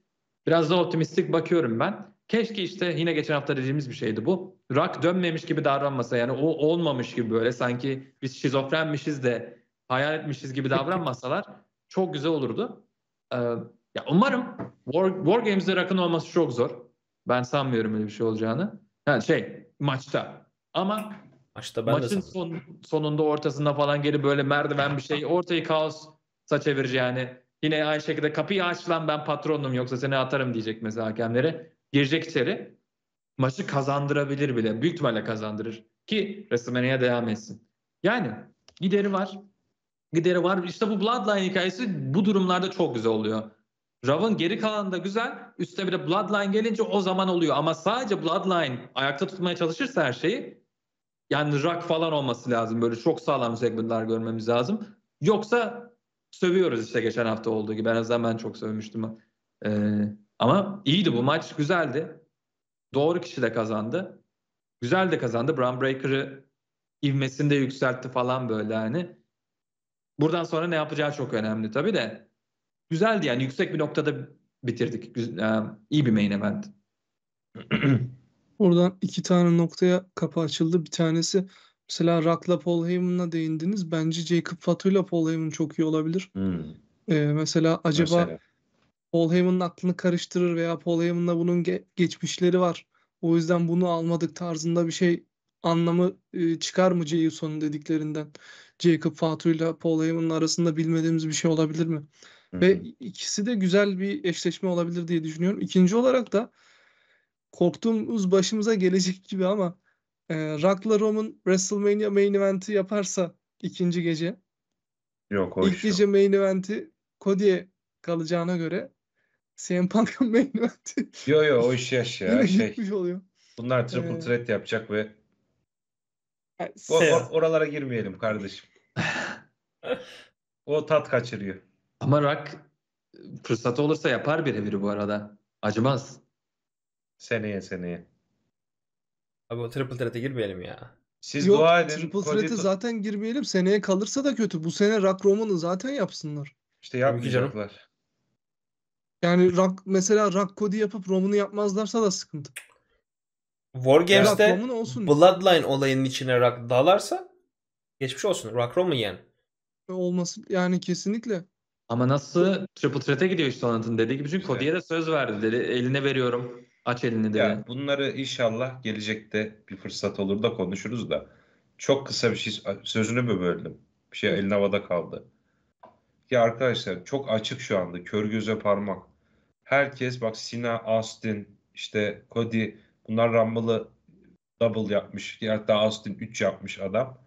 Biraz da optimistik bakıyorum ben. Keşke işte yine geçen hafta dediğimiz bir şeydi bu. Rock dönmemiş gibi davranmasa yani o olmamış gibi böyle sanki biz şizofrenmişiz de hayal etmişiz gibi davranmasalar çok güzel olurdu. Ee, ya umarım War, War Games'de rakın olması çok zor. Ben sanmıyorum öyle bir şey olacağını. Yani şey maçta. Ama maçta ben maçın de son, sonunda ortasında falan geri böyle merdiven bir şey ortayı kaos saç yani. Yine aynı şekilde kapıyı aç lan ben patronum yoksa seni atarım diyecek mesela hakemlere. Girecek içeri. Maçı kazandırabilir bile. Büyük ihtimalle kazandırır. Ki WrestleMania'ya devam etsin. Yani gideri var. Gideri var. İşte bu Bloodline hikayesi bu durumlarda çok güzel oluyor. Rav'ın geri kalanında güzel. Üste bir de Bloodline gelince o zaman oluyor. Ama sadece Bloodline ayakta tutmaya çalışırsa her şeyi yani rock falan olması lazım. Böyle çok sağlam segmentler görmemiz lazım. Yoksa sövüyoruz işte geçen hafta olduğu gibi. En azından ben çok sövmüştüm. Ee, ama iyiydi bu maç. Güzeldi. Doğru kişi de kazandı. Güzel de kazandı. Brown Breaker'ı ivmesinde yükseltti falan böyle Yani Buradan sonra ne yapacağı çok önemli tabii de güzeldi yani yüksek bir noktada bitirdik. E, iyi bir main event. Oradan iki tane noktaya kapı açıldı. Bir tanesi mesela Rock'la Paul Heyman'la değindiniz. Bence Jacob Fatu'yla Paul Heyman çok iyi olabilir. Hmm. Ee, mesela acaba mesela. Paul Heyman'ın aklını karıştırır veya Paul Heyman'la bunun ge- geçmişleri var. O yüzden bunu almadık tarzında bir şey anlamı e, çıkar mı Jeyuson'un dediklerinden? Jacob Fatu'yla Paul Heyman'ın arasında bilmediğimiz bir şey olabilir mi? Ve ikisi de güzel bir eşleşme olabilir diye düşünüyorum. İkinci olarak da korktuğumuz başımıza gelecek gibi ama e, Rock'la Roman WrestleMania main eventi yaparsa ikinci gece Yok, o ilk işte. gece main eventi Cody'e kalacağına göre CM Punk'ın main eventi yok yok o iş yaş ya. şey, oluyor. Bunlar triple ee, threat yapacak ve o, o, şey- oralara girmeyelim kardeşim. o tat kaçırıyor. Ama Rak e, fırsatı olursa yapar birebir bu arada. Acımaz. Seneye seneye. Abi o triple threat'e girmeyelim ya. Siz Yok, dua edin. Triple threat'e zaten girmeyelim. Seneye kalırsa da kötü. Bu sene Rock Roman'ı zaten yapsınlar. İşte yapmayacaklar. Yani Rock, mesela Rock Cody yapıp Roman'ı yapmazlarsa da sıkıntı. War Wargames'te Bloodline olayının içine Rock dalarsa geçmiş olsun. Rock Roman yani. Olmasın yani kesinlikle. Ama nasıl triple threat'e gidiyor işte Donat'ın dediği gibi. Çünkü Cody'ye de söz verdi dedi. Eline veriyorum. Aç elini dedi. Ya bunları inşallah gelecekte bir fırsat olur da konuşuruz da. Çok kısa bir şey sözünü mü böldüm? Bir şey elin havada kaldı. Ya arkadaşlar çok açık şu anda. Kör göze parmak. Herkes bak Sina, Austin, işte Cody bunlar Rumble'ı double yapmış. Hatta Austin 3 yapmış adam.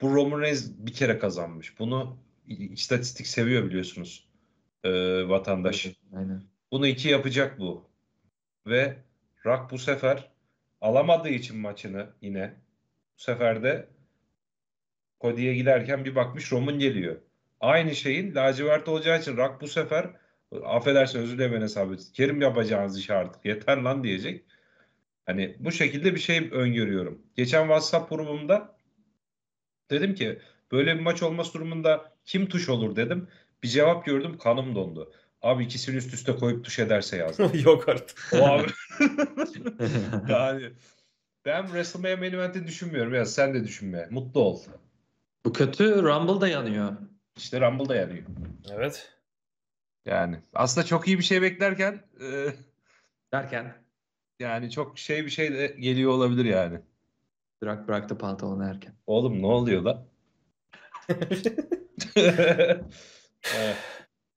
Bu Roman Reigns bir kere kazanmış. Bunu istatistik seviyor biliyorsunuz e, vatandaş. Evet, aynen. Bunu iki yapacak bu. Ve Rak bu sefer alamadığı için maçını yine bu sefer de Kodi'ye giderken bir bakmış Rom'un geliyor. Aynı şeyin lacivert olacağı için Rak bu sefer affedersin özür dilerim hesabı Kerim yapacağınız iş artık yeter lan diyecek. Hani bu şekilde bir şey öngörüyorum. Geçen WhatsApp grubumda dedim ki Böyle bir maç olması durumunda kim tuş olur dedim. Bir cevap gördüm kanım dondu. Abi ikisini üst üste koyup tuş ederse yazdım. Yok artık. abi. yani ben WrestleMania main event'i düşünmüyorum ya sen de düşünme. Mutlu ol. Bu kötü Rumble da yanıyor. İşte Rumble da yanıyor. Evet. Yani aslında çok iyi bir şey beklerken e, derken yani çok şey bir şey de geliyor olabilir yani. bırak bıraktı pantolonu erken. Oğlum ne oluyor da?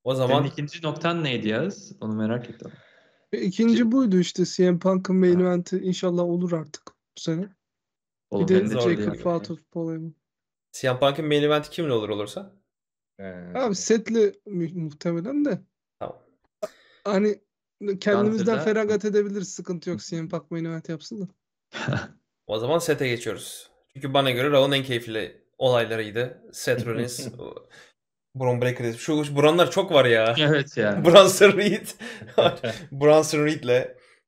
O zaman Senin ikinci noktan neydi Yaz? Onu merak ettim. E, ikinci buydu işte CM Punk'ın main eventi inşallah olur artık bu sene. Olur, bir de Jacob Fatu olayı CM Punk'ın main eventi kimle olur olursa? Ee, Abi şey. setli muhtemelen de. Tamam. Hani kendimizden Dante'da... feragat edebiliriz. Sıkıntı yok. CM Punk main event yapsın da. o zaman sete geçiyoruz. Çünkü bana göre Raw'un en keyifli olaylarıydı. Seth Rollins, Bron Breaker, şu Bronlar çok var ya. Evet ya. Bronson Reed. Bronson Reed'le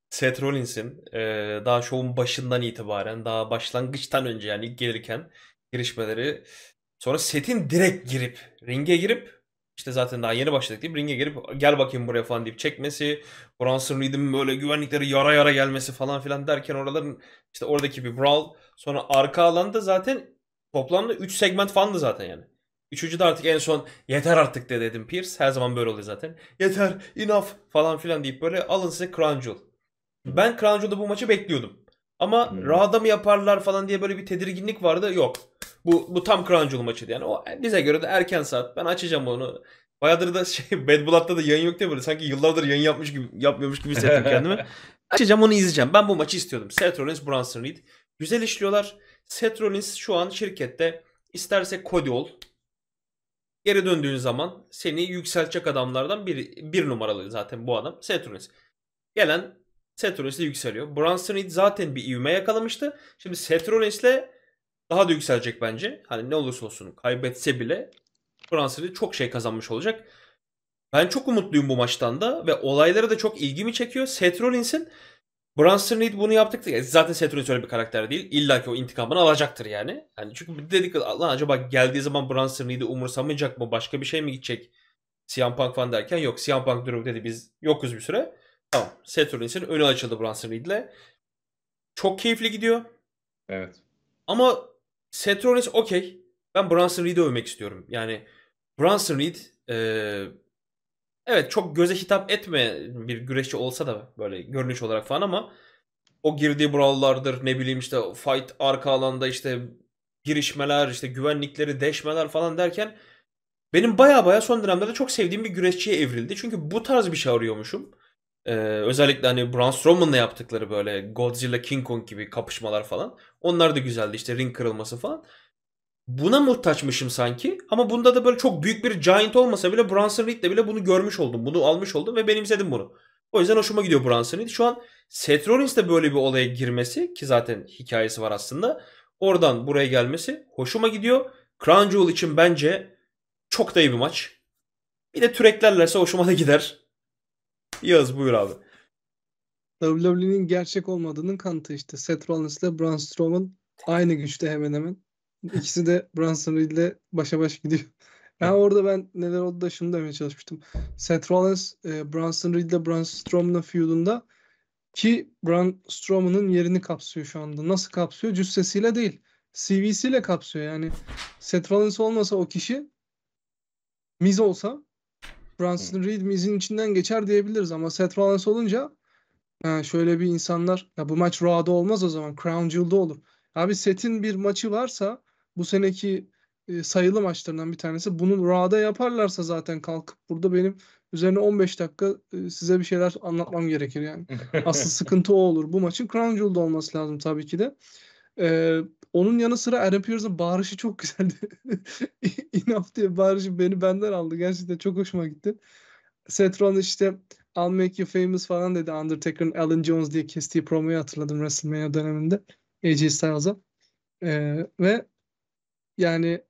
Seth Rollins'in e, daha şovun başından itibaren, daha başlangıçtan önce yani ilk gelirken girişmeleri. Sonra Seth'in direkt girip, ringe girip işte zaten daha yeni başladık deyip ringe girip gel bakayım buraya falan deyip çekmesi. Bronson Reed'in böyle güvenlikleri yara yara gelmesi falan filan derken oraların işte oradaki bir brawl. Sonra arka alanda zaten Toplamda 3 segment falandı zaten yani. Üçüncü de artık en son yeter artık de dedim Pierce. Her zaman böyle oluyor zaten. Yeter, enough falan filan deyip böyle alın size Crown Jewel. Ben Crown Jewel'da bu maçı bekliyordum. Ama hmm. Raha'da mı yaparlar falan diye böyle bir tedirginlik vardı. Yok. Bu bu tam Crown Jewel maçıydı. Yani o bize göre de erken saat. Ben açacağım onu. Bayağıdır da şey Bad Blood'da da yayın yok diye böyle sanki yıllardır yayın yapmış gibi yapmıyormuş gibi hissettim kendimi. açacağım onu izleyeceğim. Ben bu maçı istiyordum. Seth Rollins, Bronson Reed. Güzel işliyorlar. Seth Rollins şu an şirkette isterse Cody ol. Geri döndüğün zaman seni yükseltecek adamlardan bir, bir numaralı zaten bu adam. Seth Rollins. Gelen Seth Rollins'le yükseliyor. Bronson Reed zaten bir ivme yakalamıştı. Şimdi Seth Rollins'le daha da yükselecek bence. Hani ne olursa olsun kaybetse bile Bronson Reed çok şey kazanmış olacak. Ben çok umutluyum bu maçtan da ve olayları da çok ilgimi çekiyor. Seth Rollins'in Bronson Reed bunu yaptık ya zaten Seth öyle bir karakter değil. İlla ki o intikamını alacaktır yani. yani çünkü dedik Allah acaba geldiği zaman Bronson Reed'i umursamayacak mı? Başka bir şey mi gidecek? CM Punk falan derken yok. CM Punk durup dedi biz yokuz bir süre. Tamam. Seth Rollins'in önü açıldı Bronson Reed'le. Çok keyifli gidiyor. Evet. Ama Seth Rollins okey. Ben Bronson Reed'i övmek istiyorum. Yani Bronson Reed e, evet çok göze hitap etme bir güreşçi olsa da böyle görünüş olarak falan ama o girdiği brawllardır ne bileyim işte fight arka alanda işte girişmeler işte güvenlikleri deşmeler falan derken benim baya baya son dönemlerde çok sevdiğim bir güreşçiye evrildi. Çünkü bu tarz bir şey arıyormuşum. Ee, özellikle hani Braun Strowman'la yaptıkları böyle Godzilla King Kong gibi kapışmalar falan. Onlar da güzeldi işte ring kırılması falan buna muhtaçmışım sanki. Ama bunda da böyle çok büyük bir giant olmasa bile Bronson Reed'le bile bunu görmüş oldum. Bunu almış oldum ve benimsedim bunu. O yüzden hoşuma gidiyor Bronson Reed. Şu an Seth de böyle bir olaya girmesi ki zaten hikayesi var aslında. Oradan buraya gelmesi hoşuma gidiyor. Crown Jewel için bence çok da iyi bir maç. Bir de türeklerlerse hoşuma da gider. Yaz buyur abi. WWE'nin gerçek olmadığının kanıtı işte. Seth Rollins ile Braun Strowman aynı güçte hemen hemen. İkisi de Brunson Reed ile başa baş gidiyor. Yani orada ben neler oldu da şunu demeye çalışmıştım. Seth Rollins, e, Brunson Reed ile Braun Strowman'ın feudunda ki Braun Strowman'ın yerini kapsıyor şu anda. Nasıl kapsıyor? Cüssesiyle değil. CV'siyle kapsıyor. Yani Seth Rollins olmasa o kişi Miz olsa Brunson Reed Miz'in içinden geçer diyebiliriz ama Seth Rollins olunca yani şöyle bir insanlar ya bu maç Raw'da olmaz o zaman Crown Jewel'da olur. Abi Seth'in bir maçı varsa bu seneki e, sayılı maçlarından bir tanesi. Bunu Ra'da yaparlarsa zaten kalkıp burada benim üzerine 15 dakika e, size bir şeyler anlatmam gerekir yani. Asıl sıkıntı o olur. Bu maçın Crown Jewel'da olması lazım tabii ki de. E, onun yanı sıra Aaron Pierce'ın bağırışı çok güzeldi. Enough diye bağırışı beni benden aldı. Gerçekten çok hoşuma gitti. Seth Rollins işte I'll make you famous falan dedi. Undertaker'ın Alan Jones diye kestiği promoyu hatırladım WrestleMania döneminde. AJ Styles'a. Ee, ve yani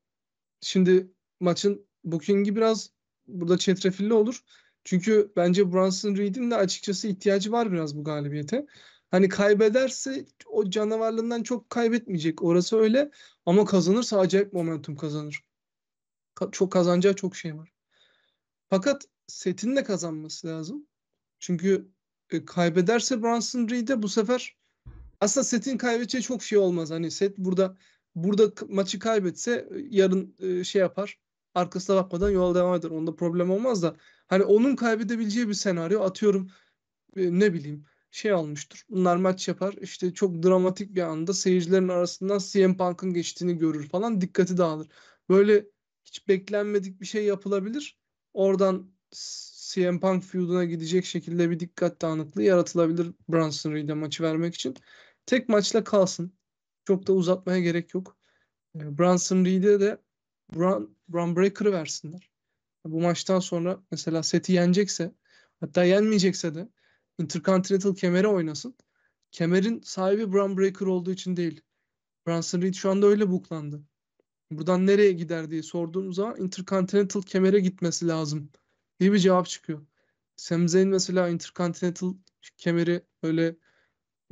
şimdi maçın booking'i biraz burada çetrefilli olur. Çünkü bence Brunson Reed'in de açıkçası ihtiyacı var biraz bu galibiyete. Hani kaybederse o canavarlığından çok kaybetmeyecek. Orası öyle. Ama kazanırsa acayip momentum kazanır. Ka- çok kazanacağı çok şey var. Fakat setin de kazanması lazım. Çünkü e, kaybederse Brunson Reed'e bu sefer aslında setin kaybedeceği çok şey olmaz. Hani set burada burada maçı kaybetse e, yarın e, şey yapar. Arkasına bakmadan yola devam eder. Onda problem olmaz da hani onun kaybedebileceği bir senaryo atıyorum e, ne bileyim şey almıştır. Bunlar maç yapar. İşte çok dramatik bir anda seyircilerin arasından CM Punk'ın geçtiğini görür falan. Dikkati dağılır. Böyle hiç beklenmedik bir şey yapılabilir. Oradan CM Punk feud'una gidecek şekilde bir dikkat dağınıklığı yaratılabilir Bronson Reed'e maçı vermek için. Tek maçla kalsın. Çok da uzatmaya gerek yok. Ee, Brunson Reed'e de Brown Brun Breaker'ı versinler. Bu maçtan sonra mesela seti yenecekse hatta yenmeyecekse de Intercontinental kemeri oynasın. Kemerin sahibi Brown Breaker olduğu için değil. Brunson Reed şu anda öyle buklandı. Buradan nereye gider diye sorduğum zaman Intercontinental kemere gitmesi lazım diye bir cevap çıkıyor. Sam Zayn mesela Intercontinental kemeri öyle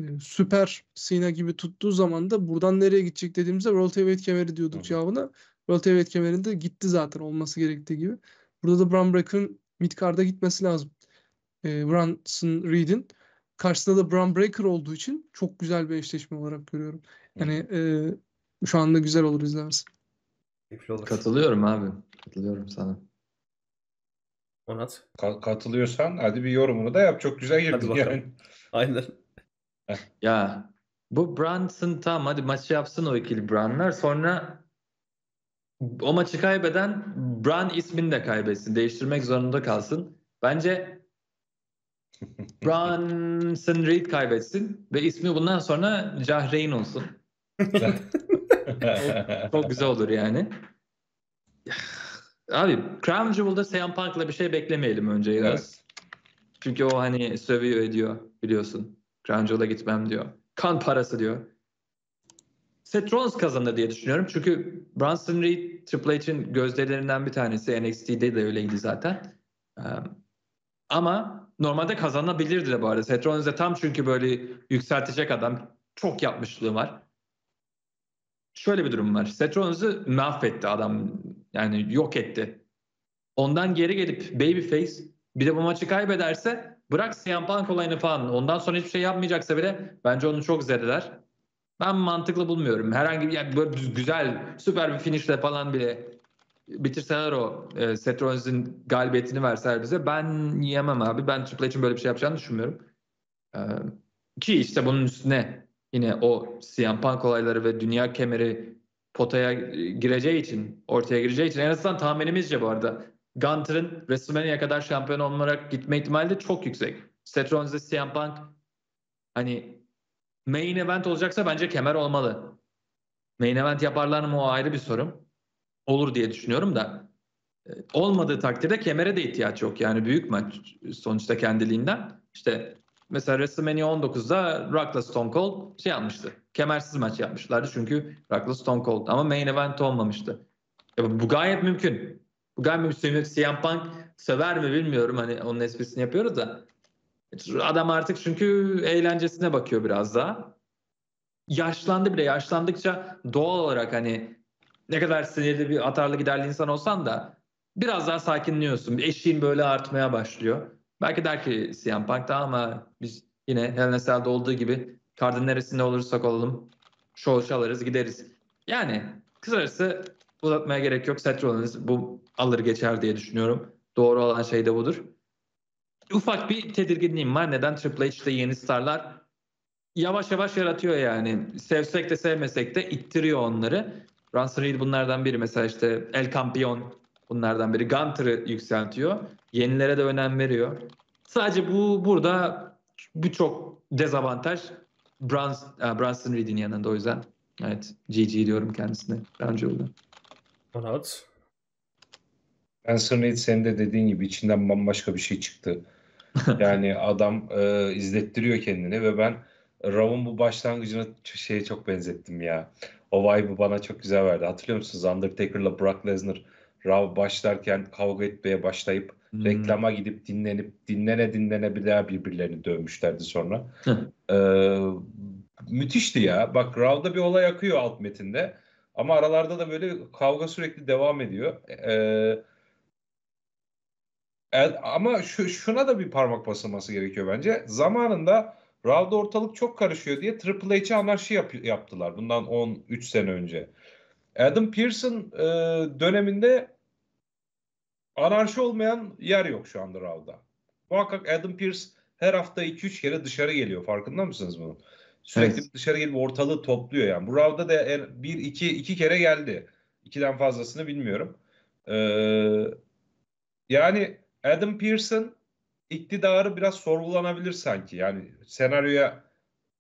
ee, süper Sina gibi tuttuğu zaman da buradan nereye gidecek dediğimizde World Heavyweight kemeri diyorduk evet. ya buna. World Heavyweight kemerinde gitti zaten olması gerektiği gibi. Burada da Bram Breaker'ın midcard'a gitmesi lazım. E, Brunson Reed'in. Karşısında da Bram Breaker olduğu için çok güzel bir eşleşme olarak görüyorum. Yani e, şu anda güzel olur izlersin. Katılıyorum abi. Katılıyorum sana. Onat. Ka- katılıyorsan hadi bir yorumunu da yap. Çok güzel girdin yani. Aynen ya bu Brunson tam hadi maçı yapsın o ikili Brun'lar. Sonra o maçı kaybeden Brun ismini de kaybetsin. Değiştirmek zorunda kalsın. Bence Brunson Reed kaybetsin ve ismi bundan sonra Cahreyn olsun. çok, güzel olur yani. Abi Crown Jewel'da Sam Punk'la bir şey beklemeyelim önce biraz. Evet. Çünkü o hani sövüyor ediyor biliyorsun. Crunchyroll'a gitmem diyor. Kan parası diyor. Seth Rollins kazanır diye düşünüyorum. Çünkü Bronson Reed Triple H'in gözdelerinden bir tanesi. NXT'de de öyleydi zaten. ama normalde kazanabilirdi de bu arada. Seth Rollins de tam çünkü böyle yükseltecek adam. Çok yapmışlığı var. Şöyle bir durum var. Seth Rollins'ı mahvetti adam. Yani yok etti. Ondan geri gelip babyface bir de bu maçı kaybederse Bırak CM Punk olayını falan ondan sonra hiçbir şey yapmayacaksa bile bence onu çok zedeler. Ben mantıklı bulmuyorum. Herhangi bir yani böyle güzel süper bir finishle falan bile bitirseler o e, Seth Rollins'in galibiyetini verseler bize ben yiyemem abi. Ben Triple H'in böyle bir şey yapacağını düşünmüyorum. E, ki işte bunun üstüne yine o CM Punk olayları ve dünya kemeri potaya e, gireceği için, ortaya gireceği için en azından tahminimizce bu arada Gunter'ın WrestleMania'ya kadar şampiyon olarak gitme ihtimali de çok yüksek. Seth Rollins'de CM Punk hani main event olacaksa bence kemer olmalı. Main event yaparlar mı o ayrı bir sorum. Olur diye düşünüyorum da e, olmadığı takdirde kemere de ihtiyaç yok. Yani büyük maç sonuçta kendiliğinden. İşte mesela WrestleMania 19'da Rock'la Stone Cold şey yapmıştı. Kemersiz maç yapmışlardı çünkü Rock'la Stone Cold ama main event olmamıştı. Ya e, bu gayet mümkün. Bu galiba CM Punk sever mi bilmiyorum. Hani onun esprisini yapıyoruz da. Adam artık çünkü eğlencesine bakıyor biraz daha. Yaşlandı bile. Yaşlandıkça doğal olarak hani ne kadar sinirli bir atarlı giderli insan olsan da biraz daha sakinliyorsun. Eşiğin böyle artmaya başlıyor. Belki der ki CM Punk tamam ama biz yine Hell Cell'de olduğu gibi kardın neresinde olursak olalım show çalarız gideriz. Yani kısacası uzatmaya gerek yok. Seth Rollins bu alır geçer diye düşünüyorum. Doğru olan şey de budur. Ufak bir tedirginliğim var. Neden Triple H'de yeni starlar yavaş yavaş yaratıyor yani. Sevsek de sevmesek de ittiriyor onları. Ransom Reed bunlardan biri. Mesela işte El Campion bunlardan biri. Gunter'ı yükseltiyor. Yenilere de önem veriyor. Sadece bu burada birçok dezavantaj Brans, e, Brunson Reed'in yanında o yüzden. Evet. GG diyorum kendisine. Bence oldu. Anlat. Spencer Reed senin de dediğin gibi içinden bambaşka bir şey çıktı. Yani adam e, izlettiriyor kendini ve ben Raw'un bu başlangıcını şeye çok benzettim ya. O vibe'ı bana çok güzel verdi. Hatırlıyor musunuz Undertaker'la Brock Lesnar Raw başlarken kavga etmeye başlayıp hmm. reklama gidip dinlenip dinlene dinlene bir daha birbirlerini dövmüşlerdi sonra. ee, müthişti ya. Bak Raw'da bir olay akıyor alt metinde. Ama aralarda da böyle kavga sürekli devam ediyor. Ee, ama şu, şuna da bir parmak basılması gerekiyor bence. Zamanında RAW'da ortalık çok karışıyor diye Triple H'e anarşi yap, yaptılar bundan 13 sene önce. Adam Pearson e, döneminde anarşi olmayan yer yok şu anda RAW'da. Muhakkak Adam Pearce her hafta 2-3 kere dışarı geliyor. Farkında mısınız bunun? Sürekli evet. dışarı gelip ortalığı topluyor yani. Bu roundda da er, bir iki iki kere geldi. İkiden fazlasını bilmiyorum. Ee, yani Adam Pearson iktidarı biraz sorgulanabilir sanki. Yani senaryoya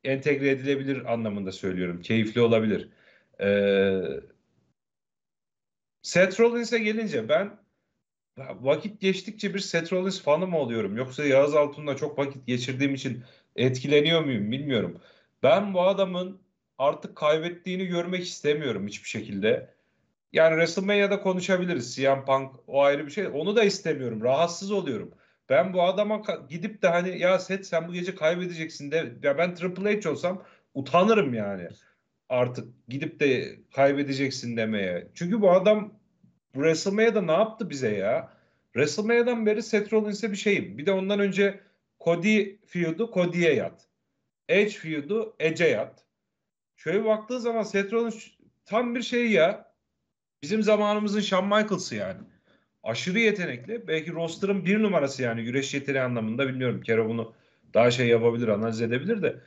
entegre edilebilir anlamında söylüyorum. Keyifli olabilir. Ee, Seth Rollins'e gelince ben vakit geçtikçe bir Seth Rollins fanı mı oluyorum? Yoksa Yağız Altun'la çok vakit geçirdiğim için etkileniyor muyum bilmiyorum. Ben bu adamın artık kaybettiğini görmek istemiyorum hiçbir şekilde. Yani WrestleMania'da konuşabiliriz. CM Punk o ayrı bir şey. Onu da istemiyorum. Rahatsız oluyorum. Ben bu adama gidip de hani ya Seth sen bu gece kaybedeceksin de ya ben Triple H olsam utanırım yani. Artık gidip de kaybedeceksin demeye. Çünkü bu adam WrestleMania'da ne yaptı bize ya? WrestleMania'dan beri Seth Rollins'e bir şeyim. Bir de ondan önce Cody feud'u Cody'ye yat. Edgefield'u Eceyat. Şöyle baktığı zaman Setron'un tam bir şey ya. Bizim zamanımızın Shawn Michaels'ı yani. Aşırı yetenekli. Belki roster'ın bir numarası yani güreş yeteneği anlamında bilmiyorum. Kero bunu daha şey yapabilir, analiz edebilir de.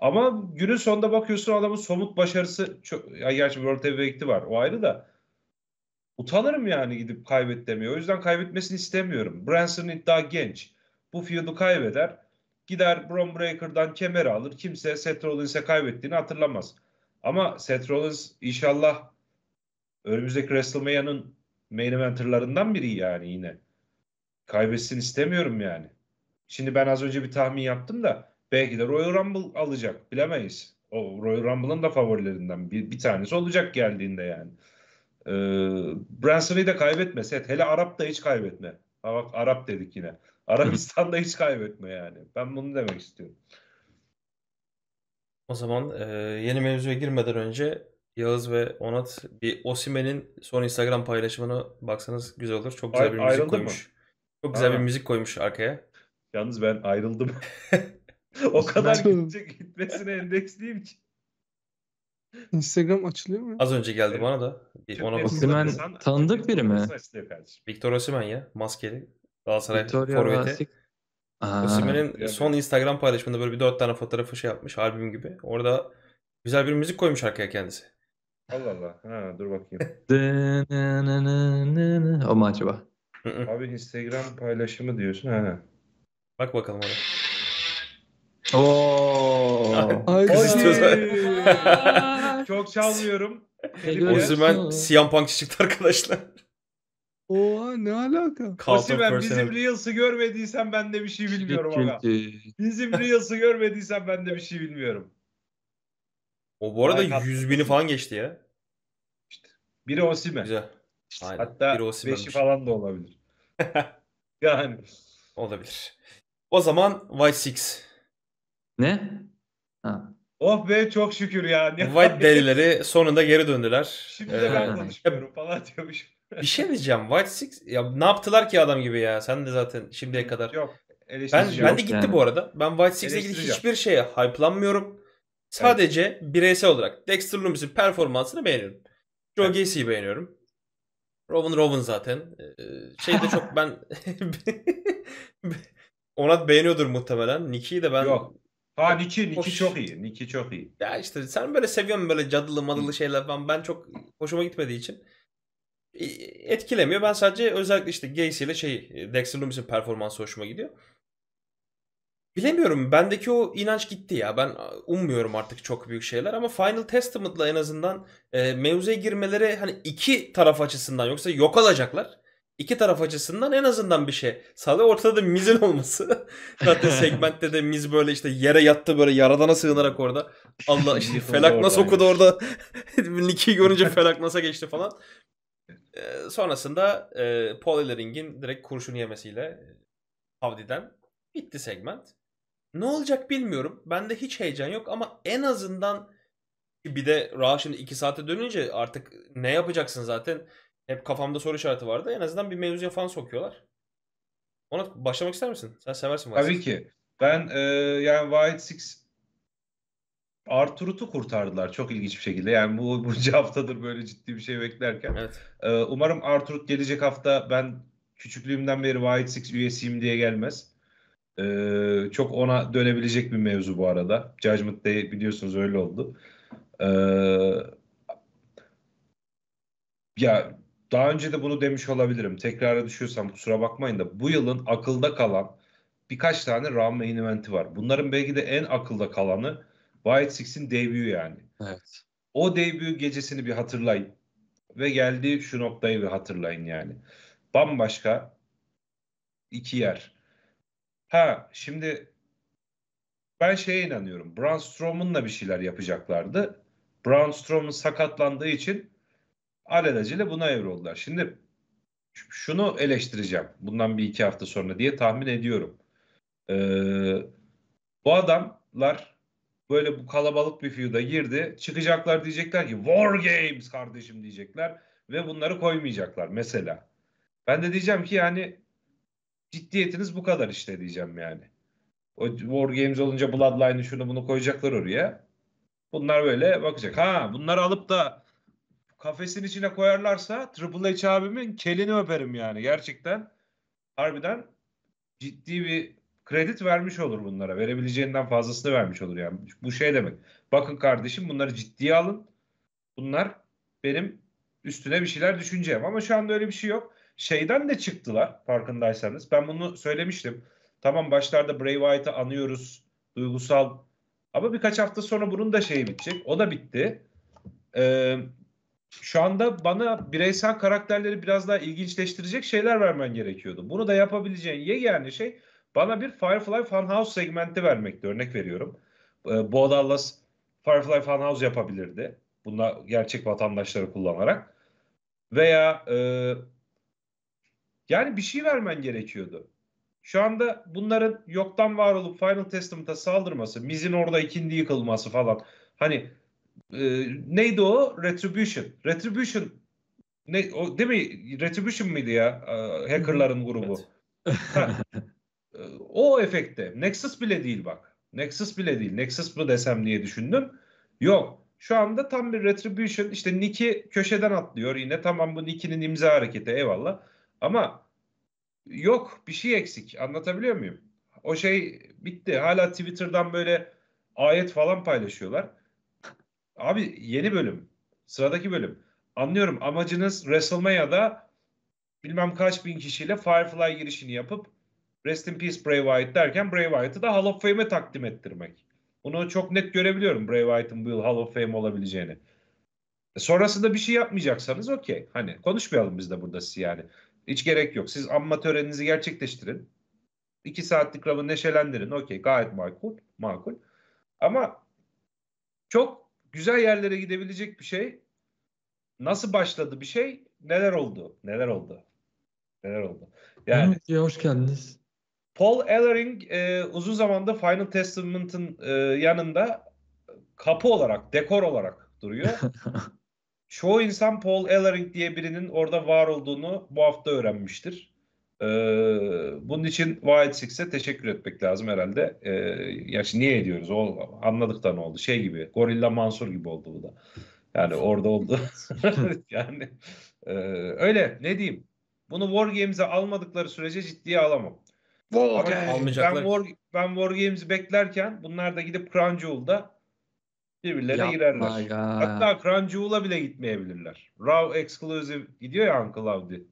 Ama günün sonunda bakıyorsun adamın somut başarısı çok, ya gerçi World Heavyweight'i var o ayrı da utanırım yani gidip kaybet demiyor. O yüzden kaybetmesini istemiyorum. Branson iddia genç. Bu field'u kaybeder. Gider Brom Breaker'dan kemer alır. Kimse Seth Rollins'e kaybettiğini hatırlamaz. Ama Seth Rollins inşallah önümüzdeki WrestleMania'nın main eventerlarından biri yani yine. Kaybetsin istemiyorum yani. Şimdi ben az önce bir tahmin yaptım da belki de Royal Rumble alacak. Bilemeyiz. O Royal Rumble'ın da favorilerinden bir, bir tanesi olacak geldiğinde yani. Ee, Branson'ı da kaybetme Seth. Hele Arap da hiç kaybetme. Bak Arap dedik yine. Arabistan'da hiç kaybetme yani. Ben bunu demek istiyorum. O zaman e, yeni mevzuya girmeden önce Yağız ve Onat bir Osimen'in son Instagram paylaşımını baksanız güzel olur. Çok güzel bir Ay, müzik koymuş. Mı? Çok güzel ha. bir müzik koymuş arkaya. Yalnız ben ayrıldım. o kadar gidecek gitmesine endeksliyim ki. Instagram açılıyor mu? Az önce geldi evet. bana da. Bir ona Osimen Tanıdık biri mi? Victor Osimen ya. Maskeli. Galatasaray forveti. Osimhen'in evet. son Instagram paylaşımında böyle bir dört tane fotoğrafı şey yapmış albüm gibi. Orada güzel bir müzik koymuş arkaya kendisi. Allah Allah. Ha, dur bakayım. o mu acaba? Abi Instagram paylaşımı diyorsun. Ha. Bak bakalım oraya. Oo. Çok çalmıyorum. Osimhen Siyan Punk çıktı arkadaşlar. Oha ne alaka? Asi ben bizim Reels'ı görmediysen ben de bir şey bilmiyorum aga. Bizim Reels'ı görmediysen ben de bir şey bilmiyorum. O bu arada Ay, 100 bini falan geçti ya. İşte. Biri Osime. Güzel. Aynen. Hatta 5'i falan da olabilir. yani. Olabilir. O zaman White 6 Ne? Ha. Oh be çok şükür ya. White delileri sonunda geri döndüler. Şimdi de ben ee, konuşmuyorum falan diyormuş. Bir şey diyeceğim. White Six ya ne yaptılar ki adam gibi ya? Sen de zaten şimdiye kadar. Yok. Ben, yok ben de gitti yani. bu arada. Ben White Six'e ilgili hiçbir şeye hype'lanmıyorum. Sadece evet. bireysel olarak Dexter Lumis'in performansını beğeniyorum. Joe evet. Gacy'yi beğeniyorum. Robin Robin zaten. Ee, şey de çok ben Onat beğeniyordur muhtemelen. Nicky'yi de ben Yok. Ha Niki, Niki Hoş... çok iyi. Niki çok iyi. Ya işte sen böyle seviyorsun böyle cadılı madılı şeyler Ben Ben çok hoşuma gitmediği için. E, etkilemiyor. Ben sadece özellikle işte Gacy ile şey e, Dexter Loomis'in performansı hoşuma gidiyor. Bilemiyorum bendeki o inanç gitti ya. Ben ummuyorum artık çok büyük şeyler ama Final Testament'la en azından e, mevzuya girmeleri hani iki taraf açısından yoksa yok alacaklar. İki taraf açısından en azından bir şey sağlıyor. Ortada da mizin olması. Zaten segmentte de miz böyle işte yere yattı böyle yaradana sığınarak orada. Allah işte felak nasıl okudu orada. Nicky'i görünce felak nasıl geçti falan sonrasında e, Paul Ellering'in direkt kurşunu yemesiyle Avdi'den bitti segment. Ne olacak bilmiyorum. Bende hiç heyecan yok ama en azından bir de Raw şimdi 2 saate dönünce artık ne yapacaksın zaten hep kafamda soru işareti vardı. En azından bir mevzuya falan sokuyorlar. Ona başlamak ister misin? Sen seversin White Tabii ki. Ben e, yani White Six Arturut'u kurtardılar çok ilginç bir şekilde. Yani bu bunca haftadır böyle ciddi bir şey beklerken. Evet. Ee, umarım Arturut gelecek hafta ben küçüklüğümden beri White Six üyesiyim diye gelmez. Ee, çok ona dönebilecek bir mevzu bu arada. Judgment Day biliyorsunuz öyle oldu. Ee, ya daha önce de bunu demiş olabilirim. Tekrara düşüyorsam kusura bakmayın da bu yılın akılda kalan birkaç tane round main eventi var. Bunların belki de en akılda kalanı White Six'in debütü yani. Evet. O debut gecesini bir hatırlayın. Ve geldi şu noktayı bir hatırlayın yani. Bambaşka iki yer. Ha şimdi ben şeye inanıyorum. Braun Strowman'la bir şeyler yapacaklardı. Braun Strowman sakatlandığı için alelacele buna evroldular. Şimdi şunu eleştireceğim bundan bir iki hafta sonra diye tahmin ediyorum. Ee, bu adamlar böyle bu kalabalık bir feud'a girdi. Çıkacaklar diyecekler ki War Games kardeşim diyecekler ve bunları koymayacaklar mesela. Ben de diyeceğim ki yani ciddiyetiniz bu kadar işte diyeceğim yani. O War Games olunca Bloodline'ı şunu bunu koyacaklar oraya. Bunlar böyle bakacak. Ha bunları alıp da kafesin içine koyarlarsa Triple H abimin kelini öperim yani gerçekten. Harbiden ciddi bir kredit vermiş olur bunlara. Verebileceğinden fazlasını vermiş olur yani. Bu şey demek. Bakın kardeşim bunları ciddiye alın. Bunlar benim üstüne bir şeyler düşüneceğim. Ama şu anda öyle bir şey yok. Şeyden de çıktılar farkındaysanız. Ben bunu söylemiştim. Tamam başlarda Bray Wyatt'ı anıyoruz. Duygusal. Ama birkaç hafta sonra bunun da şeyi bitecek. O da bitti. Ee, şu anda bana bireysel karakterleri biraz daha ilginçleştirecek şeyler vermen gerekiyordu. Bunu da yapabileceğin yegane şey bana bir Firefly Funhouse segmenti vermekti örnek veriyorum. E, Bo Dallas Firefly Funhouse yapabilirdi. Bunlar gerçek vatandaşları kullanarak. Veya e, yani bir şey vermen gerekiyordu. Şu anda bunların yoktan var olup Final Testament'a saldırması, Miz'in orada ikindi yıkılması falan. Hani e, neydi o? Retribution. Retribution ne o değil mi? Retribution mıydı ya? E, hackerların grubu. Evet. Ee, o efekte. Nexus bile değil bak. Nexus bile değil. Nexus mı desem diye düşündüm. Yok. Şu anda tam bir retribution. İşte Nick'i köşeden atlıyor yine. Tamam bu Nick'inin imza hareketi eyvallah. Ama yok bir şey eksik. Anlatabiliyor muyum? O şey bitti. Hala Twitter'dan böyle ayet falan paylaşıyorlar. Abi yeni bölüm. Sıradaki bölüm. Anlıyorum amacınız WrestleMania'da bilmem kaç bin kişiyle Firefly girişini yapıp Rest in peace Bray Wyatt derken Bray Wyatt'ı da Hall of Fame'e takdim ettirmek. Bunu çok net görebiliyorum Bray Wyatt'ın bu yıl Hall of Fame olabileceğini. E, sonrasında bir şey yapmayacaksanız okey. Hani konuşmayalım biz de burada siz yani. Hiç gerek yok. Siz amma töreninizi gerçekleştirin. İki saatlik ravı neşelendirin. Okey gayet makul. makul. Ama çok güzel yerlere gidebilecek bir şey. Nasıl başladı bir şey? Neler oldu? Neler oldu? Neler oldu? Yani, hoş geldiniz. Paul Ellering e, uzun zamanda Final Testament'ın e, yanında kapı olarak, dekor olarak duruyor. Çoğu insan Paul Ellering diye birinin orada var olduğunu bu hafta öğrenmiştir. Ee, bunun için Wild Six'e teşekkür etmek lazım herhalde. Ee, ya niye ediyoruz? O, anladık da ne oldu? Şey gibi, Gorilla Mansur gibi oldu bu da. Yani orada oldu. yani e, öyle ne diyeyim? Bunu War Games'e almadıkları sürece ciddiye alamam. War Ben War, ben War Games'i beklerken bunlar da gidip Crown Jewel'da birbirlerine Yapma girerler. Ya. Hatta Crown Jewel'a bile gitmeyebilirler. Raw Exclusive gidiyor ya Uncle Audi.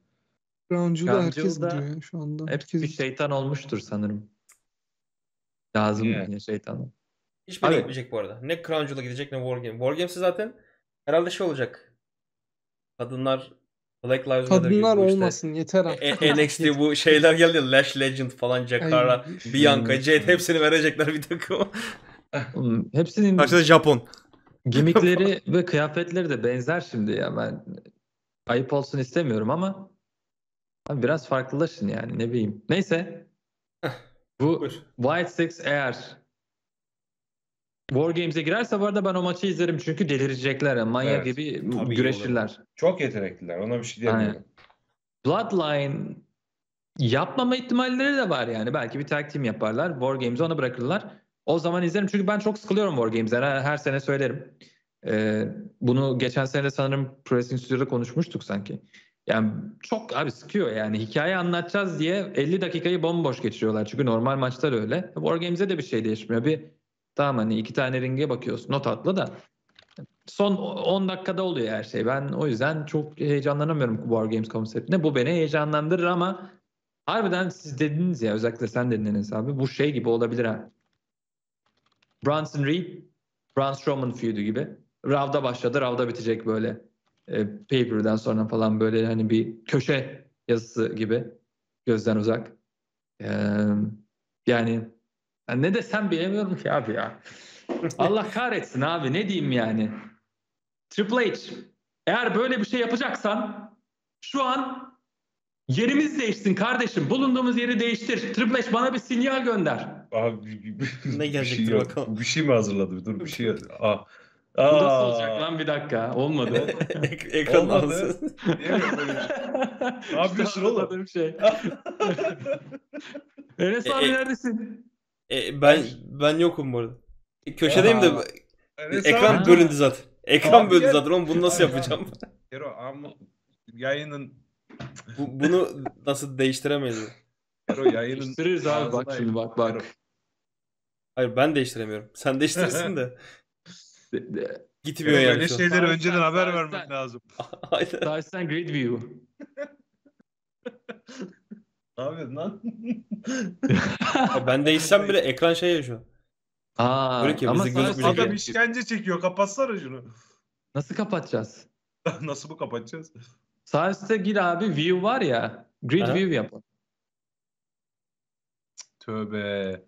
Crown Jewel'a herkes gidiyor ya şu anda. Hep herkes... bir şeytan olmuştur sanırım. Lazım yani yine şeytan. Hiçbiri gitmeyecek bu arada. Ne Crown Jewel'a gidecek ne War Game. War Games'e zaten herhalde şey olacak. Kadınlar Black Lives Kadınlar Matter olmasın işte, yeter e, artık. E, NXT bu şeyler geldi Lash Legend falan Jakara, Bianca, Jade hepsini verecekler bir takım. Hepsinin Karşıda Japon. Gimikleri ve kıyafetleri de benzer şimdi ya ben ayıp olsun istemiyorum ama abi biraz farklılaşın yani ne bileyim. Neyse bu White Six eğer War Games'e girerse bu arada ben o maçı izlerim çünkü delirecekler. Manya evet, gibi güreşirler. Çok yetenekliler. Ona bir şey diyemiyorum. Aynen. Bloodline yapmama ihtimalleri de var yani. Belki bir tag team yaparlar. War Games'e ona bırakırlar. O zaman izlerim. Çünkü ben çok sıkılıyorum War Games'den. Her, her sene söylerim. Ee, bunu geçen sene de sanırım Pressing Studio'da konuşmuştuk sanki. Yani çok abi sıkıyor yani. Hikaye anlatacağız diye 50 dakikayı bomboş geçiriyorlar. Çünkü normal maçlar öyle. War Games'e de bir şey değişmiyor. Bir Tamam hani iki tane ringe bakıyorsun not atla da son 10 dakikada oluyor her şey. Ben o yüzden çok heyecanlanamıyorum War Games konseptine. Bu beni heyecanlandırır ama harbiden siz dediniz ya özellikle sen dediniz abi bu şey gibi olabilir ha. Bronson Reed, Braun Strowman feud'u gibi. Rav'da başladı, Rav'da bitecek böyle. E, pay sonra falan böyle hani bir köşe yazısı gibi gözden uzak. E, yani yani ne desem bilemiyorum ki abi ya. Allah kahretsin abi ne diyeyim yani. Triple H eğer böyle bir şey yapacaksan şu an yerimiz değişsin kardeşim. Bulunduğumuz yeri değiştir. Triple H bana bir sinyal gönder. Abi ne gelecek şey bakalım. Bir şey mi hazırladı? Dur bir şey. Aa, Aa. Bu nasıl olacak lan bir dakika? Olmadı. Ek ekran Olmadı. Ne yapıyorsun oğlum? şey. Enes abi e, e- neredesin? E, ben ben yokum burada. arada. E, Köşedeyim de Evet, ekran abi. bölündü zaten. Ekran Abi bölündü ya. zaten. Oğlum bunu nasıl yapacağım? Kero ama yayının Bu, bunu nasıl değiştiremeyiz? Kero yayının Değiştiririz abi bak şimdi bak bak. Hayır ben değiştiremiyorum. Sen değiştirsin de. Gitmiyor yani böyle şu şeyleri Sen- önceden sen- haber sen- vermek sen. lazım. Aynen. Tarzan Grid View. Ne yapıyorsun lan? ben değişsem bile ekran şey yaşıyor. Aa, Böyle ki ama bizi sana- Adam işkence çekiyor. Kapatsana şunu. nasıl kapatacağız? Nasıl bu kapatacağız? Sağ üstte gir abi view var ya. Grid Aha. view yapın. Tövbe.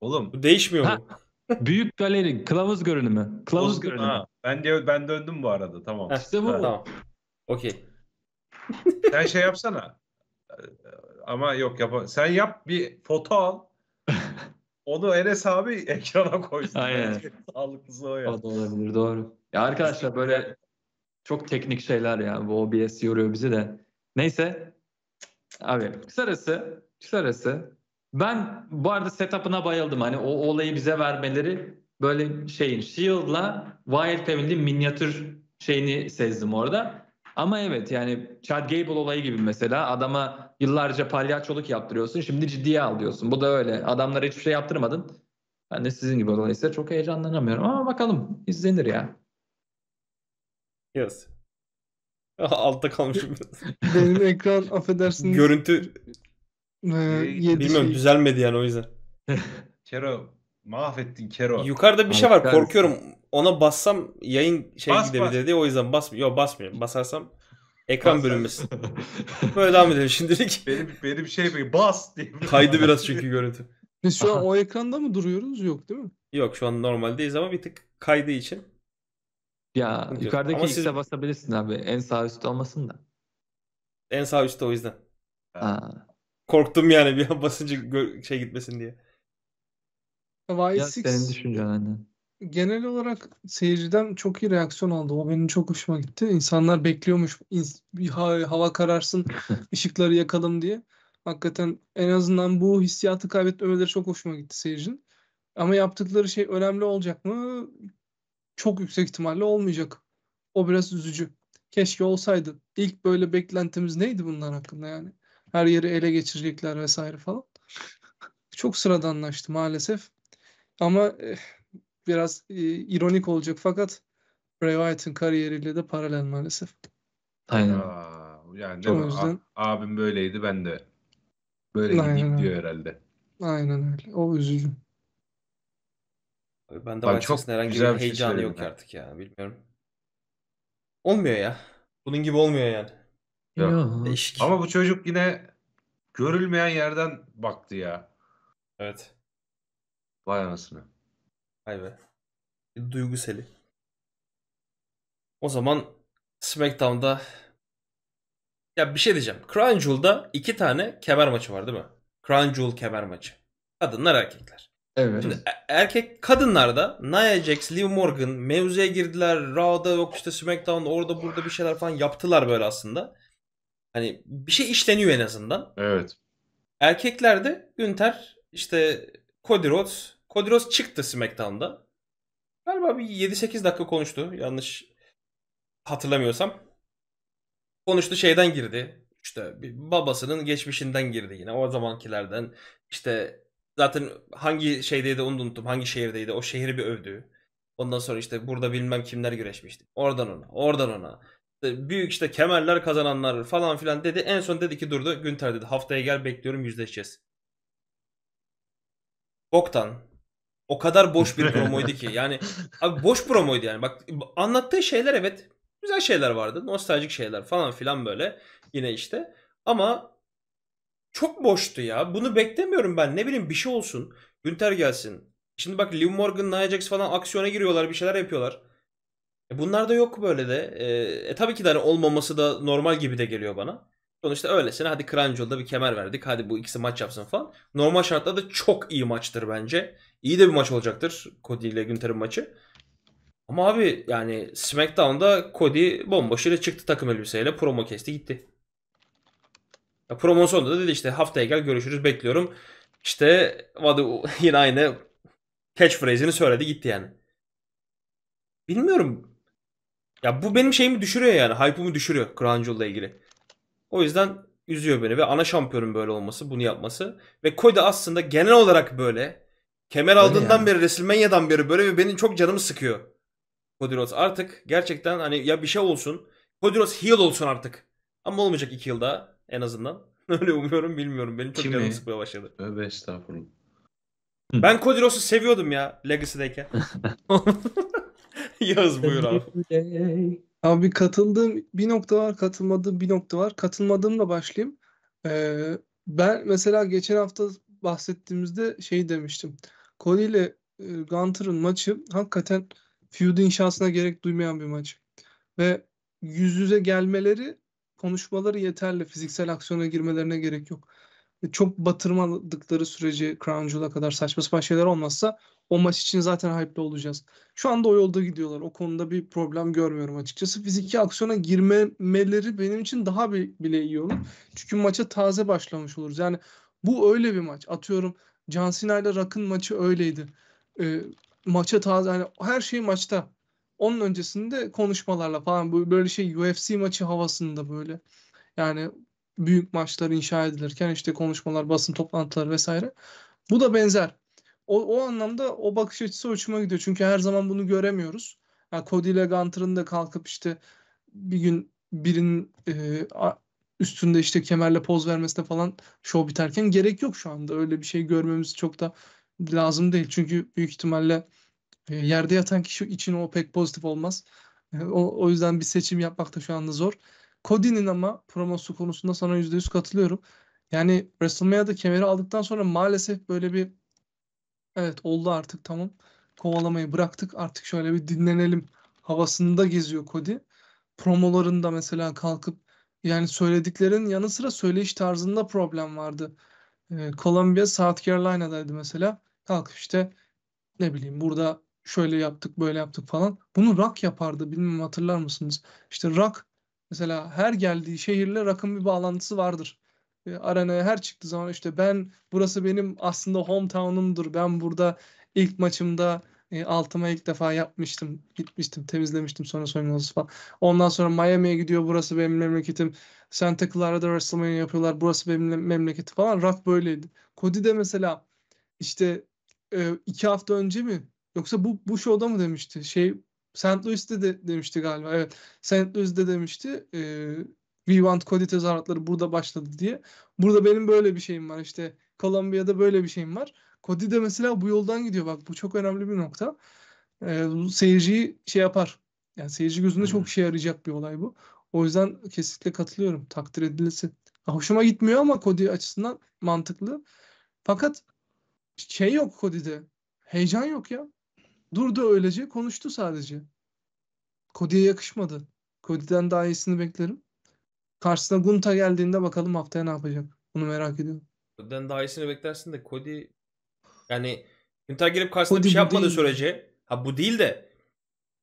Oğlum. Bu değişmiyor Ha, mu? Büyük galeri, kılavuz görünümü. Kılavuz görünümü. Ha, ben de ben döndüm bu arada. Tamam. İşte bu. Tamam. Okey. Sen şey yapsana. Ama yok yap. Sen yap bir foto al. Onu Enes abi ekrana koysun. Aynen. Bence. Sağlıklısı o ya. O da olabilir doğru. Ya arkadaşlar böyle çok teknik şeyler ya. Bu OBS yoruyor bizi de. Neyse. Abi kısarası kısarası ben bu arada setup'ına bayıldım. Hani o, olayı bize vermeleri böyle şeyin Shield'la Wildfamily'nin minyatür şeyini sezdim orada. Ama evet yani Chad Gable olayı gibi mesela adama yıllarca palyaçoluk yaptırıyorsun şimdi ciddiye al diyorsun. Bu da öyle. Adamlara hiçbir şey yaptırmadın. Ben de sizin gibi dolayısıyla çok heyecanlanamıyorum ama bakalım izlenir ya. Yes. Altta kalmışım. Benim ekran affedersiniz. Görüntü ee, e, bilmiyorum şey. düzelmedi yani o yüzden. Kero mahvettin Kero. Yukarıda bir şey var korkuyorum ona bassam yayın şey bas, gidebilir bas. diye o yüzden bas yok basmıyorum. Basarsam ekran bas, bölünmesin. Böyle devam edelim şimdilik. Benim benim şey böyle bas diye. Kaydı biraz çünkü görüntü. Biz şu an o ekranda mı duruyoruz? Yok değil mi? Yok şu an normaldeyiz ama bir tık kaydı için. Ya Yok. yukarıdaki Ama X'e siz... basabilirsin abi. En sağ üstte olmasın da. En sağ üstte o yüzden. Ha. Korktum yani bir an basınca şey gitmesin diye. Ya, senin düşüncen aynen genel olarak seyirciden çok iyi reaksiyon aldı. O benim çok hoşuma gitti. İnsanlar bekliyormuş bir hava kararsın ışıkları yakalım diye. Hakikaten en azından bu hissiyatı kaybetmemeleri çok hoşuma gitti seyircinin. Ama yaptıkları şey önemli olacak mı? Çok yüksek ihtimalle olmayacak. O biraz üzücü. Keşke olsaydı. İlk böyle beklentimiz neydi bunlar hakkında yani? Her yeri ele geçirecekler vesaire falan. Çok sıradanlaştı maalesef. Ama eh, biraz e, ironik olacak fakat Bray Wyatt'ın kariyeriyle de paralel maalesef. Aynen. Aa, yani o yüzden... abim böyleydi ben de böyle Aynen gideyim diyor herhalde. Aynen öyle. O üzücü. Ben de çok herhangi güzel bir şey heyecanı şey yok ben. artık yani bilmiyorum. Olmuyor ya. Bunun gibi olmuyor yani. Yok. Ama bu çocuk yine görülmeyen yerden baktı ya. Evet. Vay anasını. Vay be. Duyguseli. O zaman SmackDown'da ya bir şey diyeceğim. Crown Jewel'da iki tane kemer maçı var değil mi? Crown Jewel kemer maçı. Kadınlar erkekler. Evet. Şimdi e, erkek kadınlarda Nia Jax, Liv Morgan mevzuya girdiler. Raw'da yok işte SmackDown'da orada burada bir şeyler falan yaptılar böyle aslında. Hani bir şey işleniyor en azından. Evet. Erkeklerde Günther, işte Cody Rhodes Cody Rhodes çıktı SmackDown'da. Galiba bir 7-8 dakika konuştu. Yanlış hatırlamıyorsam. Konuştu şeyden girdi. İşte babasının geçmişinden girdi yine. O zamankilerden işte zaten hangi şeydeydi onu unuttum. Hangi şehirdeydi. O şehri bir övdü. Ondan sonra işte burada bilmem kimler güreşmişti. Oradan ona, oradan ona. İşte büyük işte kemerler kazananlar falan filan dedi. En son dedi ki durdu. Günter dedi haftaya gel bekliyorum yüzleşeceğiz. Boktan o kadar boş bir promoydu ki. Yani abi boş promoydu yani. Bak anlattığı şeyler evet güzel şeyler vardı. Nostaljik şeyler falan filan böyle. Yine işte. Ama çok boştu ya. Bunu beklemiyorum ben. Ne bileyim bir şey olsun. Günter gelsin. Şimdi bak Liv Morgan, Nia Jax falan aksiyona giriyorlar. Bir şeyler yapıyorlar. E bunlar da yok böyle de. E, e tabii ki de hani olmaması da normal gibi de geliyor bana. Sonuçta öylesine hadi Crunchyroll'da bir kemer verdik. Hadi bu ikisi maç yapsın falan. Normal şartlarda çok iyi maçtır bence. İyi de bir maç olacaktır Cody ile Günter'in maçı. Ama abi yani SmackDown'da Cody bomboşuyla çıktı takım elbiseyle promo kesti gitti. Ya, promon sonunda da dedi işte haftaya gel görüşürüz bekliyorum. İşte Vadi yine aynı catchphrase'ini söyledi gitti yani. Bilmiyorum. Ya bu benim şeyimi düşürüyor yani. Hype'ımı düşürüyor Crown Jewel'la ilgili. O yüzden üzüyor beni ve ana şampiyonun böyle olması, bunu yapması. Ve Cody aslında genel olarak böyle Kemer aldığından yani. beri WrestleMania'dan beri böyle ve benim çok canımı sıkıyor. Cody Rhodes artık gerçekten hani ya bir şey olsun. Cody Rhodes heel olsun artık. Ama olmayacak iki yıl daha en azından. Öyle umuyorum bilmiyorum. Benim çok Kimi? canım sıkmaya başladı. Öbe estağfurullah. Ben Cody Rhodes'u seviyordum ya Legacy'deyken. Yaz buyur abi. Abi katıldığım bir nokta var, katılmadığım bir nokta var. Katılmadığımla başlayayım. Ee, ben mesela geçen hafta bahsettiğimizde şey demiştim. Cody ile e, Gunter'ın maçı hakikaten feud inşasına gerek duymayan bir maç. Ve yüz yüze gelmeleri konuşmaları yeterli. Fiziksel aksiyona girmelerine gerek yok. E, çok batırmadıkları sürece Crown Jewel'a kadar saçma sapan şeyler olmazsa o maç için zaten hype'li olacağız. Şu anda o yolda gidiyorlar. O konuda bir problem görmüyorum açıkçası. Fiziki aksiyona girmemeleri benim için daha bile iyi olur. Çünkü maça taze başlamış oluruz. Yani bu öyle bir maç. Atıyorum John Cena ile Rock'ın maçı öyleydi. E, maça taze yani her şey maçta. Onun öncesinde konuşmalarla falan böyle şey UFC maçı havasında böyle. Yani büyük maçlar inşa edilirken işte konuşmalar, basın toplantıları vesaire. Bu da benzer. O, o anlamda o bakış açısı hoşuma gidiyor. Çünkü her zaman bunu göremiyoruz. Yani Cody ile Gunter'ın da kalkıp işte bir gün birinin e, üstünde işte kemerle poz vermesine falan show biterken gerek yok şu anda. Öyle bir şey görmemiz çok da lazım değil. Çünkü büyük ihtimalle e, yerde yatan kişi için o pek pozitif olmaz. E, o, o yüzden bir seçim yapmak da şu anda zor. Cody'nin ama promosu konusunda sana %100 katılıyorum. Yani WrestleMania'da kemeri aldıktan sonra maalesef böyle bir evet oldu artık tamam kovalamayı bıraktık artık şöyle bir dinlenelim havasında geziyor Cody. Promolarında mesela kalkıp yani söylediklerin yanı sıra söyleyiş tarzında problem vardı. Ee, Columbia South Carolina'daydı mesela. Kalkıp işte ne bileyim burada şöyle yaptık böyle yaptık falan. Bunu rock yapardı bilmem hatırlar mısınız? İşte rock mesela her geldiği şehirle rock'ın bir bağlantısı vardır. E, arenaya her çıktığı zaman işte ben burası benim aslında hometown'umdur. Ben burada ilk maçımda e, altıma ilk defa yapmıştım. Gitmiştim, temizlemiştim sonra Soyunoz falan. Ondan sonra Miami'ye gidiyor. Burası benim memleketim. Santa Clara'da WrestleMania yapıyorlar. Burası benim memleketim falan. Raf böyleydi. Cody de mesela işte e, iki hafta önce mi? Yoksa bu, bu şovda mı demişti? Şey St. Louis'te de demişti galiba. Evet. St. Louis'te demişti. E, We want Cody tezahüratları burada başladı diye. Burada benim böyle bir şeyim var. İşte Columbia'da böyle bir şeyim var. Cody de mesela bu yoldan gidiyor. Bak bu çok önemli bir nokta. Ee, seyirciyi şey yapar. Yani seyirci gözünde çok işe yarayacak bir olay bu. O yüzden kesinlikle katılıyorum. Takdir edilesi. Hoşuma gitmiyor ama Cody açısından mantıklı. Fakat şey yok Cody'de. Heyecan yok ya. Durdu öylece konuştu sadece. Cody'ye yakışmadı. Cody'den daha iyisini beklerim. Karşısına Gunta geldiğinde bakalım haftaya ne yapacak. Bunu merak ediyorum. Cody'den daha iyisini beklersin de Cody yani Inter gelip karşısında o bir şey yapmadığı değil. sürece ha bu değil de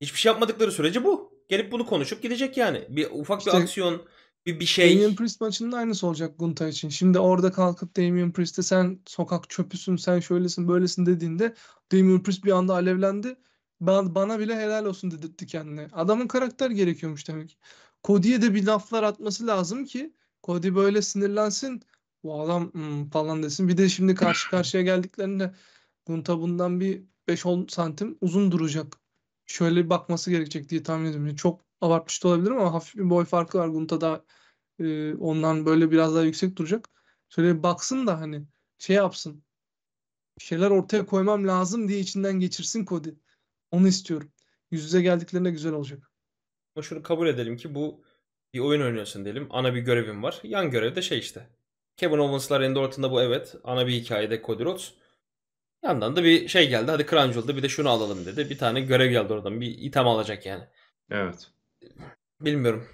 hiçbir şey yapmadıkları sürece bu. Gelip bunu konuşup gidecek yani. Bir ufak işte, bir aksiyon bir, bir şey. Damian Priest maçının aynısı olacak Gunta için. Şimdi orada kalkıp Damian Priest'e sen sokak çöpüsün, sen şöylesin, böylesin dediğinde Damian Priest bir anda alevlendi. Ben, bana bile helal olsun dedirtti kendine. Adamın karakter gerekiyormuş demek. Cody'ye de bir laflar atması lazım ki Cody böyle sinirlensin bu adam hmm, falan desin. Bir de şimdi karşı karşıya geldiklerinde Gunta bundan bir 5-10 santim uzun duracak. Şöyle bir bakması gerekecek diye tahmin ediyorum. Çok abartmış da olabilir ama hafif bir boy farkı var. Gunta da e, ondan böyle biraz daha yüksek duracak. Şöyle bir baksın da hani şey yapsın. şeyler ortaya koymam lazım diye içinden geçirsin Cody. Onu istiyorum. Yüz yüze geldiklerinde güzel olacak. Ama şunu kabul edelim ki bu bir oyun oynuyorsun diyelim. Ana bir görevim var. Yan görev de şey işte Kevin Owens'la Randy Orton'da bu evet. Ana bir hikayede Cody Rhodes. Yandan da bir şey geldi. Hadi Crunchyroll'da bir de şunu alalım dedi. Bir tane görev geldi oradan. Bir item alacak yani. Evet. Bilmiyorum.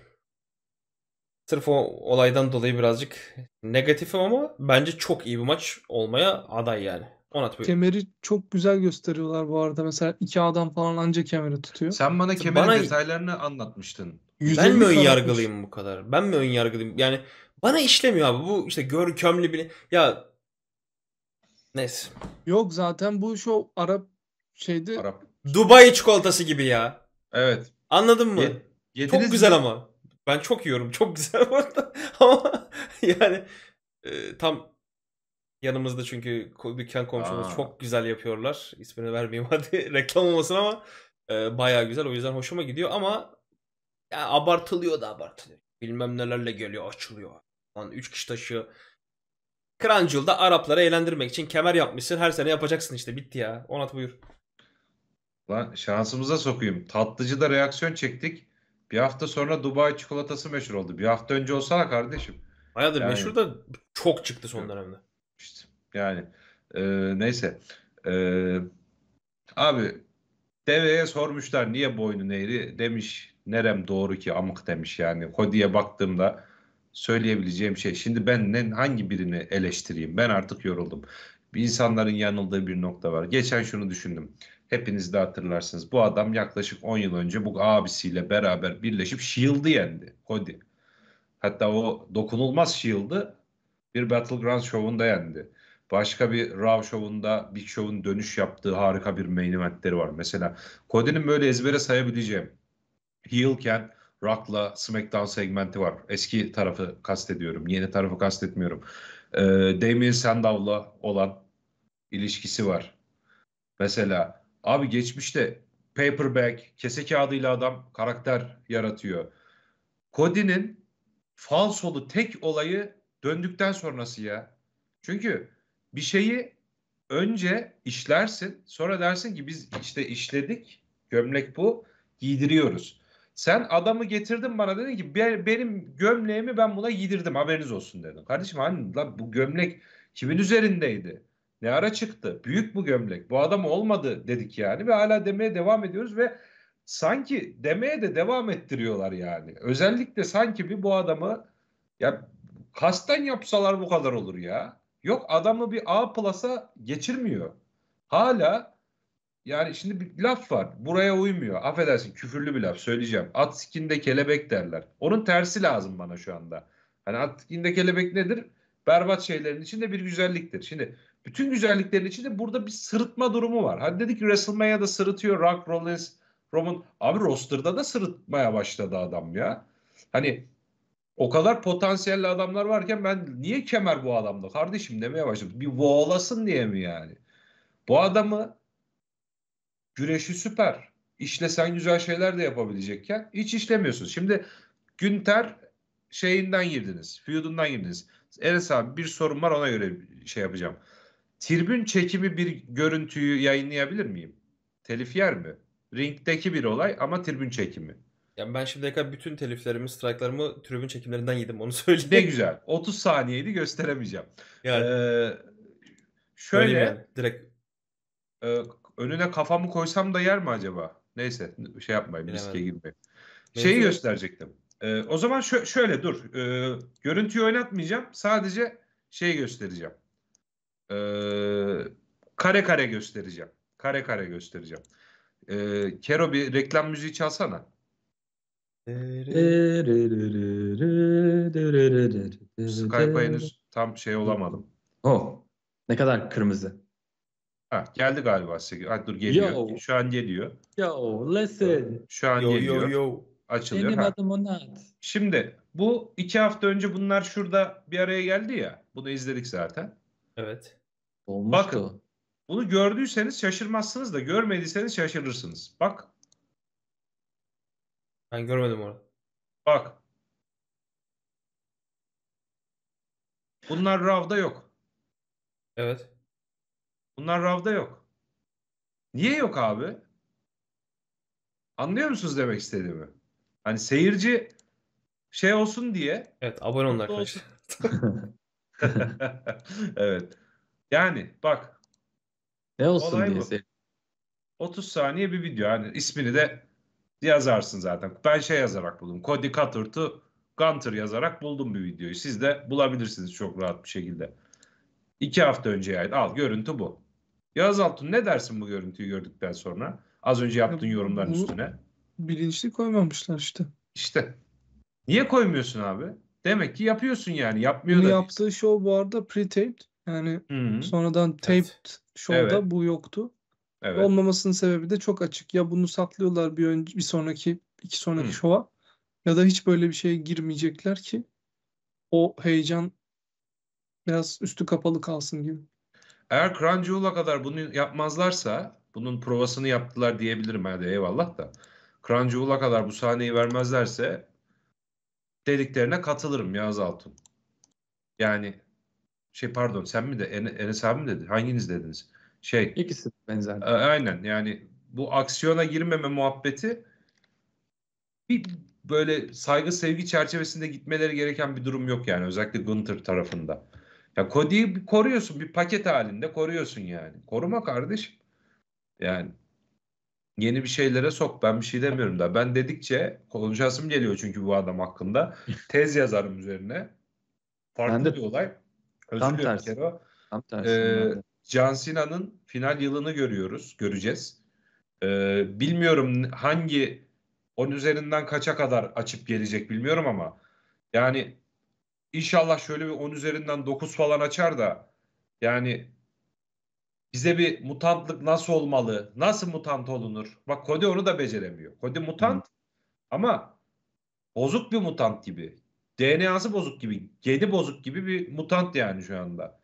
Sırf o olaydan dolayı birazcık negatifim ama bence çok iyi bir maç olmaya aday yani. Onat böyle. Kemeri çok güzel gösteriyorlar bu arada. Mesela iki adam falan anca kemeri tutuyor. Sen bana kemerin bana... detaylarını anlatmıştın. Ben mi ön yargılıyım bu kadar? Ben mi ön yargılıyım? Yani bana işlemiyor abi. Bu işte gör kömlü bile. Ya neyse. Yok zaten bu şu Arap şeydi. Arap. Dubai çikolatası gibi ya. Evet. Anladın mı? Ye- çok güzel mi? ama. Ben çok yiyorum. Çok güzel bu arada. ama yani e, tam yanımızda çünkü dükkan komşumuz Aa. çok güzel yapıyorlar. İsmini vermeyeyim hadi reklam olmasın ama e, baya güzel. O yüzden hoşuma gidiyor ama yani abartılıyor da abartılıyor. Bilmem nelerle geliyor açılıyor. Lan 3 kişi taşıyor. Crunchyroll'da Arapları eğlendirmek için kemer yapmışsın. Her sene yapacaksın işte. Bitti ya. Onat buyur. Lan şansımıza sokayım. Tatlıcı da reaksiyon çektik. Bir hafta sonra Dubai çikolatası meşhur oldu. Bir hafta önce olsana kardeşim. Bayadır yani, meşhur da çok çıktı son dönemde. İşte yani e, neyse. E, abi deveye sormuşlar niye boynu eğri demiş. Nerem doğru ki amık demiş yani. Kodi'ye baktığımda söyleyebileceğim şey. Şimdi ben ne, hangi birini eleştireyim? Ben artık yoruldum. İnsanların yanıldığı bir nokta var. Geçen şunu düşündüm. Hepiniz de hatırlarsınız. Bu adam yaklaşık 10 yıl önce bu abisiyle beraber birleşip Shield'ı yendi. Cody. Hatta o dokunulmaz Shield'ı bir Battleground şovunda yendi. Başka bir Raw şovunda Big Show'un dönüş yaptığı harika bir main eventleri var. Mesela Cody'nin böyle ezbere sayabileceğim. Heel'ken Rock'la SmackDown segmenti var. Eski tarafı kastediyorum. Yeni tarafı kastetmiyorum. E, Damien Sandow'la olan ilişkisi var. Mesela abi geçmişte paperback, kese kağıdıyla adam karakter yaratıyor. Cody'nin falsolu tek olayı döndükten sonrası ya. Çünkü bir şeyi önce işlersin sonra dersin ki biz işte işledik gömlek bu giydiriyoruz. Sen adamı getirdin bana dedin ki benim gömleğimi ben buna giydirdim haberiniz olsun dedim. Kardeşim hani lan bu gömlek kimin üzerindeydi? Ne ara çıktı? Büyük bu gömlek. Bu adam olmadı dedik yani ve hala demeye devam ediyoruz ve sanki demeye de devam ettiriyorlar yani. Özellikle sanki bir bu adamı ya kasten yapsalar bu kadar olur ya. Yok adamı bir A plasa geçirmiyor. Hala yani şimdi bir laf var. Buraya uymuyor. Affedersin küfürlü bir laf söyleyeceğim. At skinde kelebek derler. Onun tersi lazım bana şu anda. Hani at skinde kelebek nedir? Berbat şeylerin içinde bir güzelliktir. Şimdi bütün güzelliklerin içinde burada bir sırıtma durumu var. Hadi dedik WrestleMania da sırıtıyor. Rock Rollins, Roman. Abi roster'da da sırıtmaya başladı adam ya. Hani o kadar potansiyelli adamlar varken ben niye kemer bu adamda kardeşim demeye başladım. Bir boğalasın diye mi yani? Bu adamı güreşi süper. İşlesen güzel şeyler de yapabilecekken hiç işlemiyorsun. Şimdi Günter şeyinden girdiniz. Feud'undan girdiniz. Enes abi bir sorun var ona göre şey yapacağım. Tribün çekimi bir görüntüyü yayınlayabilir miyim? Telif yer mi? Ringdeki bir olay ama tribün çekimi. Yani ben şimdiye kadar bütün teliflerimi, strike'larımı tribün çekimlerinden yedim onu söyleyeyim. Ne güzel. 30 saniyeydi gösteremeyeceğim. Yani, ee, şöyle yani. direkt e, Önüne kafamı koysam da yer mi acaba? Neyse şey yapmayayım Bilemedim. riske girmeyeyim. Şeyi gösterecektim. Ee, o zaman şö- şöyle dur. Ee, görüntüyü oynatmayacağım. Sadece şey göstereceğim. Ee, kare kare göstereceğim. Kare kare göstereceğim. Ee, Kero bir reklam müziği çalsana. Skype'a henüz tam şey olamadım. Oh. Ne kadar kırmızı. Ha, geldi galiba size. Ha, dur geliyor. Yo. Şu an geliyor. Yo, listen. Şu an yo, geliyor. Yo, yo. Açılıyor. Benim ha. adım Onat. Şimdi bu iki hafta önce bunlar şurada bir araya geldi ya. Bunu izledik zaten. Evet. Olmuştu. Bakın bunu gördüyseniz şaşırmazsınız da görmediyseniz şaşırırsınız. Bak. Ben görmedim onu. Bak. Bunlar RAW'da yok. Evet. Bunlar RAV'da yok. Niye yok abi? Anlıyor musunuz demek istediğimi? Hani seyirci şey olsun diye. Evet abone olun arkadaşlar. evet. Yani bak. Ne olsun diye. Bu. 30 saniye bir video. Yani ismini de yazarsın zaten. Ben şey yazarak buldum. Cody Cuthbert'ı Gunter yazarak buldum bir videoyu. Siz de bulabilirsiniz çok rahat bir şekilde. İki hafta önce ait. Al görüntü bu. Yağız Altun ne dersin bu görüntüyü gördükten sonra? Az önce yaptığın ya, yorumların üstüne. Bilinçli koymamışlar işte. İşte. Niye koymuyorsun abi? Demek ki yapıyorsun yani. Yapmıyor Bunu da. Yaptığı değil. show bu arada pre-taped. Yani Hı-hı. sonradan taped evet. show'da evet. bu yoktu. Evet. Olmamasının sebebi de çok açık. Ya bunu saklıyorlar bir önce, bir sonraki iki sonraki Hı. şova ya da hiç böyle bir şeye girmeyecekler ki o heyecan biraz üstü kapalı kalsın gibi. Eğer Crunchyroll'a kadar bunu yapmazlarsa bunun provasını yaptılar diyebilirim hadi eyvallah da. Crunchyroll'a kadar bu sahneyi vermezlerse dediklerine katılırım Yağız Altun. Yani şey pardon sen mi de Enes abi mi dedi? Hanginiz dediniz? Şey. İkisi benzer. E, aynen yani bu aksiyona girmeme muhabbeti bir böyle saygı sevgi çerçevesinde gitmeleri gereken bir durum yok yani özellikle Gunter tarafında. Ya Cody'yi koruyorsun bir paket halinde koruyorsun yani. Koruma kardeşim. Yani yeni bir şeylere sok. Ben bir şey demiyorum da. Ben dedikçe konuşasım geliyor çünkü bu adam hakkında. Tez yazarım üzerine. Farklı de, bir olay. Özür tam tersi. Kere. Tam ee, final yılını görüyoruz. Göreceğiz. Ee, bilmiyorum hangi on üzerinden kaça kadar açıp gelecek bilmiyorum ama yani İnşallah şöyle bir 10 üzerinden 9 falan açar da yani bize bir mutantlık nasıl olmalı? Nasıl mutant olunur? Bak Cody onu da beceremiyor. Cody mutant ama bozuk bir mutant gibi. DNA'sı bozuk gibi, geni bozuk gibi bir mutant yani şu anda.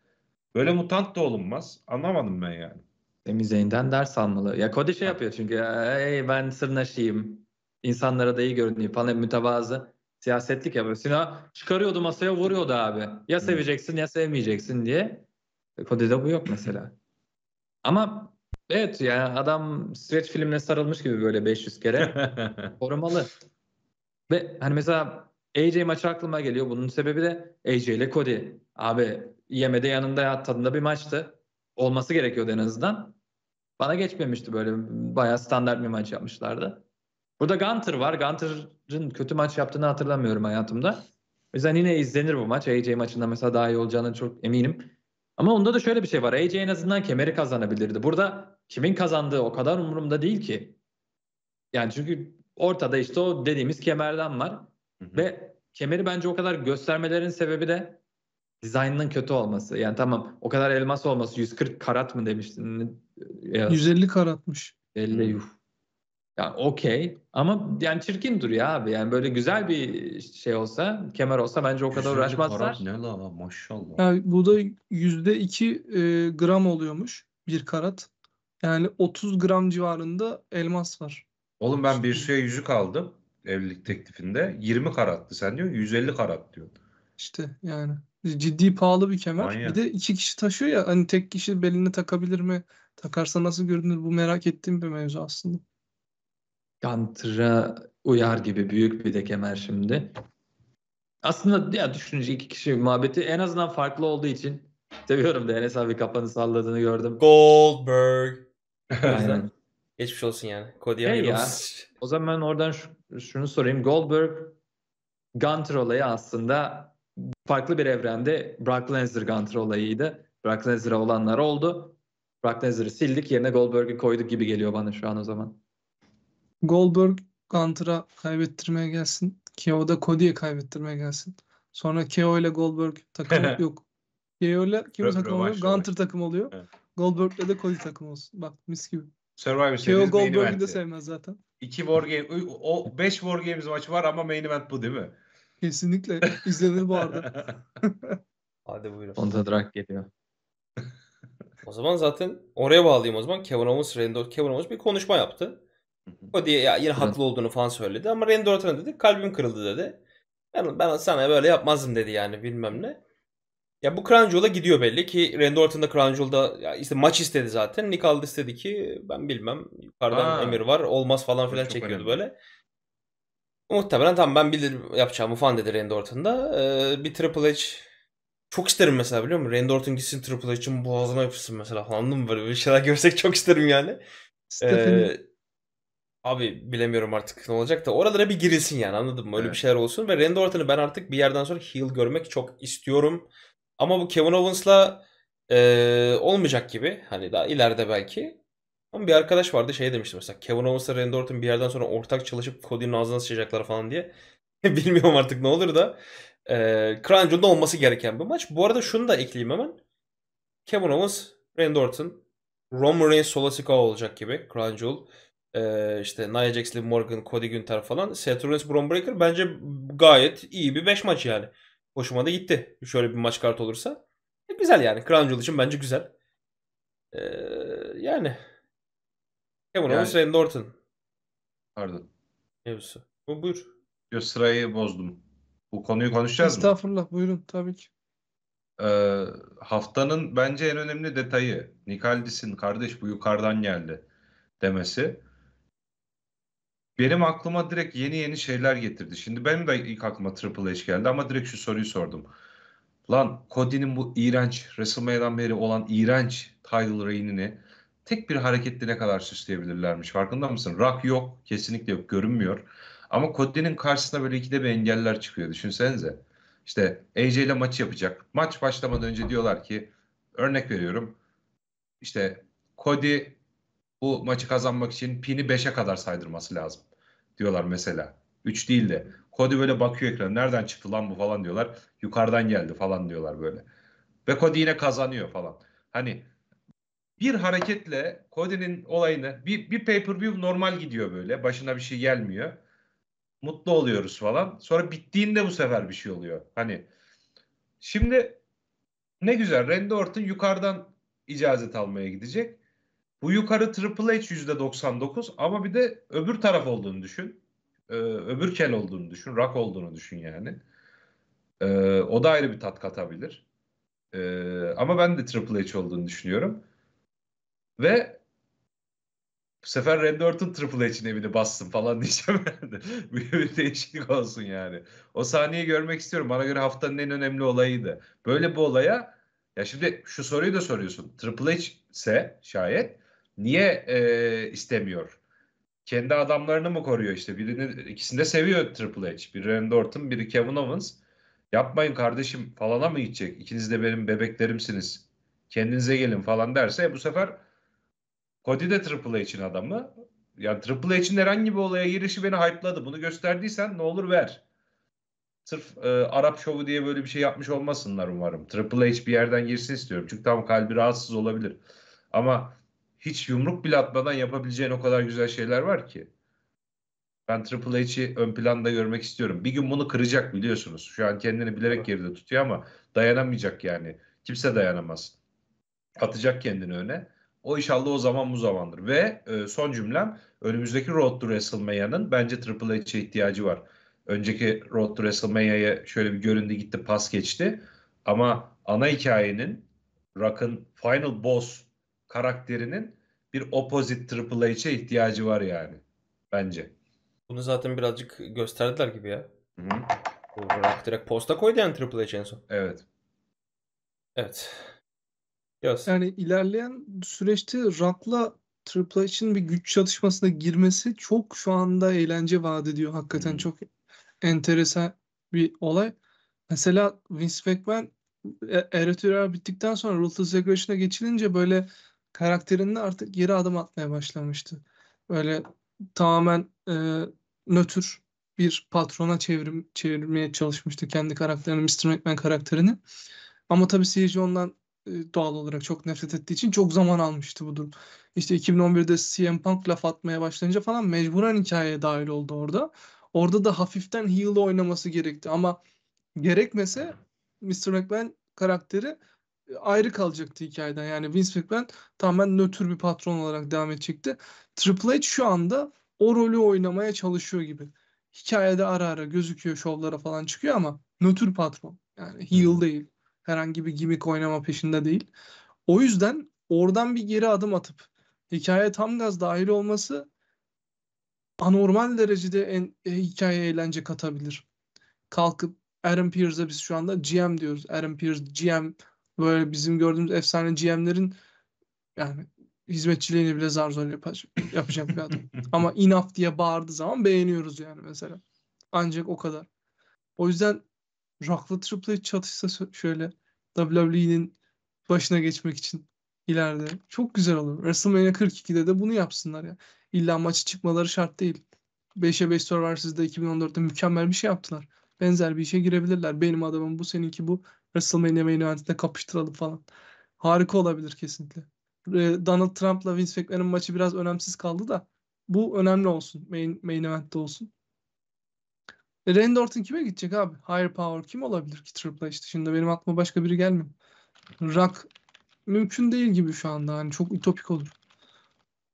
Böyle mutant da olunmaz. Anlamadım ben yani. Temizliğinden ders almalı. Ya Cody şey yapıyor çünkü. Ey ben sırnaşıyım. İnsanlara da iyi görünüyor, falan mütevazı siyasetlik yapıyor. Sina çıkarıyordu masaya vuruyordu abi. Ya seveceksin ya sevmeyeceksin diye. Cody'de bu yok mesela. Ama evet yani adam switch filmine sarılmış gibi böyle 500 kere. Korumalı. Ve hani mesela AJ maçı aklıma geliyor. Bunun sebebi de AJ ile Cody. Abi yemede yanında yat tadında bir maçtı. Olması gerekiyordu en azından. Bana geçmemişti böyle. Bayağı standart bir maç yapmışlardı. Burada Gunter var. Gunter'ın kötü maç yaptığını hatırlamıyorum hayatımda. O yüzden yine izlenir bu maç. AJ maçında mesela daha iyi olacağını çok eminim. Ama onda da şöyle bir şey var. AJ en azından kemeri kazanabilirdi. Burada kimin kazandığı o kadar umurumda değil ki. Yani çünkü ortada işte o dediğimiz kemerden var. Hı hı. Ve kemeri bence o kadar göstermelerin sebebi de dizaynının kötü olması. Yani tamam o kadar elmas olması 140 karat mı demiştin? Ya, 150 karatmış. 50 yuh. Ya okey ama yani çirkin duruyor abi. Yani böyle güzel bir şey olsa, kemer olsa bence o kadar Güzellik uğraşmazlar. Ne la maşallah. Yani bu da yüzde iki e, gram oluyormuş bir karat. Yani 30 gram civarında elmas var. Oğlum ben bir şeye yüzük aldım evlilik teklifinde. 20 karattı sen diyor 150 karat diyor. İşte yani ciddi pahalı bir kemer. Aynen. Bir de iki kişi taşıyor ya hani tek kişi beline takabilir mi? Takarsa nasıl görünür? Bu merak ettiğim bir mevzu aslında. Gunter'a uyar gibi büyük bir de kemer şimdi. Aslında ya düşününce iki kişi muhabbeti en azından farklı olduğu için seviyorum da Enes abi kapanı salladığını gördüm. Goldberg. Aynen. Geçmiş olsun yani. Cody hey ya. O zaman ben oradan şunu sorayım. Goldberg Gunter olayı aslında farklı bir evrende Brock Lesnar Gunter olayıydı. Brock Lesnar'a olanlar oldu. Brock Lesnar'ı sildik yerine Goldberg'i koyduk gibi geliyor bana şu an o zaman. Goldberg Gunter'a kaybettirmeye gelsin. KO da Cody'ye kaybettirmeye gelsin. Sonra KO ile Goldberg takım yok. KO ile kim takım oluyor? Gunter takım oluyor. Evet. Goldberg ile de Cody takım olsun. Bak mis gibi. Survivor KO Goldberg'i de sevmez zaten. İki war game, o beş war games maçı var ama main event bu değil mi? Kesinlikle. izlenir bu arada. Hadi buyurun. Onda drag geliyor. o zaman zaten oraya bağlayayım o zaman. Kevin Owens, Randy Orton, Kevin Owens bir konuşma yaptı. O diye ya yine haklı olduğunu falan söyledi ama Randy Orton dedi kalbim kırıldı dedi. ben ben sana böyle yapmazdım dedi yani bilmem ne. Ya bu Crown gidiyor belli ki Randy Orton da Crown ya işte maç istedi zaten. Nick Aldis dedi ki ben bilmem yukarıdan ha. emir var olmaz falan filan çekiyordu önemli. böyle. Muhtemelen tamam ben bilir yapacağımı falan dedi Randy Orton'da. Ee, bir Triple H çok isterim mesela biliyor musun? Randy Orton gitsin Triple H'ın boğazına yapışsın mesela falan anladın mı? Böyle bir şeyler görsek çok isterim yani. Stephen ee, Abi bilemiyorum artık ne olacak da oralara bir girilsin yani anladın mı? Öyle evet. bir şeyler olsun ve Randy Orton'u ben artık bir yerden sonra heel görmek çok istiyorum. Ama bu Kevin Owens'la e, olmayacak gibi hani daha ileride belki. Ama bir arkadaş vardı şey demişti mesela Kevin Owens'la Randy Orton bir yerden sonra ortak çalışıp Cody'nin ağzına sıçacaklar falan diye. Bilmiyorum artık ne olur da. E, Crown olması gereken bir maç. Bu arada şunu da ekleyeyim hemen. Kevin Owens, Randy Orton, Roman Reigns, Solasika olacak gibi Crown ee, işte Nia Jax, Liv Morgan, Cody Günter falan. Seth Rollins, Braun Breaker bence gayet iyi bir 5 maç yani. Hoşuma da gitti. Şöyle bir maç kart olursa. E, güzel yani. Crown Jewel için bence güzel. Ee, yani. Kevin yani... Owens, Randy Orton. Pardon. Mevzusu. Bu buyur. Yo, sırayı bozdum. Bu konuyu konuşacağız Estağfurullah, mı? Estağfurullah buyurun tabii ki. Ee, haftanın bence en önemli detayı Nikaldis'in kardeş bu yukarıdan geldi demesi benim aklıma direkt yeni yeni şeyler getirdi. Şimdi benim de ilk aklıma Triple H geldi ama direkt şu soruyu sordum. Lan Cody'nin bu iğrenç, WrestleMania'dan beri olan iğrenç title reign'ini tek bir hareketle ne kadar süsleyebilirlermiş farkında mısın? Rock yok, kesinlikle yok, görünmüyor. Ama Cody'nin karşısına böyle ikide bir engeller çıkıyor düşünsenize. İşte AJ ile maçı yapacak. Maç başlamadan önce diyorlar ki örnek veriyorum. İşte Cody bu maçı kazanmak için pini 5'e kadar saydırması lazım diyorlar mesela. 3 değil de. Cody böyle bakıyor ekran. Nereden çıktı lan bu falan diyorlar. Yukarıdan geldi falan diyorlar böyle. Ve Cody yine kazanıyor falan. Hani bir hareketle Cody'nin olayını bir, bir pay per view normal gidiyor böyle. Başına bir şey gelmiyor. Mutlu oluyoruz falan. Sonra bittiğinde bu sefer bir şey oluyor. Hani şimdi ne güzel Randy Orton yukarıdan icazet almaya gidecek. Bu yukarı Triple H yüzde %99 ama bir de öbür taraf olduğunu düşün. Ee, öbür kel olduğunu düşün. Rock olduğunu düşün yani. Ee, o da ayrı bir tat katabilir. Ee, ama ben de Triple H olduğunu düşünüyorum. Ve bu sefer Randy Orton Triple H'in evini bastım falan diyeceğim herhalde. bir, bir değişiklik olsun yani. O sahneyi görmek istiyorum. Bana göre haftanın en önemli olayıydı. Böyle bir olaya ya şimdi şu soruyu da soruyorsun. Triple H ise şayet niye e, istemiyor? Kendi adamlarını mı koruyor işte? Birini ikisini de seviyor Triple H. Biri Randy Orton, biri Kevin Owens. Yapmayın kardeşim falana mı gidecek? İkiniz de benim bebeklerimsiniz. Kendinize gelin falan derse bu sefer Cody de Triple H'in adamı. Yani Triple H'in herhangi bir olaya girişi beni hype'ladı. Bunu gösterdiysen ne olur ver. Sırf e, Arap şovu diye böyle bir şey yapmış olmasınlar umarım. Triple H bir yerden girsin istiyorum. Çünkü tam kalbi rahatsız olabilir. Ama hiç yumruk bile atmadan yapabileceğin o kadar güzel şeyler var ki. Ben Triple H'i ön planda görmek istiyorum. Bir gün bunu kıracak biliyorsunuz. Şu an kendini bilerek geride tutuyor ama dayanamayacak yani. Kimse dayanamaz. Atacak kendini öne. O inşallah o zaman bu zamandır. Ve e, son cümlem önümüzdeki Road to WrestleMania'nın bence Triple H'e ihtiyacı var. Önceki Road to WrestleMania'ya şöyle bir göründü gitti pas geçti. Ama ana hikayenin Rock'ın Final Boss karakterinin bir opposite Triple H'e ihtiyacı var yani. Bence. Bunu zaten birazcık gösterdiler gibi ya. Hı Rock direkt posta koydu yani Triple H en son. Evet. Evet. Yes. Yani ilerleyen süreçte Rock'la Triple H'in bir güç çatışmasına girmesi çok şu anda eğlence vaat ediyor. Hakikaten hmm. çok enteresan bir olay. Mesela Vince McMahon e, Eritrea bittikten sonra Ruthless Aggression'a geçilince böyle karakterinde artık geri adım atmaya başlamıştı. Böyle tamamen e, nötr bir patrona çevrim, çevirmeye çalışmıştı kendi karakterini, Mr. McMahon karakterini. Ama tabii seyirci ondan e, doğal olarak çok nefret ettiği için çok zaman almıştı bu durum. İşte 2011'de CM Punk laf atmaya başlayınca falan mecburen hikayeye dahil oldu orada. Orada da hafiften heel oynaması gerekti ama gerekmese Mr. McMahon karakteri e, ayrı kalacaktı hikayeden. Yani Vince McMahon tamamen nötr bir patron olarak devam edecekti. Triple H şu anda o rolü oynamaya çalışıyor gibi. Hikayede ara ara gözüküyor, şovlara falan çıkıyor ama nötr patron. Yani heel değil. Herhangi bir gimmick oynama peşinde değil. O yüzden oradan bir geri adım atıp hikaye tam gaz dahil olması anormal derecede en, e, hikayeye eğlence katabilir. Kalkıp Aaron Pierce'a biz şu anda GM diyoruz. Aaron Pierce GM böyle bizim gördüğümüz efsane GM'lerin yani hizmetçiliğini bile zar zor yapacak, yapacak bir adam. Ama inaf diye bağırdığı zaman beğeniyoruz yani mesela. Ancak o kadar. O yüzden Rock'la Triple H çatışsa şöyle WWE'nin başına geçmek için ileride çok güzel olur. WrestleMania 42'de de bunu yapsınlar ya. İlla maçı çıkmaları şart değil. 5'e 5 Survivor Series'de 2014'te mükemmel bir şey yaptılar. Benzer bir işe girebilirler. Benim adamım bu seninki bu. WrestleMania main event'inde kapıştıralım falan. Harika olabilir kesinlikle. Ee, Donald Trump'la Vince McMahon'ın maçı biraz önemsiz kaldı da bu önemli olsun. Main, main event'te olsun. E, Randy Orton kime gidecek abi? Higher Power kim olabilir ki Triple H dışında? Benim aklıma başka biri gelmiyor. Rock mümkün değil gibi şu anda. Hani çok ütopik olur.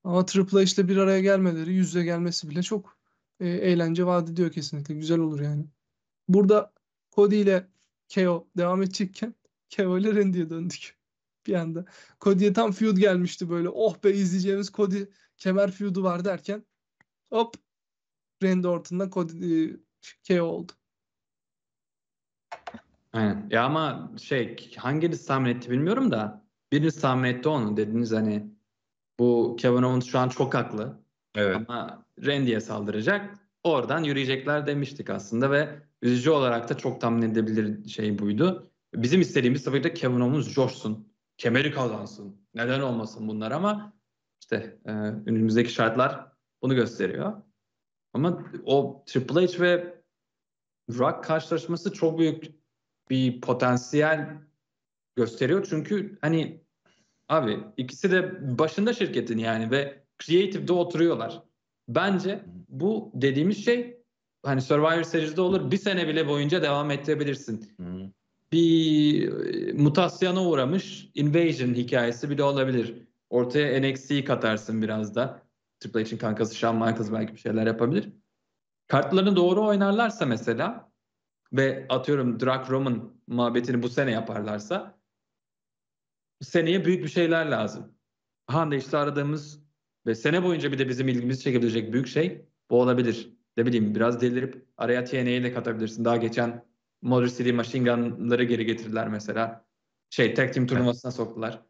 Ama Triple H'le bir araya gelmeleri, yüzle gelmesi bile çok e, eğlence vaat ediyor kesinlikle. Güzel olur yani. Burada Cody ile KO devam edecekken KO'yla Randy'ye döndük bir anda. Cody'ye tam feud gelmişti böyle. Oh be izleyeceğimiz Cody kemer feud'u var derken hop Randy Orton'la Cody e, KO oldu. Aynen. Ya ama şey hanginiz tahmin etti bilmiyorum da biriniz tahmin etti onu. Dediniz hani bu Kevin Owens şu an çok haklı. Evet. Ama Randy'ye saldıracak. Oradan yürüyecekler demiştik aslında ve Üzücü olarak da çok tahmin edebilir şey buydu. Bizim istediğimiz tabii de Kevin Owens coşsun, kemeri kazansın, neden olmasın bunlar ama işte e, önümüzdeki şartlar bunu gösteriyor. Ama o Triple H ve Rock karşılaşması çok büyük bir potansiyel gösteriyor. Çünkü hani abi ikisi de başında şirketin yani ve creative'de oturuyorlar. Bence bu dediğimiz şey hani Survivor Series'de olur bir sene bile boyunca devam ettirebilirsin. Hmm. Bir e, mutasyona uğramış invasion hikayesi bile olabilir. Ortaya NXT'yi katarsın biraz da. Triple H'in kankası Shawn Michaels belki bir şeyler yapabilir. Kartlarını doğru oynarlarsa mesela ve atıyorum Drag Roman muhabbetini bu sene yaparlarsa seneye büyük bir şeyler lazım. Hande işte aradığımız ve sene boyunca bir de bizim ilgimizi çekebilecek büyük şey bu olabilir ne bileyim biraz delirip araya TNA'yı de katabilirsin. Daha geçen Motor City Machine Gun'ları geri getirdiler mesela. Şey Tag Team turnuvasına soktular.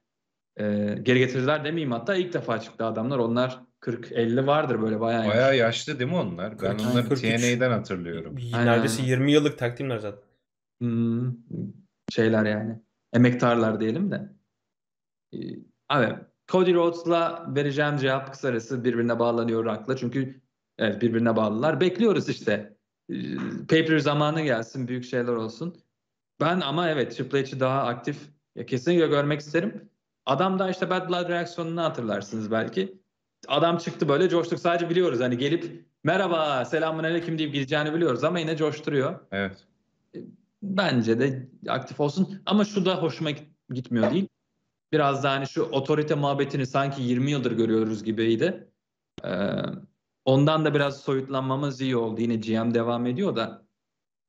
Ee, geri getirdiler demeyeyim hatta ilk defa çıktı adamlar. Onlar 40-50 vardır böyle bayağı. Yaşlı. Bayağı yaşlı değil mi onlar? Ben 40, onları 43. TNA'den hatırlıyorum. Aynen. Neredeyse 20 yıllık takdimler zaten. Hmm, şeyler yani. Emektarlar diyelim de. Ee, abi Cody Rhodes'la vereceğim cevap kısarası birbirine bağlanıyor rakla Çünkü Evet birbirine bağlılar. Bekliyoruz işte. Ee, paper zamanı gelsin, büyük şeyler olsun. Ben ama evet Triple H'i daha aktif ya kesinlikle görmek isterim. Adam da işte Bad Blood reaksiyonunu hatırlarsınız belki. Adam çıktı böyle coştuk sadece biliyoruz hani gelip merhaba selamun aleyküm deyip gideceğini biliyoruz ama yine coşturuyor. Evet. Ee, bence de aktif olsun ama şu da hoşuma gitmiyor değil. Biraz da hani şu otorite muhabbetini sanki 20 yıldır görüyoruz gibiydi. Ee, Ondan da biraz soyutlanmamız iyi oldu. Yine GM devam ediyor da.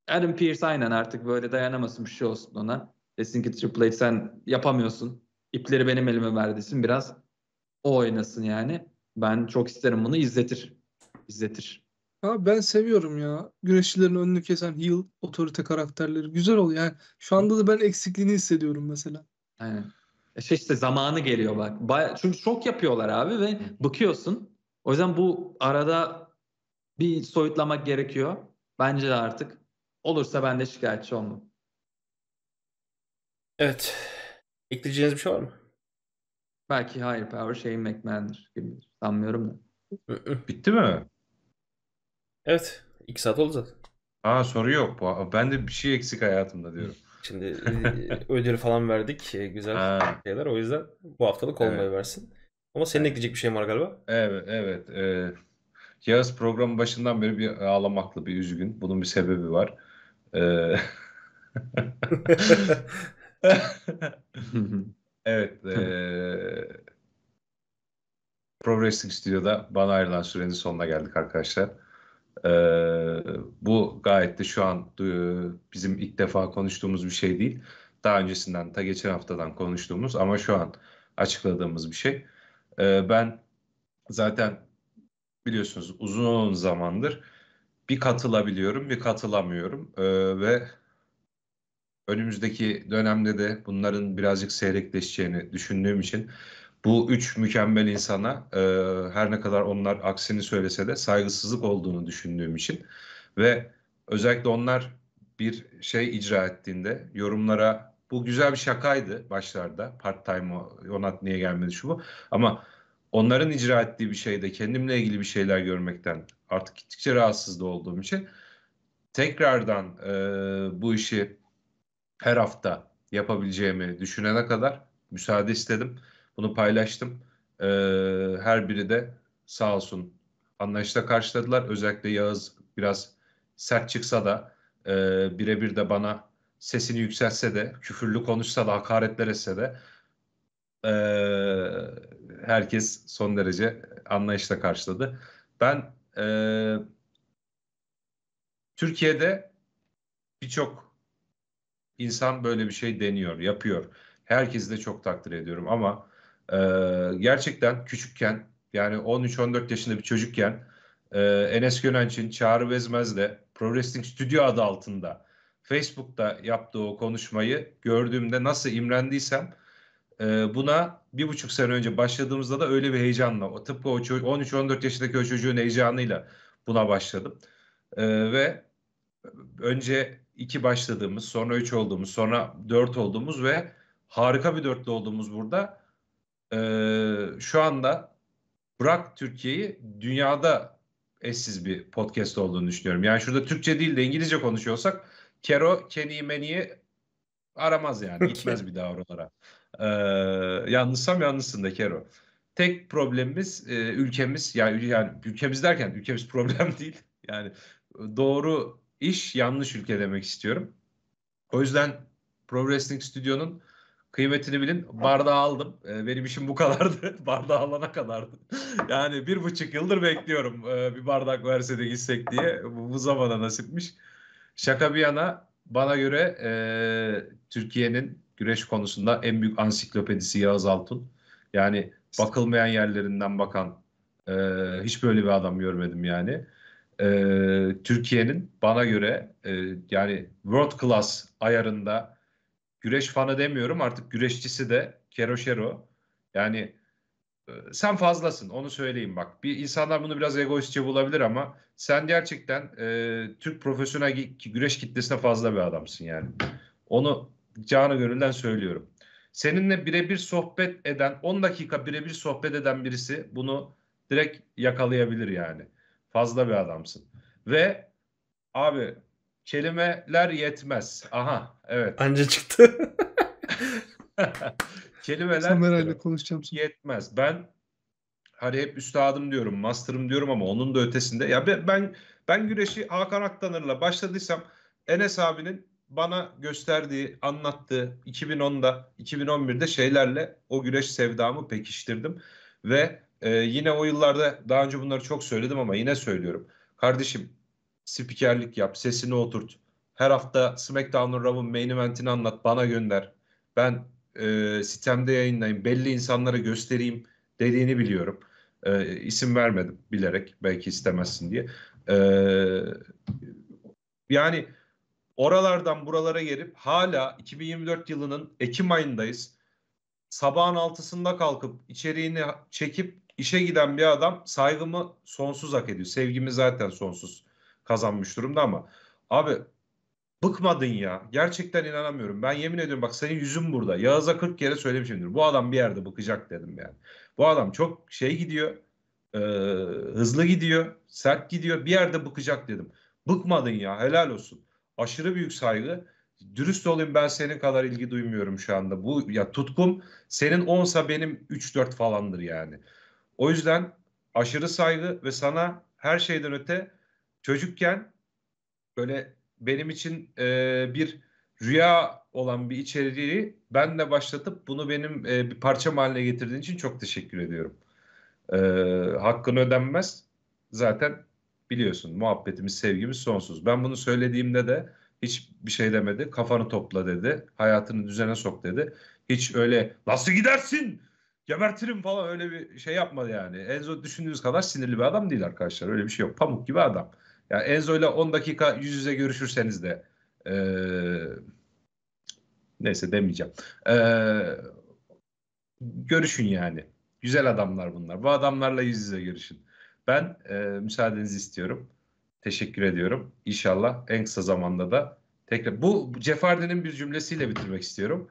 Adam Pierce aynen artık böyle dayanamasın bir şey olsun ona. Desin ki Triple H sen yapamıyorsun. İpleri benim elime ver desin biraz. O oynasın yani. Ben çok isterim bunu izletir. İzletir. Abi ben seviyorum ya. Güreşçilerin önünü kesen heel otorite karakterleri. Güzel oluyor. Yani şu anda da ben eksikliğini hissediyorum mesela. Aynen. Şey işte zamanı geliyor bak. Baya, çünkü çok yapıyorlar abi ve bıkıyorsun. O yüzden bu arada bir soyutlamak gerekiyor. Bence de artık. Olursa ben de şikayetçi olmam. Evet. Ekleyeceğiniz bir şey var mı? Belki hayır power Shane McMahon'dır. Sanmıyorum da. Bitti mi? Evet. İki saat oldu zaten. Aa soru yok. Ben de bir şey eksik hayatımda diyorum. Şimdi e, ödül falan verdik. E, güzel ha. şeyler. O yüzden bu haftalık olmayı evet. versin. Ama senin ekleyecek bir şeyin var galiba. Evet, evet. E, Yağız programın başından beri bir ağlamaklı, bir üzgün. Bunun bir sebebi var. E, evet. E, Pro Wrestling Studio'da bana ayrılan sürenin sonuna geldik arkadaşlar. Ee, bu gayet de şu an e, bizim ilk defa konuştuğumuz bir şey değil. Daha öncesinden, ta geçen haftadan konuştuğumuz ama şu an açıkladığımız bir şey. Ee, ben zaten biliyorsunuz uzun zamandır bir katılabiliyorum bir katılamıyorum ee, ve önümüzdeki dönemde de bunların birazcık seyrekleşeceğini düşündüğüm için bu üç mükemmel insana e, her ne kadar onlar aksini söylese de saygısızlık olduğunu düşündüğüm için ve özellikle onlar bir şey icra ettiğinde yorumlara bu güzel bir şakaydı başlarda. Part time Onat niye gelmedi şu bu. Ama onların icra ettiği bir şeyde kendimle ilgili bir şeyler görmekten artık gittikçe rahatsız da olduğum için tekrardan e, bu işi her hafta yapabileceğimi düşünene kadar müsaade istedim. Bunu paylaştım. E, her biri de sağ olsun anlayışla karşıladılar. Özellikle Yağız biraz sert çıksa da e, birebir de bana sesini yükseltse de, küfürlü konuşsa da, hakaretler etse de e, herkes son derece anlayışla karşıladı. Ben e, Türkiye'de birçok insan böyle bir şey deniyor, yapıyor. Herkesi de çok takdir ediyorum ama e, gerçekten küçükken yani 13-14 yaşında bir çocukken e, Enes Gönenç'in Çağrı Bezmez'le Pro Wrestling Studio adı altında Facebook'ta yaptığı o konuşmayı gördüğümde nasıl imrendiysem e, buna bir buçuk sene önce başladığımızda da öyle bir heyecanla o tıpkı o 13-14 yaşındaki o çocuğun heyecanıyla buna başladım. E, ve önce iki başladığımız sonra üç olduğumuz sonra dört olduğumuz ve harika bir dörtlü olduğumuz burada e, şu anda bırak Türkiye'yi dünyada eşsiz bir podcast olduğunu düşünüyorum. Yani şurada Türkçe değil de İngilizce konuşuyorsak Kero Kenny'i aramaz yani. Gitmez bir daha oralara. Ee, yanlışsam yanlışsın da Kero. Tek problemimiz e, ülkemiz yani, yani ülkemiz derken ülkemiz problem değil. Yani doğru iş yanlış ülke demek istiyorum. O yüzden Pro Wrestling Stüdyo'nun kıymetini bilin. Bardağı aldım. E, benim işim bu kadardı. bardağı alana kadardı. yani bir buçuk yıldır bekliyorum e, bir bardak verse de gitsek diye. Bu, bu zamana nasipmiş. Şaka bir yana bana göre e, Türkiye'nin güreş konusunda en büyük ansiklopedisi Yağız Altun. Yani bakılmayan yerlerinden bakan e, hiç böyle bir adam görmedim yani. E, Türkiye'nin bana göre e, yani world class ayarında güreş fanı demiyorum artık güreşçisi de Keroşero. Yani ee, sen fazlasın onu söyleyeyim bak. Bir insanlar bunu biraz egoistçe bulabilir ama sen gerçekten e, Türk profesyonel güreş kitlesine fazla bir adamsın yani. Onu canı gönülden söylüyorum. Seninle birebir sohbet eden 10 dakika birebir sohbet eden birisi bunu direkt yakalayabilir yani. Fazla bir adamsın. Ve abi kelimeler yetmez. Aha evet. Anca çıktı. Kelimeler Sameray'la konuşacağım. Yetmez. Ben hani hep üstadım diyorum, master'ım diyorum ama onun da ötesinde. Ya ben ben, ben güreşi Hakan Aktanır'la başladıysam Enes abinin bana gösterdiği, anlattığı 2010'da, 2011'de şeylerle o güreş sevdamı pekiştirdim. Ve e, yine o yıllarda daha önce bunları çok söyledim ama yine söylüyorum. Kardeşim spikerlik yap, sesini oturt. Her hafta SmackDown'un Raw'un main event'ini anlat, bana gönder. Ben e, sitemde yayınlayayım, belli insanlara göstereyim dediğini biliyorum. E, isim vermedim bilerek belki istemezsin diye. E, yani oralardan buralara gelip hala 2024 yılının Ekim ayındayız. Sabahın altısında kalkıp içeriğini çekip işe giden bir adam saygımı sonsuz hak ediyor. Sevgimi zaten sonsuz kazanmış durumda ama abi Bıkmadın ya. Gerçekten inanamıyorum. Ben yemin ediyorum bak senin yüzün burada. Yağız'a 40 kere söylemişimdir. Bu adam bir yerde bıkacak dedim yani. Bu adam çok şey gidiyor. E, hızlı gidiyor. Sert gidiyor. Bir yerde bıkacak dedim. Bıkmadın ya. Helal olsun. Aşırı büyük saygı. Dürüst olayım ben senin kadar ilgi duymuyorum şu anda. Bu ya tutkum senin onsa benim 3-4 falandır yani. O yüzden aşırı saygı ve sana her şeyden öte çocukken böyle benim için e, bir rüya olan bir içeriği benle başlatıp bunu benim e, bir parçam haline getirdiğin için çok teşekkür ediyorum. E, hakkını ödenmez. Zaten biliyorsun muhabbetimiz, sevgimiz sonsuz. Ben bunu söylediğimde de hiçbir şey demedi. Kafanı topla dedi. Hayatını düzene sok dedi. Hiç öyle nasıl gidersin? Gebertirim falan öyle bir şey yapmadı yani. En zor düşündüğünüz kadar sinirli bir adam değil arkadaşlar. Öyle bir şey yok. Pamuk gibi adam. Yani Enzo ile 10 dakika yüz yüze görüşürseniz de e, neyse demeyeceğim. E, görüşün yani. Güzel adamlar bunlar. Bu adamlarla yüz yüze görüşün. Ben e, müsaadenizi istiyorum. Teşekkür ediyorum. İnşallah en kısa zamanda da tekrar. Bu Cefardi'nin bir cümlesiyle bitirmek istiyorum.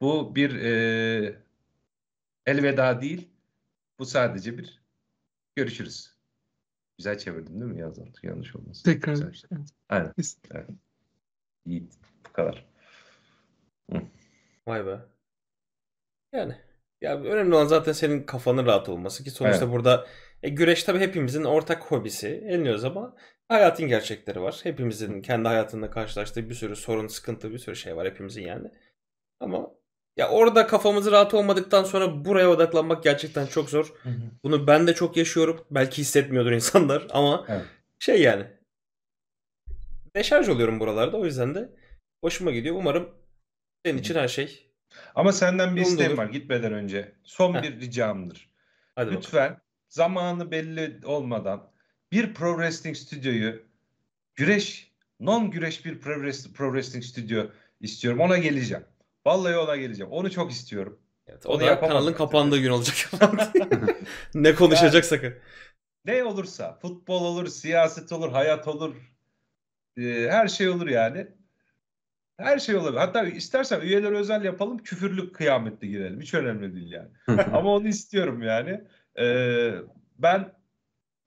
Bu bir e, elveda değil. Bu sadece bir görüşürüz. Güzel çevirdim değil mi yazdan? Yanlış olmasın. Tekrar. Güzel. Şey. Evet. Aynen. Evet. İyi. Bu kadar. Hı. Vay be. Yani ya önemli olan zaten senin kafanın rahat olması ki sonuçta evet. burada e, güreş tabii hepimizin ortak hobisi. Eliniyoruz ama hayatın gerçekleri var. Hepimizin kendi hayatında karşılaştığı bir sürü sorun, sıkıntı, bir sürü şey var hepimizin yani. Ama ya orada kafamızı rahat olmadıktan sonra buraya odaklanmak gerçekten çok zor. Hı hı. Bunu ben de çok yaşıyorum. Belki hissetmiyordur insanlar ama evet. şey yani. Deşarj oluyorum buralarda o yüzden de hoşuma gidiyor. Umarım senin için her şey. Ama senden bir isteğim var gitmeden önce. Son Heh. bir ricamdır. Hadi Lütfen bakalım. zamanı belli olmadan bir Pro Wrestling stüdyoyu güreş, non güreş bir Pro Wrestling, pro wrestling stüdyo istiyorum. Ona geleceğim. Vallahi ona geleceğim. Onu çok istiyorum. Evet, o Onu da kanalın kapandığı gün olacak. ne konuşacaksak. Yani, ne olursa. Futbol olur, siyaset olur, hayat olur. E, her şey olur yani. Her şey olabilir. Hatta istersen üyeler özel yapalım, küfürlük kıyamette girelim. Hiç önemli değil yani. Ama onu istiyorum yani. Ee, ben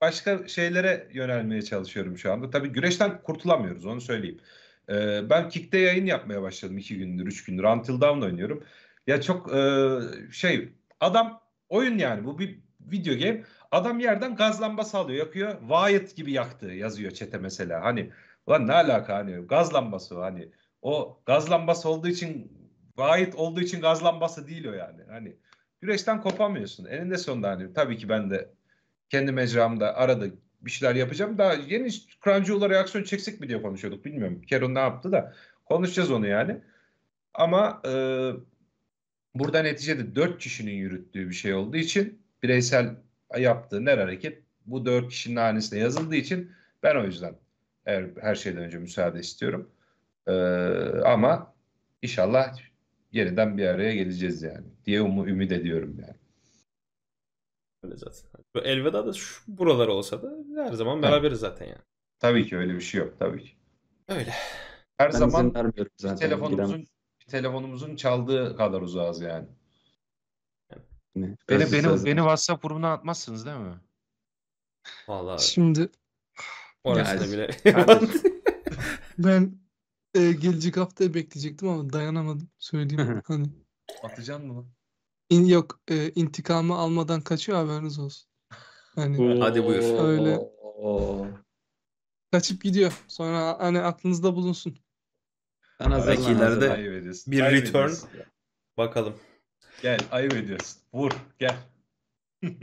başka şeylere yönelmeye çalışıyorum şu anda. Tabii güreşten kurtulamıyoruz onu söyleyeyim. E, ben Kick'te yayın yapmaya başladım iki gündür, üç gündür. Until Dawn oynuyorum. Ya çok e, şey adam oyun yani bu bir video game. Adam yerden gaz lambası alıyor yakıyor. Wyatt gibi yaktı yazıyor çete mesela. Hani ulan ne alaka hani gaz lambası hani o gaz lambası olduğu için Wyatt olduğu için gaz lambası değil o yani. Hani güreşten kopamıyorsun. Eninde sonunda hani tabii ki ben de kendi mecramda arada bir şeyler yapacağım. Daha yeni Crunchyroll'a reaksiyon çeksek mi diye konuşuyorduk bilmiyorum. Keron ne yaptı da konuşacağız onu yani. Ama e, burada neticede dört kişinin yürüttüğü bir şey olduğu için bireysel yaptığı her hareket bu dört kişinin hanesine yazıldığı için ben o yüzden her, her şeyden önce müsaade istiyorum. E, ama inşallah yeniden bir araya geleceğiz yani diye um, ümit ediyorum yani. Öyle zaten. Elveda da şu buralar olsa da her zaman beraberiz zaten yani. Tabii ki öyle bir şey yok tabii ki. Öyle. Her ben zaman bir zaten, telefonumuzun giremez. bir telefonumuzun çaldığı kadar uzağız yani. Ne? Beni, beni, beni, beni WhatsApp grubuna atmazsınız değil mi? Vallahi. Şimdi orası da bile. ben e, gelecek haftaya bekleyecektim ama dayanamadım söyleyeyim. hani. Atacaksın mı? in, yok e, intikamı almadan kaçıyor haberiniz olsun. Hani. Hadi buyur. Öyle. Kaçıp gidiyor. Sonra hani aklınızda bulunsun. Ben hazırlan, hazırlan, bir Ayıp return. ediyorsun. Bakalım. Gel ayıp ediyorsun. Vur gel.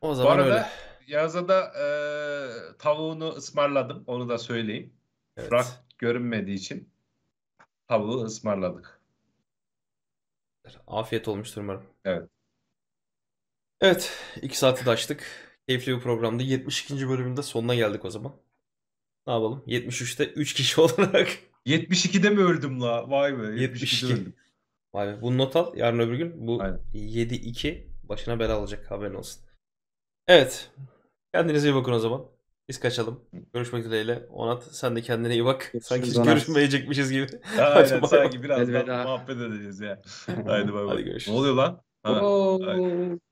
O Bu zaman arada öyle. Yaz'a da e, tavuğunu ısmarladım. Onu da söyleyeyim. Evet. Rak görünmediği için tavuğu ısmarladık. Afiyet olmuştur umarım. Evet. Evet. 2 saati de açtık. Keyifli bir programda 72. bölümünde sonuna geldik o zaman. Ne yapalım? 73'te 3 kişi olarak. 72'de mi öldüm la? Vay be. 72. öldüm. Vay be. Bunu not al. Yarın öbür gün bu 7-2 başına bela olacak. Haberin olsun. Evet. Kendinize iyi bakın o zaman. Biz kaçalım. Görüşmek dileğiyle. Onat sen de kendine iyi bak. Sanki hiç görüşmeyecekmişiz gibi. Hadi Aynen sanki biraz Elveda. muhabbet edeceğiz ya. Haydi bay bay. Hadi görüşürüz. Ne oluyor lan? Ha, Oo.